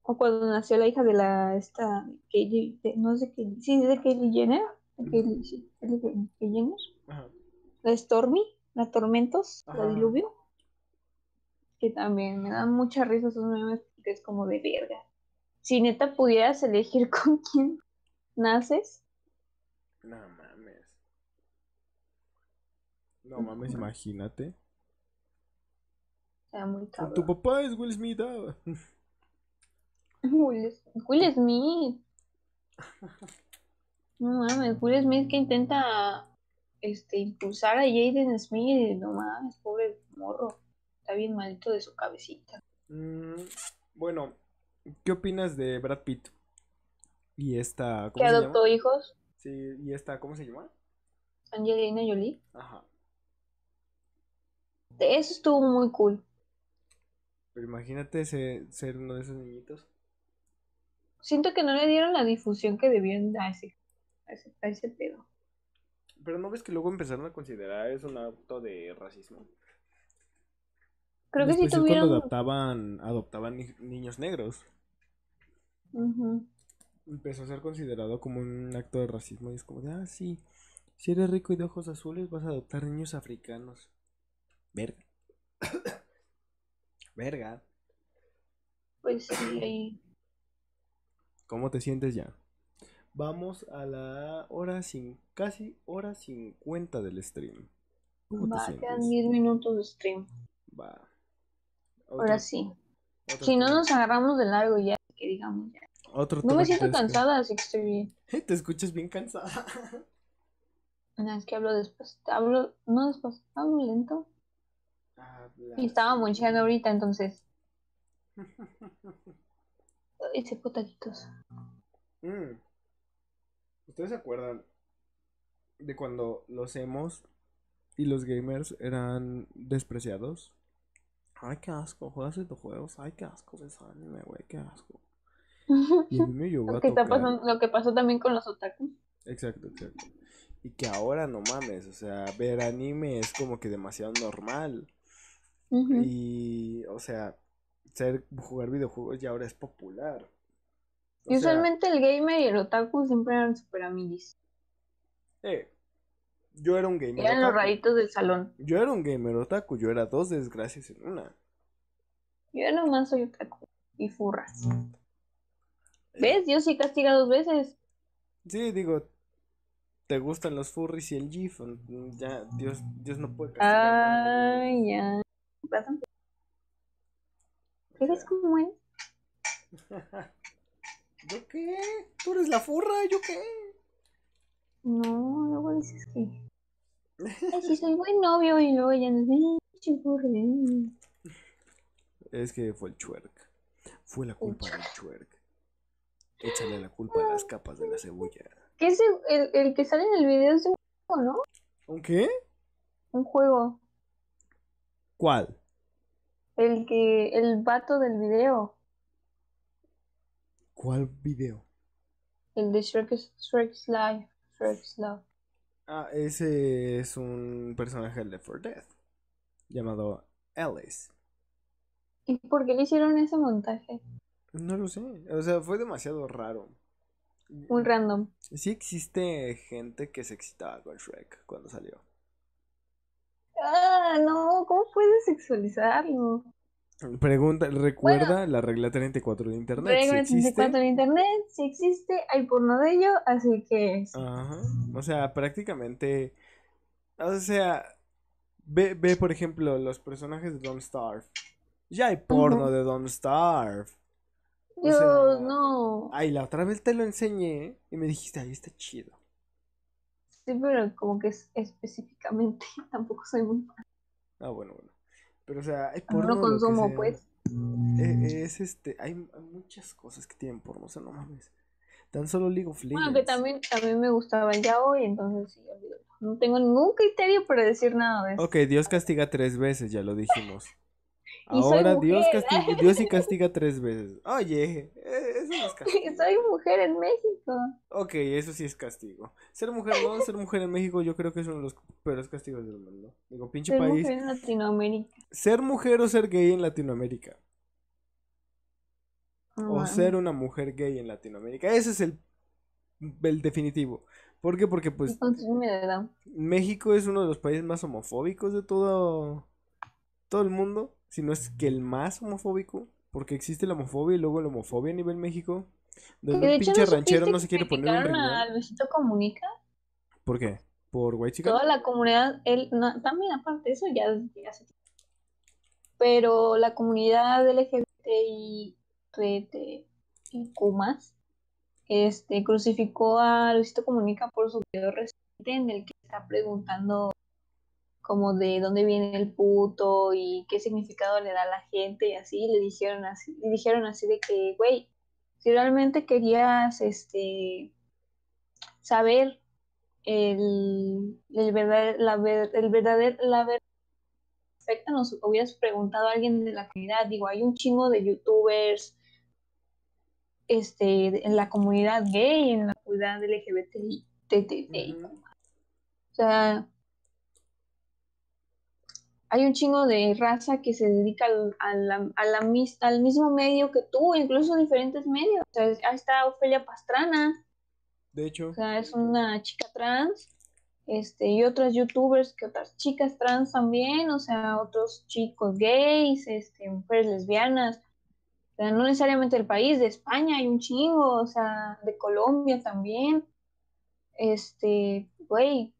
O cuando nació la hija de la, esta, que, no sé qué, sí, de Kelly Jenner el, la Stormy, la Tormentos, la Diluvio, que también me dan mucha risa esos memes porque es como de verga. Si neta pudieras elegir con quién naces. No mames. No mames, imagínate. muy Tu papá es Will Smith. Ah. Will Smith. No mames, Will Smith que intenta este, impulsar a Jaden Smith. No mames, pobre morro. Está bien malito de su cabecita. Mm, bueno, ¿qué opinas de Brad Pitt? Y esta. ¿cómo ¿Que adoptó hijos? Sí, y esta, ¿cómo se llama? Angelina Jolie. Ajá. Eso estuvo muy cool. Pero imagínate ser uno de esos niñitos. Siento que no le dieron la difusión que debían ese ese Pero no ves que luego empezaron a considerar es un acto de racismo. Creo que si sí tuvieron. adoptaban niños negros. Empezó a ser considerado como un acto de racismo. Y es como de, ah, sí. Si eres rico y de ojos azules, vas a adoptar niños africanos. Verga. Verga. Pues sí. ¿Cómo te sientes ya? Vamos a la hora sin, casi hora 50 del stream. Va, quedan 10 minutos de stream. Va. Ahora sí. Si no nos agarramos de largo ya, que digamos ya. Otro no me siento cansada, así que estoy bien. Te escuchas bien cansada. es que hablo después. Hablo, no después, hablo lento. Y estaba moncheando ahorita, entonces. Ese potaditos. Mm. ¿Ustedes se acuerdan de cuando los emos y los gamers eran despreciados? Ay, qué asco, juegas estos juegos. Ay, qué asco, ves anime, güey, qué asco. Y me lo, que lo que pasó también con los otakus. Exacto, exacto. Y que ahora no mames, o sea, ver anime es como que demasiado normal. Y, o sea, ser, jugar videojuegos ya ahora es popular usualmente el gamer y el otaku siempre eran super amiguis. Eh, yo era un gamer. Eran los raritos del salón. Yo era un gamer otaku, yo era dos desgracias en una. Yo nomás soy otaku y furras. ¿Ves? Dios sí castiga dos veces. Sí, digo, te gustan los furris y el GIF. Mm, ya, Dios, no puede castigar. Ay, ya. Eres como él. ¿Yo qué? ¿Tú eres la furra? ¿Yo qué? No, luego dices que. si soy buen novio y luego ya no sé, ¿eh? Es que fue el chuerk. Fue la culpa del chuerk. Échale la culpa a las capas de la cebolla. ¿Qué es el, el, que sale en el video? Es un juego, ¿no? ¿Un qué? Un juego. ¿Cuál? El que. El vato del video. ¿Cuál video? El de Shrek, Shrek's Life, Shrek's Love. Ah, ese es un personaje de For Death, llamado Alice. ¿Y por qué le hicieron ese montaje? No lo sé, o sea, fue demasiado raro. Un random. Sí existe gente que se excitaba con Shrek cuando salió. Ah, no, ¿cómo puedes sexualizarlo? Pregunta, recuerda la regla 34 de internet. Regla 34 de internet, si existe, hay porno de ello, así que. Ajá. O sea, prácticamente. O sea, ve, ve por ejemplo los personajes de Don't Starve. Ya hay porno de Don't Starve. yo no. Ay, la otra vez te lo enseñé y me dijiste, ahí está chido. Sí, pero como que es específicamente, tampoco soy muy fan. Ah, bueno, bueno. Pero, o sea, es porno. No consumo, pues. E-, es, este. Hay muchas cosas que tienen porno, o sea, no mames. Tan solo League of Legends. Bueno, que también, me gustaba ya hoy, entonces sí, No tengo ningún criterio para decir nada de eso. Ok, Dios castiga tres veces, ya lo dijimos. Ahora Dios, castiga, Dios sí castiga tres veces. Oye, e-, eso no es castigo. Soy mujer en México. Ok, eso sí es castigo. Ser mujer, no, ser mujer en México yo creo que es uno de los peores castigos del mundo. Digo, pinche ser país. Ser mujer en Latinoamérica. Ser mujer o ser gay en Latinoamérica. o ah. ser una mujer gay en Latinoamérica. Ese es el, el definitivo. ¿Por qué? Porque pues... México es uno de los países más homofóbicos de todo, todo el mundo si no es que el más homofóbico, porque existe la homofobia y luego la homofobia a nivel México, de un pinche ranchero no se quiere poner un Luisito Comunica? ¿Por qué? ¿Por White Chica? Toda la comunidad, él, también aparte de eso ya, ya se... Pero la comunidad LGBTI, y CUMAS, este, crucificó a Luisito Comunica por su video reciente en el que está preguntando como de dónde viene el puto y qué significado le da a la gente y así, le dijeron así, le dijeron así de que, güey, si realmente querías este saber el, el verdad, la el verdadero, la verdad nos hubieras preguntado a alguien de la comunidad, digo, hay un chingo de youtubers este, en la comunidad gay, en la comunidad LGBT o sea, hay un chingo de raza que se dedica al, mismo medio que tú, incluso diferentes medios. O sea, ahí está Ofelia Pastrana. De hecho. O sea, es una chica trans. Este, y otras youtubers que otras chicas trans también, o sea, otros chicos gays, este, mujeres lesbianas, o sea, no necesariamente del país, de España hay un chingo, o sea, de Colombia también, este, güey,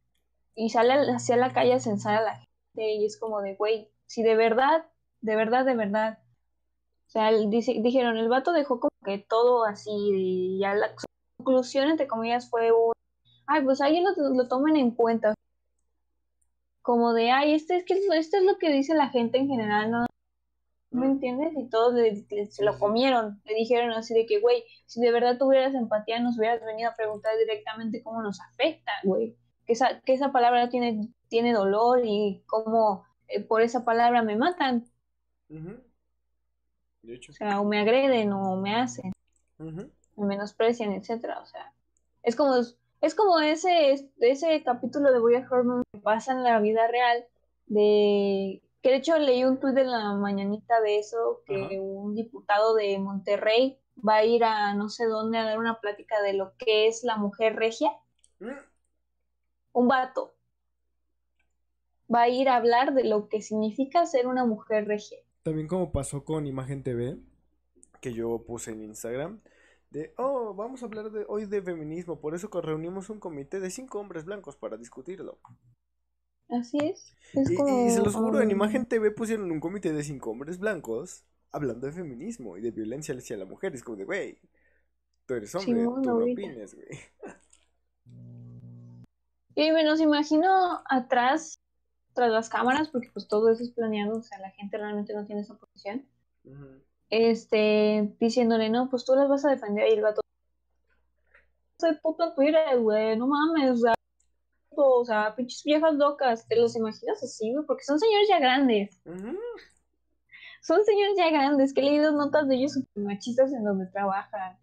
y sale hacia la calle a censar a la gente y es como de, güey, si de verdad, de verdad, de verdad. O sea, dijeron, el vato dejó como que todo así y ya la conclusión, entre comillas, fue un, ay, pues alguien lo, lo tomen en cuenta. Como de, ay, este es, que, esto es lo que dice la gente en general, ¿no? ¿Me entiendes? Y todos se lo comieron. Le dijeron así de que, güey, si de verdad tuvieras empatía, nos hubieras venido a preguntar directamente cómo nos afecta, güey que esa, que esa palabra tiene, tiene dolor y como eh, por esa palabra me matan. O sea, me agreden o me hacen, me menosprecian, etcétera. O sea, es como, es como ese, ese capítulo de Boya Herman que pasa en la vida real, de que de hecho leí un tweet de la mañanita de eso, que un diputado de Monterrey va a ir a no sé dónde a dar una plática de lo que es la mujer regia. Mm un vato va a ir a hablar de lo que significa ser una mujer regia. También como pasó con Imagen TV, que yo puse en Instagram, de, oh, vamos a hablar de, hoy de feminismo, por eso reunimos un comité de cinco hombres blancos para discutirlo. Así es. es y, se los juro, en Imagen TV pusieron un comité de cinco hombres blancos hablando de feminismo y de violencia hacia la mujer. Es como de, wey tú eres hombre, tú no opines, güey. Y me los imagino atrás, tras las cámaras, porque pues todo eso es planeado, o sea, la gente realmente no tiene esa posición. Este, diciéndole, no, pues tú las vas a defender y el vato. Soy puta Twitter, güey, no mames, o sea, o sea, pinches viejas locas, ¿te los imaginas así, güey? Porque son señores ya grandes. Son señores ya grandes, que he leído notas de ellos super machistas en donde trabajan,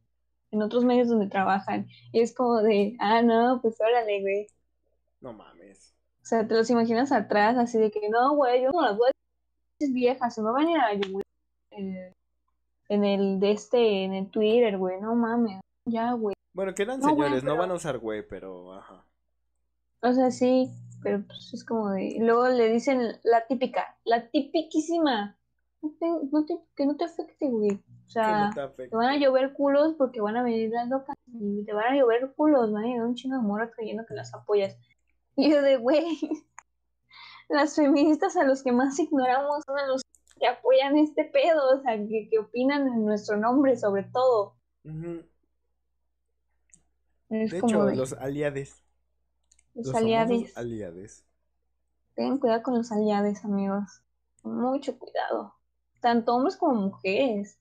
en otros medios donde trabajan. Y es como de, ah, no, pues órale, güey. No mames. O sea, te los imaginas atrás, así de que no, güey, yo no las voy a viejas, se me van a venir a eh, en el de este, en el Twitter, güey, no mames, ya, güey. Bueno, quedan no, señores, no van a usar güey, pero ajá. O sea, sí, pero pues es como de. Luego le dicen la típica, la tipiquísima. No te, no te, que no te afecte, güey. O sea, te, van a llover culos porque van a venir las locas y te van a llover culos, van a un chino de mora creyendo que las apoyas. Y yo de, güey, las feministas a los que más ignoramos son a los que apoyan este pedo, o sea, que, opinan en nuestro nombre sobre todo. de hecho, los aliades. Los, los aliades. Tengan cuidado con los aliades, amigos. Mucho cuidado. Tanto hombres como mujeres.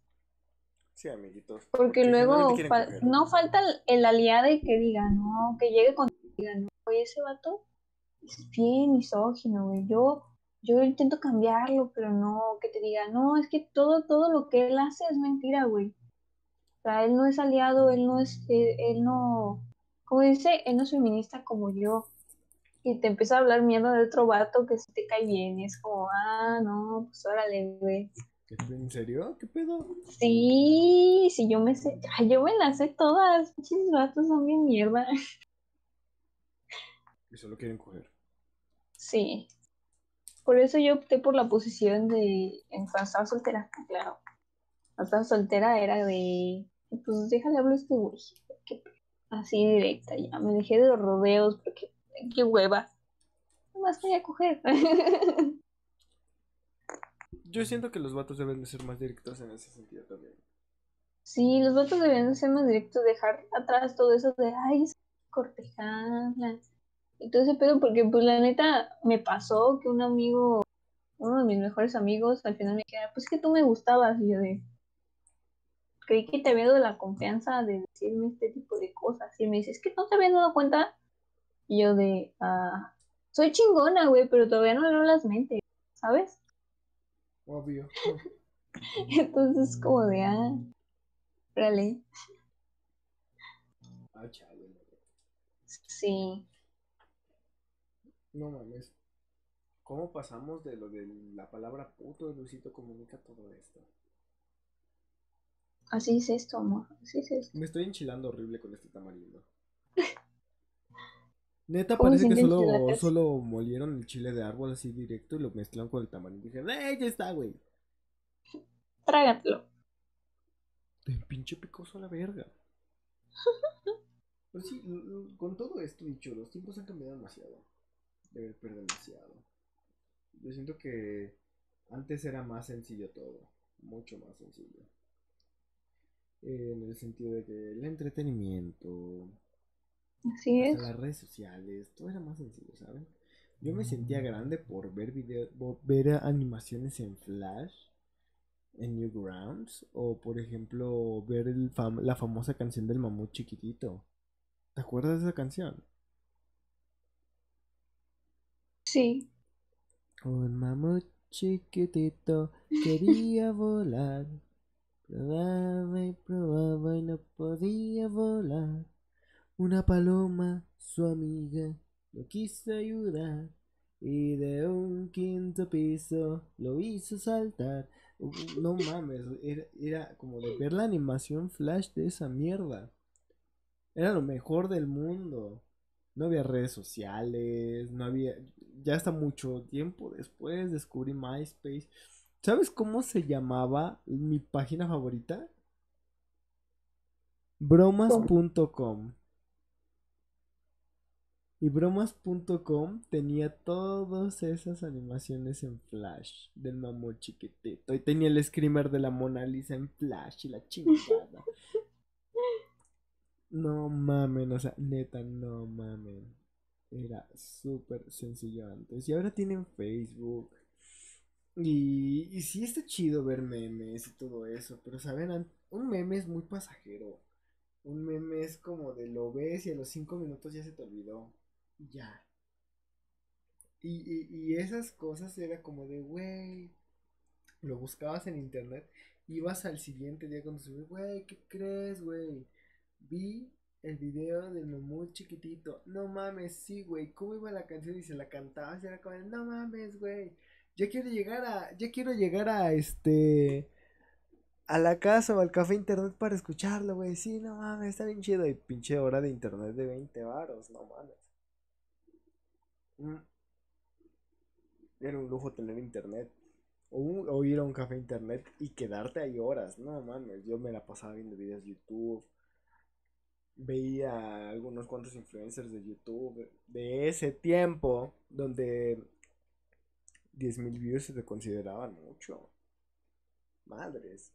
Sí, amiguitos. Porque, luego no falta el, aliade aliado que diga, no, que llegue con no, oye, ese vato es bien misógino, güey. Yo, yo intento cambiarlo, pero no, que te diga no, es que todo, todo lo que él hace es mentira, güey. O sea, él no es aliado, él no es, eh, él, no, como dice, él no es feminista como yo. Y te empieza a hablar miedo de otro vato que si te cae bien. es como, ah, no, pues órale, güey. ¿En serio? ¿Qué pedo? Sí, si yo me sé, yo me las sé todas. Muchos vatos son bien mierda. Y solo quieren coger. Sí. Por eso yo opté por la posición de en a soltera, claro. Cuando soltera era de pues déjale hablar este Así directa ya. Me dejé de los rodeos porque qué hueva. Nomás voy a coger. yo siento que los vatos deben de ser más directos en ese sentido también. Sí, los vatos deben de ser más directos, dejar atrás todo eso de ay, cortejarla entonces, pero porque pues la neta me pasó que un amigo, uno de mis mejores amigos, al final me queda pues que tú me gustabas, y yo de, creí que te había dado la confianza de decirme este tipo de cosas, y me dices, es que no te había dado cuenta, y yo de, ah, soy chingona, güey, pero todavía no lo las mentes, ¿sabes? Obvio. Entonces, como de, ah, Ah, Sí. No mames. ¿Cómo pasamos de lo de la palabra puto de Luisito Comunica todo esto? Así es esto, amor. Así es esto. Me estoy enchilando horrible con este tamarindo. Neta, parece que solo, molieron el chile de árbol así directo y lo mezclaron con el tamarindo. Y dijeron, ¡eh, ya está, güey! Trágatelo. De pinche picoso a la verga. Pues sí, mm, mm, con todo esto dicho, los tiempos han cambiado demasiado de haber perdenciado. Yo siento que antes era más sencillo todo, mucho más sencillo. En el sentido de que el entretenimiento, Así es. las redes sociales, todo era más sencillo, ¿saben? Yo me sentía mm. grande por ver video, ver animaciones en Flash, en Newgrounds, o por ejemplo ver la famosa canción del mamut chiquitito. ¿Te acuerdas de esa canción? Un mamut chiquitito quería volar. Probaba y probaba y no podía volar. Una paloma, su amiga, lo quiso ayudar. Y de un quinto piso lo hizo saltar. Uh, no mames, era, era como de ver la animación flash de esa mierda. Era lo mejor del mundo no había redes sociales, no había, ya hasta mucho tiempo después descubrí MySpace. ¿Sabes cómo se llamaba mi página favorita? Bromas.com. Y bromas.com tenía todas esas animaciones en flash del mamón chiquitito. Y tenía el screamer de la Mona Lisa en flash y la chingada. No mamen, o sea, neta, no mamen. Era súper sencillo antes. Y ahora tienen Facebook. Y, y sí está chido ver memes y todo eso. Pero saben, un meme es muy pasajero. Un meme es como de lo ves y a los cinco minutos ya se te olvidó. Ya. Y, esas cosas era como de, güey. Lo buscabas en internet. Ibas al siguiente día se ve güey, ¿qué crees, güey? vi el video del muy chiquitito. No mames, sí, güey. ¿Cómo iba la canción? Y se la cantaba. No mames, güey. Ya quiero llegar a. Yo quiero llegar a este. A la casa o al café internet para escucharlo, güey. Sí, no mames, está bien chido. Y pinche hora de internet de 20 varos, no mames. Mm. Era un lujo tener internet. O, o ir a un café internet y quedarte ahí horas. No mames, yo me la pasaba viendo videos de YouTube veía algunos cuantos influencers de YouTube de ese tiempo donde 10.000 views se te consideraban mucho. Madres.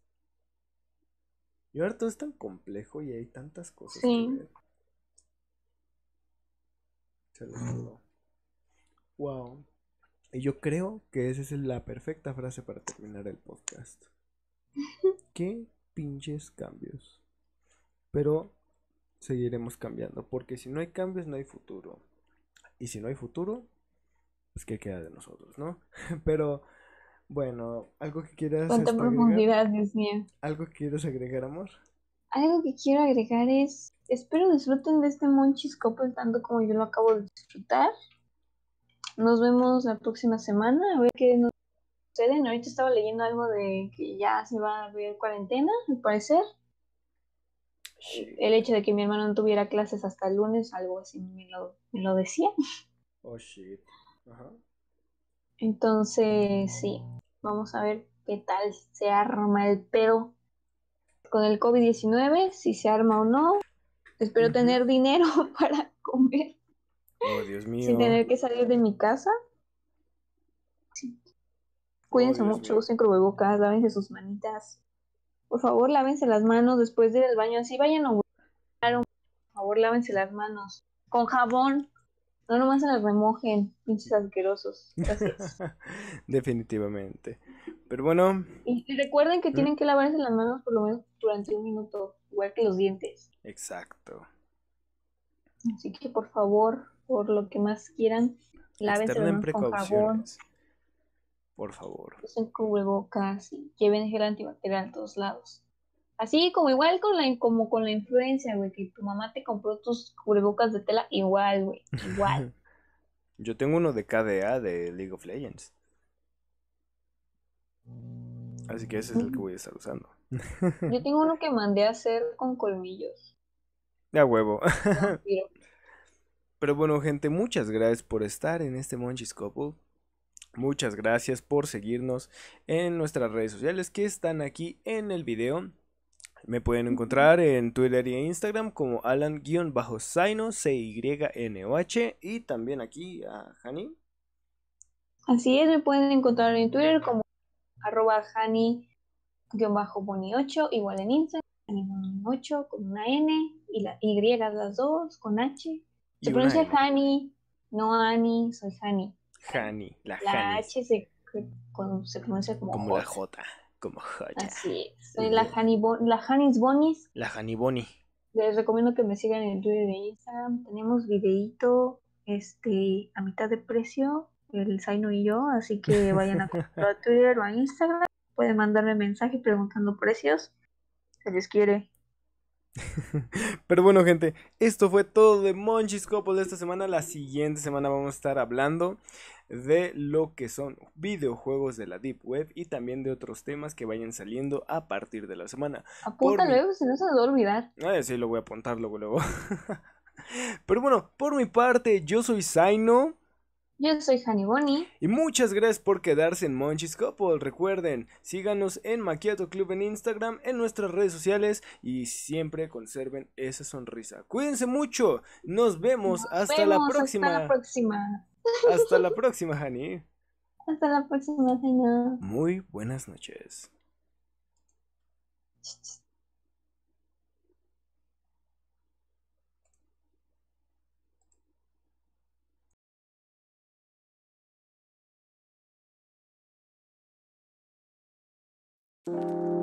Y ahora todo es tan complejo y hay tantas cosas sí. que ver. Se Wow. Y yo creo que esa es la perfecta frase para terminar el podcast. Qué pinches cambios. Pero seguiremos cambiando, porque si no hay cambios no hay futuro. Y si no hay futuro, pues qué queda de nosotros, ¿no? Pero bueno, algo que quieras ¿Cuánta profundidad, Dios mío? ¿Algo que quieras agregar, amor? Algo que quiero agregar es, espero disfruten de este monchis tanto como yo lo acabo de disfrutar. Nos vemos la próxima semana, a ver qué nos suceden Ahorita estaba leyendo algo de que ya se va a abrir cuarentena, al parecer. El hecho de que mi hermano no tuviera clases hasta el lunes, algo así me lo, decía. Oh, shit. Ajá. Entonces, sí, vamos a ver qué tal se arma el pedo con el COVID-19, si se arma o no. Espero tener dinero para comer. Oh, Dios mío. Sin tener que salir de mi casa. Sí. Oh, Cuídense mucho, usen cubrebocas, lávense sus manitas por favor lávense las manos después de ir al baño, así vayan a un por favor lávense las manos con jabón, no nomás se las remojen, pinches asquerosos. Definitivamente. Pero bueno. Y, recuerden que tienen que lavarse las manos por lo menos durante un minuto, igual que los dientes. Exacto. Así que por favor, por lo que más quieran, lávense las manos con jabón. Por favor. Usen cubrebocas, lleven gel antibacterial en todos lados. Así como igual con la, como con la influencia, güey, que tu mamá te compró tus cubrebocas de tela, igual, güey, igual. Yo tengo uno de KDA de League of Legends. Así que ese es el que voy a estar usando. Yo tengo uno que mandé a hacer con colmillos. De huevo. Pero bueno, gente, muchas gracias por estar en este Munchies Couple. Muchas gracias por seguirnos en nuestras redes sociales que están aquí en el video. Me pueden encontrar en Twitter e Instagram como Alan-Saino, C-Y-N-O-H, y también aquí a Hani. Así es, me pueden encontrar en Twitter como arroba Hani-Boni8, igual en Instagram, 8 con una N, y la Y las dos, con H. Se pronuncia Hani, no Ani, soy Hani. Hani, la, la H se, pronuncia como, la J, como J. Así es. la, Hani, la Bonis. La Hani Les recomiendo que me sigan en Twitter de Instagram. Tenemos videito este, a mitad de precio, el Zaino y yo, así que vayan a a Twitter o a Instagram. Pueden mandarme mensaje preguntando precios. Se les quiere. Pero bueno, gente, esto fue todo de Monchis de esta semana. La siguiente semana vamos a estar hablando de lo que son videojuegos de la Deep Web y también de otros temas que vayan saliendo a partir de la semana. Apúntalo, si no se va a olvidar. sí, lo voy a apuntar luego, luego. Pero bueno, por mi parte, yo soy Zaino. Yo soy Hani Bonnie. Y muchas gracias por quedarse en Monchis Couple. Recuerden, síganos en Maquiato Club en Instagram, en nuestras redes sociales y siempre conserven esa sonrisa. Cuídense mucho. Nos vemos, hasta, la próxima. hasta la próxima. Hasta la próxima, Hani. Hasta la próxima, señor. Muy buenas noches. Thank you.